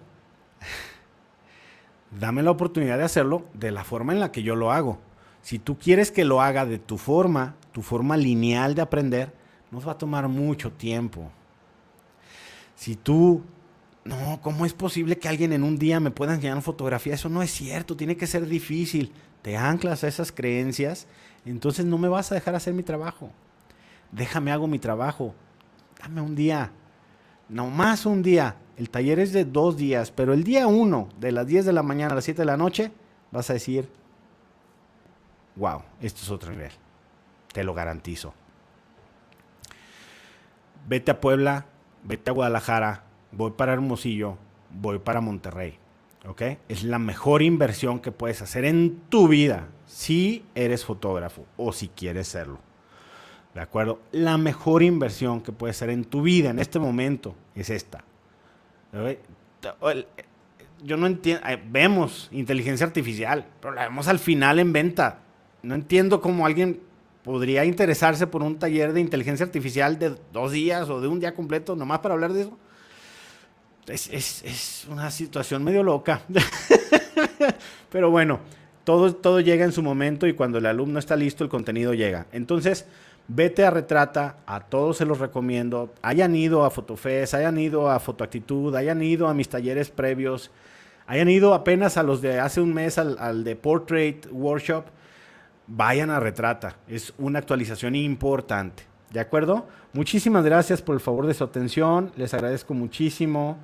Dame la oportunidad de hacerlo de la forma en la que yo lo hago. Si tú quieres que lo haga de tu forma, tu forma lineal de aprender, nos va a tomar mucho tiempo. Si tú, no, ¿cómo es posible que alguien en un día me pueda enseñar fotografía? Eso no es cierto, tiene que ser difícil. Te anclas a esas creencias entonces no me vas a dejar hacer mi trabajo. Déjame hago mi trabajo. Dame un día. No más un día. El taller es de dos días, pero el día uno, de las 10 de la mañana a las 7 de la noche, vas a decir, wow, esto es otro nivel. Te lo garantizo. Vete a Puebla, vete a Guadalajara, voy para Hermosillo, voy para Monterrey. ¿Ok? Es la mejor inversión que puedes hacer en tu vida si eres fotógrafo o si quieres serlo. ¿De acuerdo? La mejor inversión que puedes hacer en tu vida en este momento es esta. Yo no entiendo, eh, vemos inteligencia artificial, pero la vemos al final en venta. No entiendo cómo alguien podría interesarse por un taller de inteligencia artificial de dos días o de un día completo, nomás para hablar de eso. Es, es una situación medio loca. pero bueno, todo, todo llega en su momento y cuando el alumno está listo, el contenido llega. Entonces, vete a Retrata, a todos se los recomiendo. Hayan ido a Fotofest, hayan ido a Fotoactitud, hayan ido a mis talleres previos, hayan ido apenas a los de hace un mes al, al de Portrait Workshop. Vayan a Retrata, es una actualización importante. ¿De acuerdo? Muchísimas gracias por el favor de su atención, les agradezco muchísimo.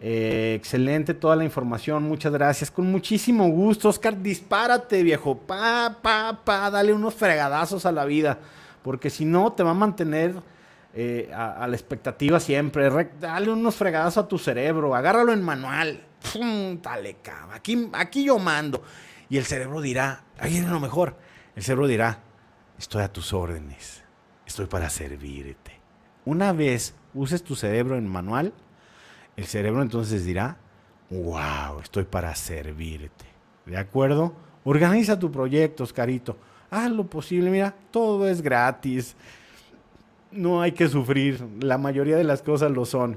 Eh, excelente toda la información, muchas gracias. Con muchísimo gusto, Oscar, dispárate, viejo. Pa, pa, dale unos fregadazos a la vida. Porque si no, te va a mantener eh, a, la expectativa siempre. dale unos fregadazos a tu cerebro, agárralo en manual. ¡Pum! Dale, Aquí, aquí yo mando. Y el cerebro dirá, ahí es lo mejor. El cerebro dirá, estoy a tus órdenes, estoy para servirte. Una vez uses tu cerebro en manual, el cerebro entonces dirá, wow, estoy para servirte. ¿De acuerdo? Organiza tu proyecto, Carito. Haz lo posible, mira, todo es gratis. No hay que sufrir. La mayoría de las cosas lo son.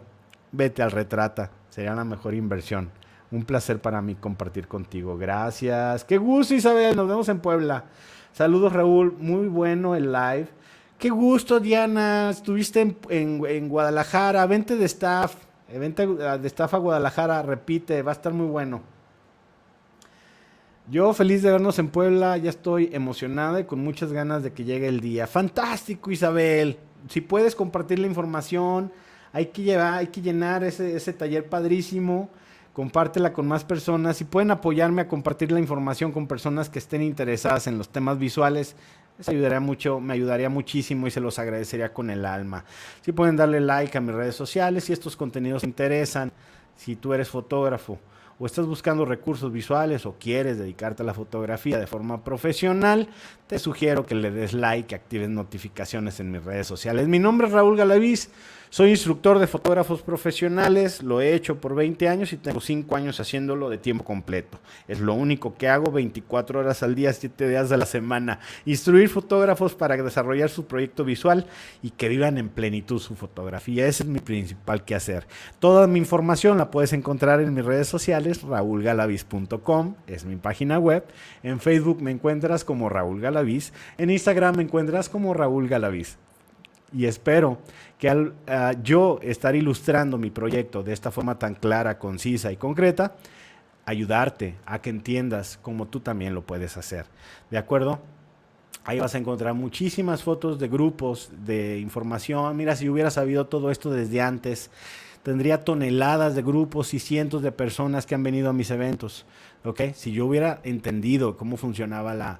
Vete al retrata. Sería la mejor inversión. Un placer para mí compartir contigo. Gracias. Qué gusto, Isabel. Nos vemos en Puebla. Saludos, Raúl. Muy bueno el live. Qué gusto, Diana. Estuviste en Guadalajara. Vente de staff. Evento eh, de Estafa Guadalajara, repite, va a estar muy bueno. Yo feliz de vernos en Puebla, ya estoy emocionada y con muchas ganas de que llegue el día. Fantástico, Isabel. Si puedes compartir la información, hay que llevar, hay que llenar ese, ese taller padrísimo. Compártela con más personas. Si pueden apoyarme a compartir la información con personas que estén interesadas en los temas visuales, ayudaría mucho, me ayudaría muchísimo y se los agradecería con el alma. Si pueden darle like a mis redes sociales si estos contenidos te interesan, si tú eres fotógrafo o estás buscando recursos visuales o quieres dedicarte a la fotografía de forma profesional, te sugiero que le des like, que actives notificaciones en mis redes sociales. Mi nombre es Raúl Galaviz. Soy instructor de fotógrafos profesionales, lo he hecho por 20 años y tengo 5 años haciéndolo de tiempo completo. Es lo único que hago 24 horas al día, 7 días de la semana. Instruir fotógrafos para desarrollar su proyecto visual y que vivan en plenitud su fotografía. Ese es mi principal quehacer. Toda mi información la puedes encontrar en mis redes sociales, raulgalavis.com, es mi página web. En Facebook me encuentras como Raúl Galavis, En Instagram me encuentras como Raúl Galavis y espero que al ah, yo estar ilustrando mi proyecto de esta forma tan clara, concisa y concreta, ayudarte a que entiendas cómo tú también lo puedes hacer. ¿De acuerdo? Ahí vas a encontrar muchísimas fotos de grupos, de información. Mira, si hubiera sabido todo esto desde antes, tendría toneladas de grupos y cientos de personas que han venido a mis eventos. ¿Ok? Si yo hubiera entendido cómo funcionaba la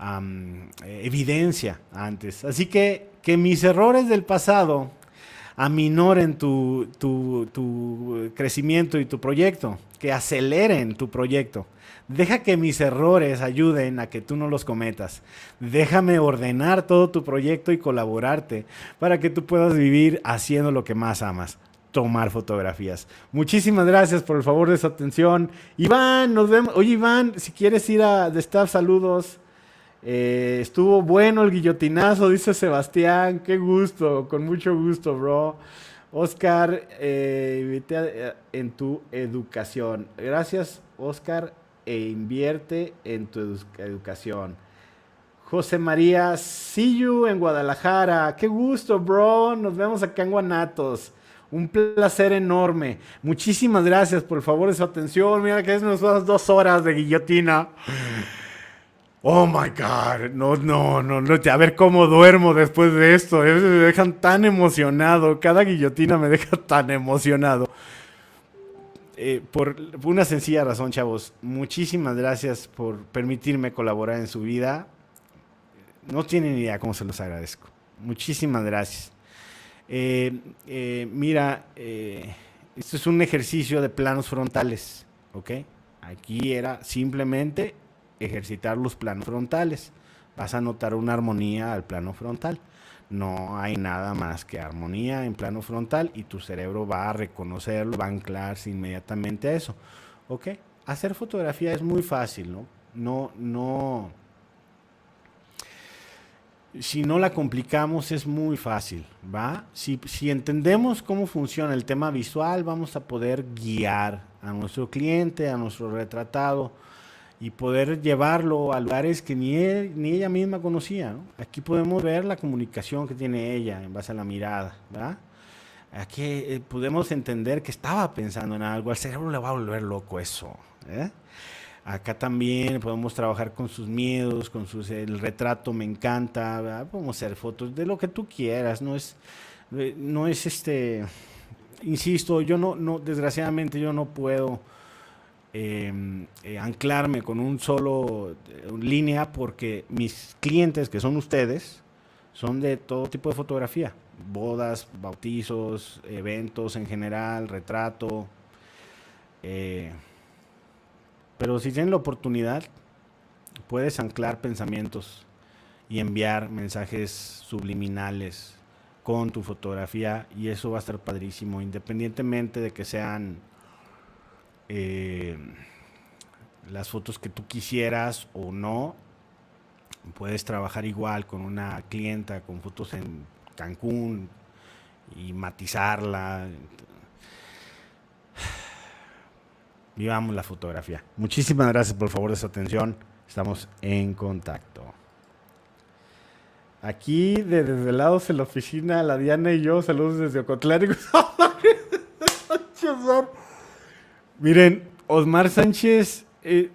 eh, evidencia antes. Así que que mis errores del pasado aminoren tu, crecimiento y tu proyecto, que aceleren tu proyecto. Deja que mis errores ayuden a que tú no los cometas. Déjame ordenar todo tu proyecto y colaborarte para que tú puedas vivir haciendo lo que más amas, tomar fotografías. Muchísimas gracias por el favor de su atención. Iván, nos vemos. Oye, Iván, si quieres ir a The Staff, saludos. Eh, estuvo bueno el guillotinazo, dice Sebastián. Qué gusto, con mucho gusto, bro. Oscar, eh, eh, en tu educación. Gracias, Oscar, e invierte en tu educación. José María, see you en Guadalajara. Qué gusto, bro. Nos vemos acá en Guanatos. Un placer enorme. Muchísimas gracias por favor de su atención. Mira que es unas dos horas de guillotina oh my God, no, no, no, no, a ver cómo duermo después de esto. Me dejan tan emocionado, cada guillotina me deja tan emocionado. Eh, por una sencilla razón, chavos, muchísimas gracias por permitirme colaborar en su vida. No tienen idea cómo se los agradezco. Muchísimas gracias. Eh, eh, mira, esto es un ejercicio de planos frontales, ¿ok? Aquí era simplemente ejercitar los planos frontales. Vas a notar una armonía al plano frontal. No hay nada más que armonía en plano frontal y tu cerebro va a reconocerlo, va a anclarse inmediatamente a eso. ¿Ok? Hacer fotografía es muy fácil, ¿no? No, no. Si no la complicamos es muy fácil, ¿va? Si, si entendemos cómo funciona el tema visual, vamos a poder guiar a nuestro cliente, a nuestro retratado y poder llevarlo a lugares que ni, él, ni ella misma conocía. Aquí podemos ver la comunicación que tiene ella en base a la mirada, Aquí eh, podemos entender que estaba pensando en algo, al cerebro le va a volver loco eso. ¿eh? Acá también podemos trabajar con sus miedos, con sus, el retrato me encanta, podemos hacer fotos de lo que tú quieras, no es, eh, no es este, insisto, yo no, no, desgraciadamente yo no puedo Em, eh, anclarme con un solo eh, línea porque mis clientes, que son ustedes, son de todo tipo de fotografía. Bodas, bautizos, eventos en general, retrato. Eh, pero si tienen la oportunidad, puedes anclar pensamientos y enviar mensajes subliminales con tu fotografía y eso va a estar padrísimo, independientemente de que sean eh, las fotos que tú quisieras o no. Puedes trabajar igual con una clienta con fotos en Cancún y matizarla. Vivamos la fotografía. Muchísimas gracias por favor de su atención. Estamos en contacto. Aquí desde, el lado de la oficina, la Diana y yo, saludos desde Ocotlán. Miren, Osmar Sánchez, eh,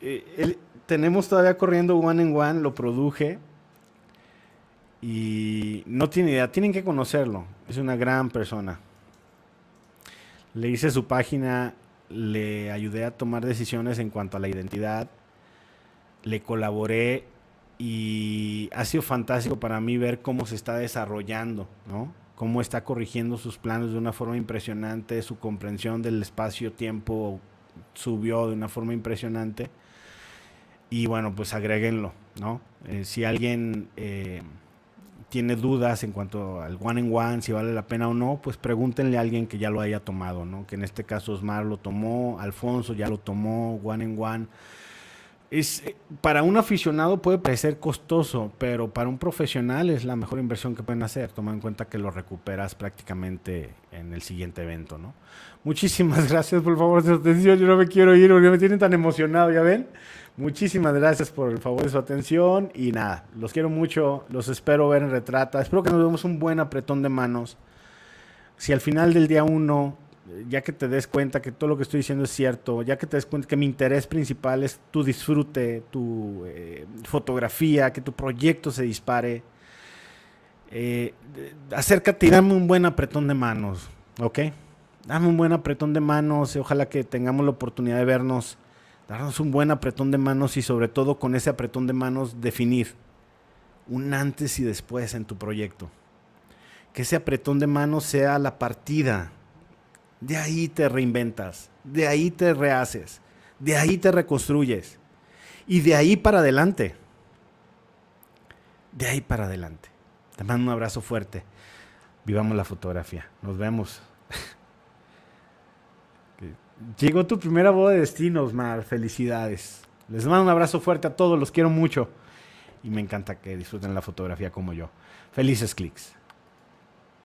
eh, tenemos todavía corriendo One en One, lo produje y no tiene idea, tienen que conocerlo, es una gran persona. Le hice su página, le ayudé a tomar decisiones en cuanto a la identidad, le colaboré y ha sido fantástico para mí ver cómo se está desarrollando, ¿no? cómo está corrigiendo sus planos de una forma impresionante, su comprensión del espacio-tiempo subió de una forma impresionante. Y bueno, pues agréguenlo, ¿no? Eh, si alguien eh, tiene dudas en cuanto al one in one, si vale la pena o no, pues pregúntenle a alguien que ya lo haya tomado, ¿no? Que en este caso Osmar lo tomó, Alfonso ya lo tomó, one in one para un aficionado puede parecer costoso, pero para un profesional es la mejor inversión que pueden hacer, Toma en cuenta que lo recuperas prácticamente en el siguiente evento, ¿no? Muchísimas gracias por el favor de su atención, yo no me quiero ir porque me tienen tan emocionado, ¿ya ven? Muchísimas gracias por el favor de su atención y nada, los quiero mucho, los espero ver en retrata, espero que nos demos un buen apretón de manos. Si al final del día uno ya que te des cuenta que todo lo que estoy diciendo es cierto, ya que te des cuenta que mi interés principal es tu disfrute, tu eh, fotografía, que tu proyecto se dispare, eh, acércate y dame un buen apretón de manos, ¿ok? Dame un buen apretón de manos y ojalá que tengamos la oportunidad de vernos, darnos un buen apretón de manos y sobre todo con ese apretón de manos definir un antes y después en tu proyecto. Que ese apretón de manos sea la partida de ahí te reinventas, de ahí te rehaces, de ahí te reconstruyes. Y de ahí para adelante. De ahí para adelante. Te mando un abrazo fuerte. Vivamos la fotografía. Nos vemos. Llegó tu primera boda de destinos, Mar. Felicidades. Les mando un abrazo fuerte a todos. Los quiero mucho. Y me encanta que disfruten la fotografía como yo. Felices clics.